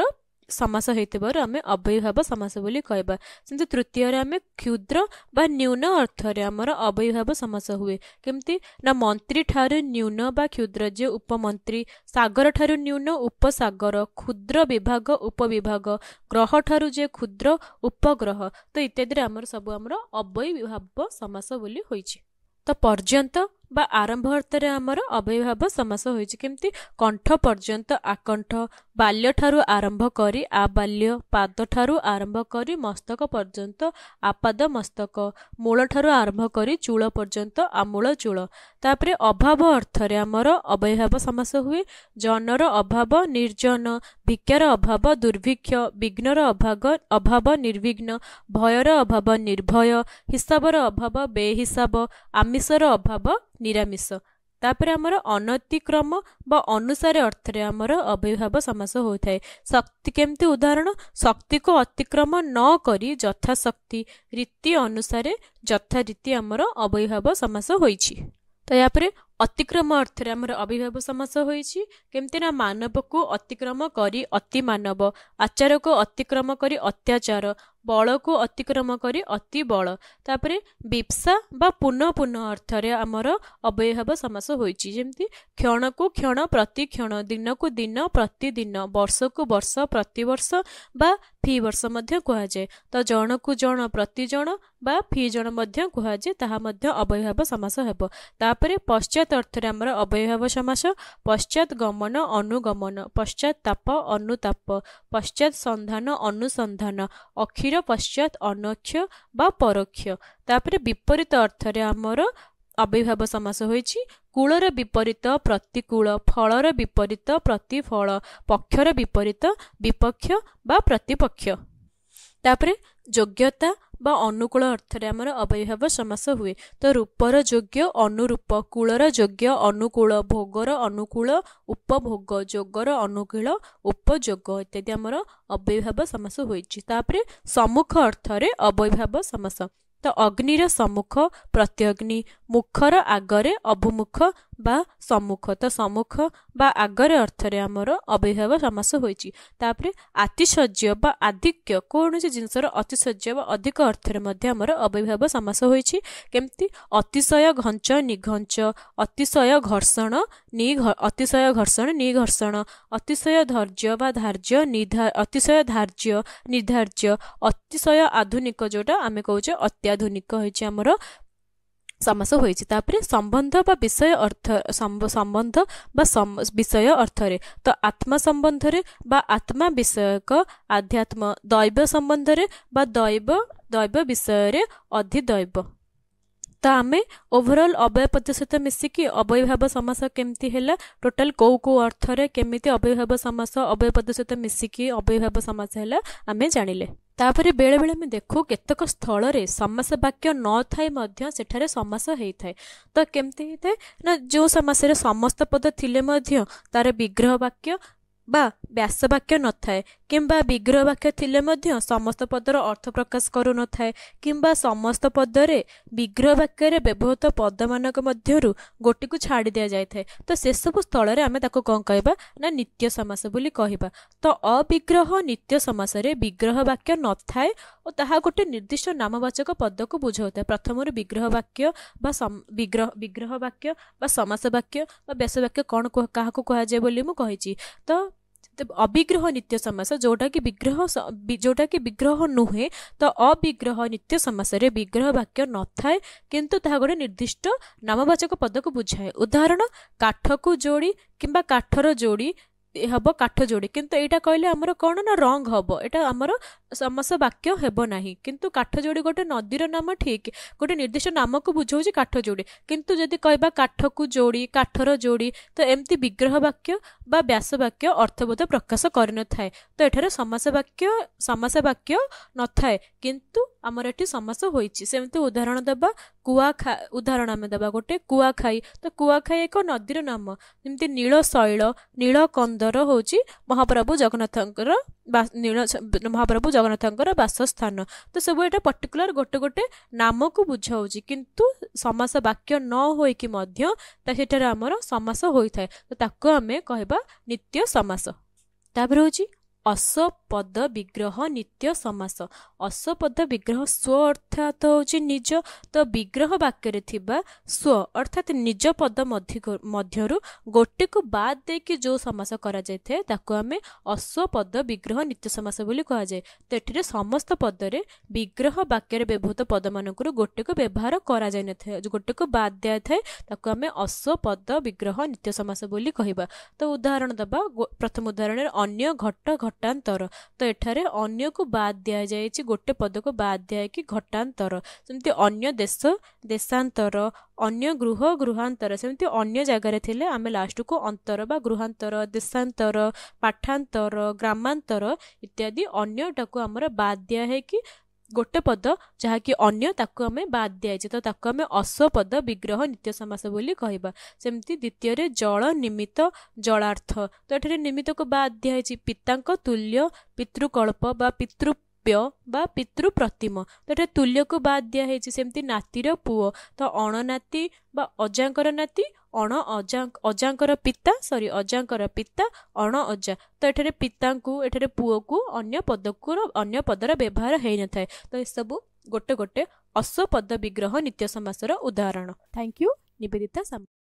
ସମାସ ହେଇଥିବାରୁ ଆମେ ଅବୟଭାବ ସମାସ ବୋଲି କହିବା ସେମିତି ତୃତୀୟରେ ଆମେ କ୍ଷୁଦ୍ର ବା ନ୍ୟୁନ ଅର୍ଥରେ ଆମର ଅବୟଭାବ ସମାସ ହୁଏ କେମିତି ନା ମନ୍ତ୍ରୀ ଠାରୁ ନ୍ୟୁନ ବା କ୍ଷୁଦ୍ର ଯେ ଉପମନ୍ତ୍ରୀ ସାଗର ଠାରୁ ନ୍ୟୁନ ଉପସାଗର କ୍ଷୁଦ୍ର ବିଭାଗ ଉପବିଭାଗ ଗ୍ରହ ଠାରୁ ଯେ କ୍ଷୁଦ୍ର ଉପଗ୍ରହ ତ ଇତ୍ୟାଦିରେ ଆମର ସବୁ ଆମର ଅବୟଭାବ ସମାସ ବୋଲି ହୋଇଛି ତ ପର୍ଯ୍ୟନ୍ତ ବା ଆରମ୍ଭ ଅର୍ଥରେ ଆମର ଅବୟଭାବ ସମାସ ହୋଇଛି କେମିତି କଣ୍ଠ ପର୍ଯ୍ୟନ୍ତ ଆକଣ୍ଠ ବାଲ୍ୟଠାରୁ ଆରମ୍ଭ କରି ଆବାଲ୍ୟ ପାଦଠାରୁ ଆରମ୍ଭ କରି ମସ୍ତକ ପର୍ଯ୍ୟନ୍ତ ଆପାଦ ମସ୍ତକ ମୂଳଠାରୁ ଆରମ୍ଭ କରି ଚୂଳ ପର୍ଯ୍ୟନ୍ତ ଆମୂଳ ଚୂଳ ତାପରେ ଅଭାବ ଅର୍ଥରେ ଆମର ଅବୟଭାବ ସମାସ ହୁଏ ଜନର ଅଭାବ ନିର୍ଜନ ଭିକ୍ଷାର ଅଭାବ ଦୁର୍ଭିକ୍ଷ ବିଘ୍ନର ଅଭାବ ଅଭାବ ନିର୍ବିଘ୍ନ ଭୟର ଅଭାବ ନିର୍ଭୟ ହିସାବର ଅଭାବ ବେହିସାବ ଆମିଷର ଅଭାବ ନିରାମିଷ ତାପରେ ଆମର ଅନତିକ୍ରମ ବା ଅନୁସାରେ ଅର୍ଥରେ ଆମର ଅବିର୍ଭାବ ସମାସ ହୋଇଥାଏ ଶକ୍ତି କେମିତି ଉଦାହରଣ ଶକ୍ତିକୁ ଅତିକ୍ରମ ନ କରି ଯଥାଶକ୍ତି ରୀତି ଅନୁସାରେ ଯଥାରୀତି ଆମର ଅବିର୍ଭାବ ସମାସ ହୋଇଛି ତ ଏହାପରେ ଅତିକ୍ରମ ଅର୍ଥରେ ଆମର ଅବିଭାବ ସମାସ ହୋଇଛି କେମିତି ନା ମାନବକୁ ଅତିକ୍ରମ କରି ଅତି ମାନବ ଆଚାରକୁ ଅତିକ୍ରମ କରି ଅତ୍ୟାଚାର ବଳକୁ ଅତିକ୍ରମ କରି ଅତି ବଳ ତାପରେ ବିପ୍ସା ବା ପୁନଃ ପୁନଃ ଅର୍ଥରେ ଆମର ଅବୟଭାବ ସମାସ ହୋଇଛି ଯେମିତି କ୍ଷଣକୁ କ୍ଷଣ ପ୍ରତି କ୍ଷଣ ଦିନକୁ ଦିନ ପ୍ରତିଦିନ ବର୍ଷକୁ ବର୍ଷ ପ୍ରତିବର୍ଷ ବା ଫି ବର୍ଷ ମଧ୍ୟ କୁହାଯାଏ ତ ଜଣକୁ ଜଣ ପ୍ରତି ଜଣ ବା ଫି ଜଣ ମଧ୍ୟ କୁହାଯାଏ ତାହା ମଧ୍ୟ ଅବୟଭାବ ସମାସ ହେବ ତାପରେ ପଶ୍ଚାତ ପଶ୍ଚାତ୍ ଅର୍ଥରେ ଆମର ଅବୟଭାବ ସମାସ ପଶ୍ଚାତ ଗମନ ଅନୁଗମନ ତାପ ଅନୁତାପ ପଶ୍ଚାତ ସନ୍ଧାନ ଅନୁସନ୍ଧାନ ଅକ୍ଷୀର ପଶ୍ଚାତ୍ ଅନକ୍ଷ ବା ପରୋକ୍ଷ ତାପରେ ବିପରୀତ ଅର୍ଥରେ ଆମର ଅବିଭାବ ସମାସ ହୋଇଛି କୂଳର ବିପରୀତ ପ୍ରତିକୂଳ ଫଳର ବିପରୀତ ପ୍ରତିଫଳ ପକ୍ଷର ବିପରୀତ ବିପକ୍ଷ ବା ପ୍ରତିପକ୍ଷ ତାପରେ ଯୋଗ୍ୟତା ବା ଅନୁକୂଳ ଅର୍ଥରେ ଆମର ଅବୟଭାବ ସମାସ ହୁଏ ତ ରୂପର ଯୋଗ୍ୟ ଅନୁରୂପ କୂଳର ଯୋଗ୍ୟ ଅନୁକୂଳ ଭୋଗର ଅନୁକୂଳ ଉପଭୋଗ ଯୋଗର ଅନୁକୂଳ ଉପଯୋଗ ଇତ୍ୟାଦି ଆମର ଅବୟଭାବ ସମାସ ହୋଇଛି ତାପରେ ସମ୍ମୁଖ ଅର୍ଥରେ ଅବୟଭାବ ସମାସ ତ ଅଗ୍ନିର ସମ୍ମୁଖ ପ୍ରତ୍ୟଗ୍ନି ମୁଖର ଆଗରେ ଅଭିମୁଖ ବା ସମ୍ମୁଖ ତ ସମ୍ମୁଖ ବା ଆଗରେ ଅର୍ଥରେ ଆମର ଅବିଭାବ ସମାସ ହୋଇଛି ତାପରେ ଆତିଶର୍ଯ୍ୟ ବା ଆଧିକ୍ୟ କୌଣସି ଜିନିଷର ଅତିଶର୍ଯ୍ୟ ବା ଅଧିକ ଅର୍ଥରେ ମଧ୍ୟ ଆମର ଅବିଭାବ ସମାସ ହୋଇଛି କେମିତି ଅତିଶୟ ଘଞ୍ଚ ନିଘଞ୍ଚ ଅତିଶୟ ଘର୍ଷଣ ନି ଅତିଶୟ ଘର୍ଷଣ ନିଘର୍ଷଣ ଅତିଶୟ ଧୈର୍ଯ୍ୟ ବା ଧାର୍ଯ୍ୟ ଅତିଶୟ ଧାର୍ଯ୍ୟ ନିର୍ଦ୍ଧାର୍ଯ୍ୟ ଅତିଶୟ ଆଧୁନିକ ଯେଉଁଟା ଆମେ କହୁଛେ ଅତ୍ୟାଧୁନିକ ହେଉଛି ଆମର ସମାସ ହୋଇଛି ତାପରେ ସମ୍ବନ୍ଧ ବା ବିଷୟ ଅର୍ଥ ସମ୍ବନ୍ଧ ବା ବିଷୟ ଅର୍ଥରେ ତ ଆତ୍ମା ସମ୍ବନ୍ଧରେ ବା ଆତ୍ମା ବିଷୟକ ଆଧ୍ୟାତ୍ମ ଦୈବ ସମ୍ବନ୍ଧରେ ବା ଦୈବ ଦୈବ ବିଷୟରେ ଅଧିଦୈବ ତ ଆମେ ଓଭରଅଲ୍ ଅବୟ ପଦ ସହିତ ମିଶିକି ଅବୟଭାବ ସମାସ କେମିତି ହେଲା ଟୋଟାଲ୍ କେଉଁ କେଉଁ ଅର୍ଥରେ କେମିତି ଅବୟଭାବ ସମାସ ଅବୟ ପଦ ସହିତ ମିଶିକି ଅବୟଭାବ ସମାସ ହେଲା ଆମେ ଜାଣିଲେ ତାପରେ ବେଳେବେଳେ ଆମେ ଦେଖୁ କେତେକ ସ୍ଥଳରେ ସମାସ ବାକ୍ୟ ନଥାଏ ମଧ୍ୟ ସେଠାରେ ସମାସ ହେଇଥାଏ ତ କେମିତି ହେଇଥାଏ ନା ଯେଉଁ ସମାସରେ ସମସ୍ତ ପଦ ଥିଲେ ମଧ୍ୟ ତାର ବିଗ୍ରହ ବାକ୍ୟ ବା ବ୍ୟାସବାକ୍ୟ ନଥାଏ କିମ୍ବା ବିଗ୍ରହ ବାକ୍ୟ ଥିଲେ ମଧ୍ୟ ସମସ୍ତ ପଦର ଅର୍ଥ ପ୍ରକାଶ କରୁନଥାଏ କିମ୍ବା ସମସ୍ତ ପଦରେ ବିଗ୍ରହ ବାକ୍ୟରେ ବ୍ୟବହୃତ ପଦମାନଙ୍କ ମଧ୍ୟରୁ ଗୋଟିକୁ ଛାଡ଼ି ଦିଆଯାଇଥାଏ ତ ସେସବୁ ସ୍ଥଳରେ ଆମେ ତାକୁ କ'ଣ କହିବା ନା ନିତ୍ୟ ସମାସ ବୋଲି କହିବା ତ ଅବିଗ୍ରହ ନିତ୍ୟ ସମାସରେ ବିଗ୍ରହ ବାକ୍ୟ ନଥାଏ ଓ ତାହା ଗୋଟିଏ ନିର୍ଦ୍ଦିଷ୍ଟ ନାମବାଚକ ପଦକୁ ବୁଝାଉଥାଏ ପ୍ରଥମରୁ ବିଗ୍ରହ ବାକ୍ୟ ବା ବିଗ୍ରହ ବିଗ୍ରହ ବାକ୍ୟ ବା ସମାସ ବାକ୍ୟ ବା ବ୍ୟାସ ବାକ୍ୟ କ'ଣ କାହାକୁ କୁହାଯାଏ ବୋଲି ମୁଁ କହିଛି ତ अविग्रह नित्य समस्याउटा कि विग्रह जोटाकि विग्रह नुहे अविग्रह नित्य समास रे विग्रह वाक्य नाए किन त निर्दिष्ट नामवाचक पद को बुझाए उदाहरण काठको जोडी कम्बा काठ जोड़ी ହେବ କାଠ ଯୋଡ଼ି କିନ୍ତୁ ଏଇଟା କହିଲେ ଆମର କ'ଣ ନା ରଙ୍ଗ ହେବ ଏଇଟା ଆମର ସମସ୍ତ ବାକ୍ୟ ହେବ ନାହିଁ କିନ୍ତୁ କାଠ ଯୋଡ଼ି ଗୋଟେ ନଦୀର ନାମ ଠିକ୍ ଗୋଟେ ନିର୍ଦ୍ଦିଷ୍ଟ ନାମକୁ ବୁଝାଉଛି କାଠ ଯୋଡ଼ି କିନ୍ତୁ ଯଦି କହିବା କାଠକୁ ଯୋଡ଼ି କାଠର ଯୋଡ଼ି ତ ଏମିତି ବିଗ୍ରହ ବାକ୍ୟ ବା ବ୍ୟାସ ବାକ୍ୟ ଅର୍ଥବୋଧ ପ୍ରକାଶ କରିନଥାଏ ତ ଏଠାରେ ସମାସ ବାକ୍ୟ ସମାସ ବାକ୍ୟ ନଥାଏ କିନ୍ତୁ ଆମର ଏଠି ସମାସ ହୋଇଛି ସେମିତି ଉଦାହରଣ ଦେବା କୁଆ ଖା ଉଦାହରଣ ଆମେ ଦେବା ଗୋଟେ କୁଆଖାଇ ତ କୁଆଖାଇ ଏକ ନଦୀର ନାମ ଯେମିତି ନୀଳ ଶୈଳ ନୀଳ କନ୍ଦ ବନ୍ଦର ହେଉଛି ମହାପ୍ରଭୁ ଜଗନ୍ନାଥଙ୍କର ନୀଳ ମହାପ୍ରଭୁ ଜଗନ୍ନାଥଙ୍କର ବାସସ୍ଥାନ ତ ସବୁ ଏଇଟା ପର୍ଟିକୁଲାର ଗୋଟେ ଗୋଟେ ନାମକୁ ବୁଝାଉଛି କିନ୍ତୁ ସମାସ ବାକ୍ୟ ନ ହୋଇକି ମଧ୍ୟ ତ ସେଠାରେ ଆମର ସମାସ ହୋଇଥାଏ ତ ତାକୁ ଆମେ କହିବା ନିତ୍ୟ ସମାସ ତାପରେ ହେଉଛି ଅଶ୍ୱପଦ ବିଗ୍ରହ ନିତ୍ୟ ସମାସ ଅଶ୍ୱପଦ ବିଗ୍ରହ ସ୍ୱ ଅର୍ଥାତ୍ ହେଉଛି ନିଜ ତ ବିଗ୍ରହ ବାକ୍ୟରେ ଥିବା ସ୍ୱ ଅର୍ଥାତ୍ ନିଜ ପଦ ମଧ୍ୟରୁ ଗୋଟିକୁ ବାଦ ଦେଇକି ଯେଉଁ ସମାସ କରାଯାଇଥାଏ ତାକୁ ଆମେ ଅଶ୍ୱପଦ ବିଗ୍ରହ ନିତ୍ୟ ସମାସ ବୋଲି କୁହାଯାଏ ତ ଏଠିରେ ସମସ୍ତ ପଦରେ ବିଗ୍ରହ ବାକ୍ୟରେ ବ୍ୟବହୃତ ପଦମାନଙ୍କରୁ ଗୋଟିକୁ ବ୍ୟବହାର କରାଯାଇନଥାଏ ଗୋଟିକୁ ବାଦ ଦିଆଯାଇଥାଏ ତାକୁ ଆମେ ଅଶ୍ୱପଦ ବିଗ୍ରହ ନିତ୍ୟ ସମାସ ବୋଲି କହିବା ତ ଉଦାହରଣ ଦେବା ପ୍ରଥମ ଉଦାହରଣରେ ଅନ୍ୟ ଘଟ ଘଟ ଘଟାନ୍ତର ତ ଏଠାରେ ଅନ୍ୟକୁ ବାଦ ଦିଆଯାଇଛି ଗୋଟେ ପଦକୁ ବାଦ ଦିଆହେଇକି ଘଟାନ୍ତର ଯେମିତି ଅନ୍ୟ ଦେଶ ଦେଶାନ୍ତର ଅନ୍ୟ ଗୃହ ଗୃହାନ୍ତର ସେମିତି ଅନ୍ୟ ଜାଗାରେ ଥିଲେ ଆମେ ଲାଷ୍ଟକୁ ଅନ୍ତର ବା ଗୃହାନ୍ତର ଦେଶାନ୍ତର ପାଠାନ୍ତର ଗ୍ରାମାନ୍ତର ଇତ୍ୟାଦି ଅନ୍ୟଟାକୁ ଆମର ବାଦ ଦିଆ ହେଇକି ଗୋଟେ ପଦ ଯାହାକି ଅନ୍ୟ ତାକୁ ଆମେ ବାଦ ଦିଆଯାଏ ତ ତାକୁ ଆମେ ଅଶ୍ୱପଦ ବିଗ୍ରହ ନିତ୍ୟ ସମାସ ବୋଲି କହିବା ସେମିତି ଦ୍ୱିତୀୟରେ ଜଳ ନିମିତ୍ତ ଜଳାର୍ଥ ତ ଏଠାରେ ନିମିତ୍ତକୁ ବାଦ ଦିଆଯାଇଛି ପିତାଙ୍କ ତୁଲ୍ୟ ପିତୃକଳ୍ପ ବା ପିତୃ ପ୍ୟ ବା ପିତୃ ପ୍ରତିମ ତ ଏଠାରେ ତୁଲ୍ୟକୁ ବାଦ ଦିଆହେଇଛି ସେମିତି ନାତିର ପୁଅ ତ ଅଣନାତି ବା ଅଜାଙ୍କର ନାତି ଅଣ ଅଜା ଅଜାଙ୍କର ପିତା ସରି ଅଜାଙ୍କର ପିତା ଅଣ ଅଜା ତ ଏଠାରେ ପିତାଙ୍କୁ ଏଠାରେ ପୁଅକୁ ଅନ୍ୟ ପଦକୁ ଅନ୍ୟ ପଦର ବ୍ୟବହାର ହେଇନଥାଏ ତ ଏସବୁ ଗୋଟେ ଗୋଟେ ଅଶ୍ୱପଦ ବିଗ୍ରହ ନିତ୍ୟ ସମାସର ଉଦାହରଣ ଥ୍ୟାଙ୍କ ୟୁ ନିବେଦିତା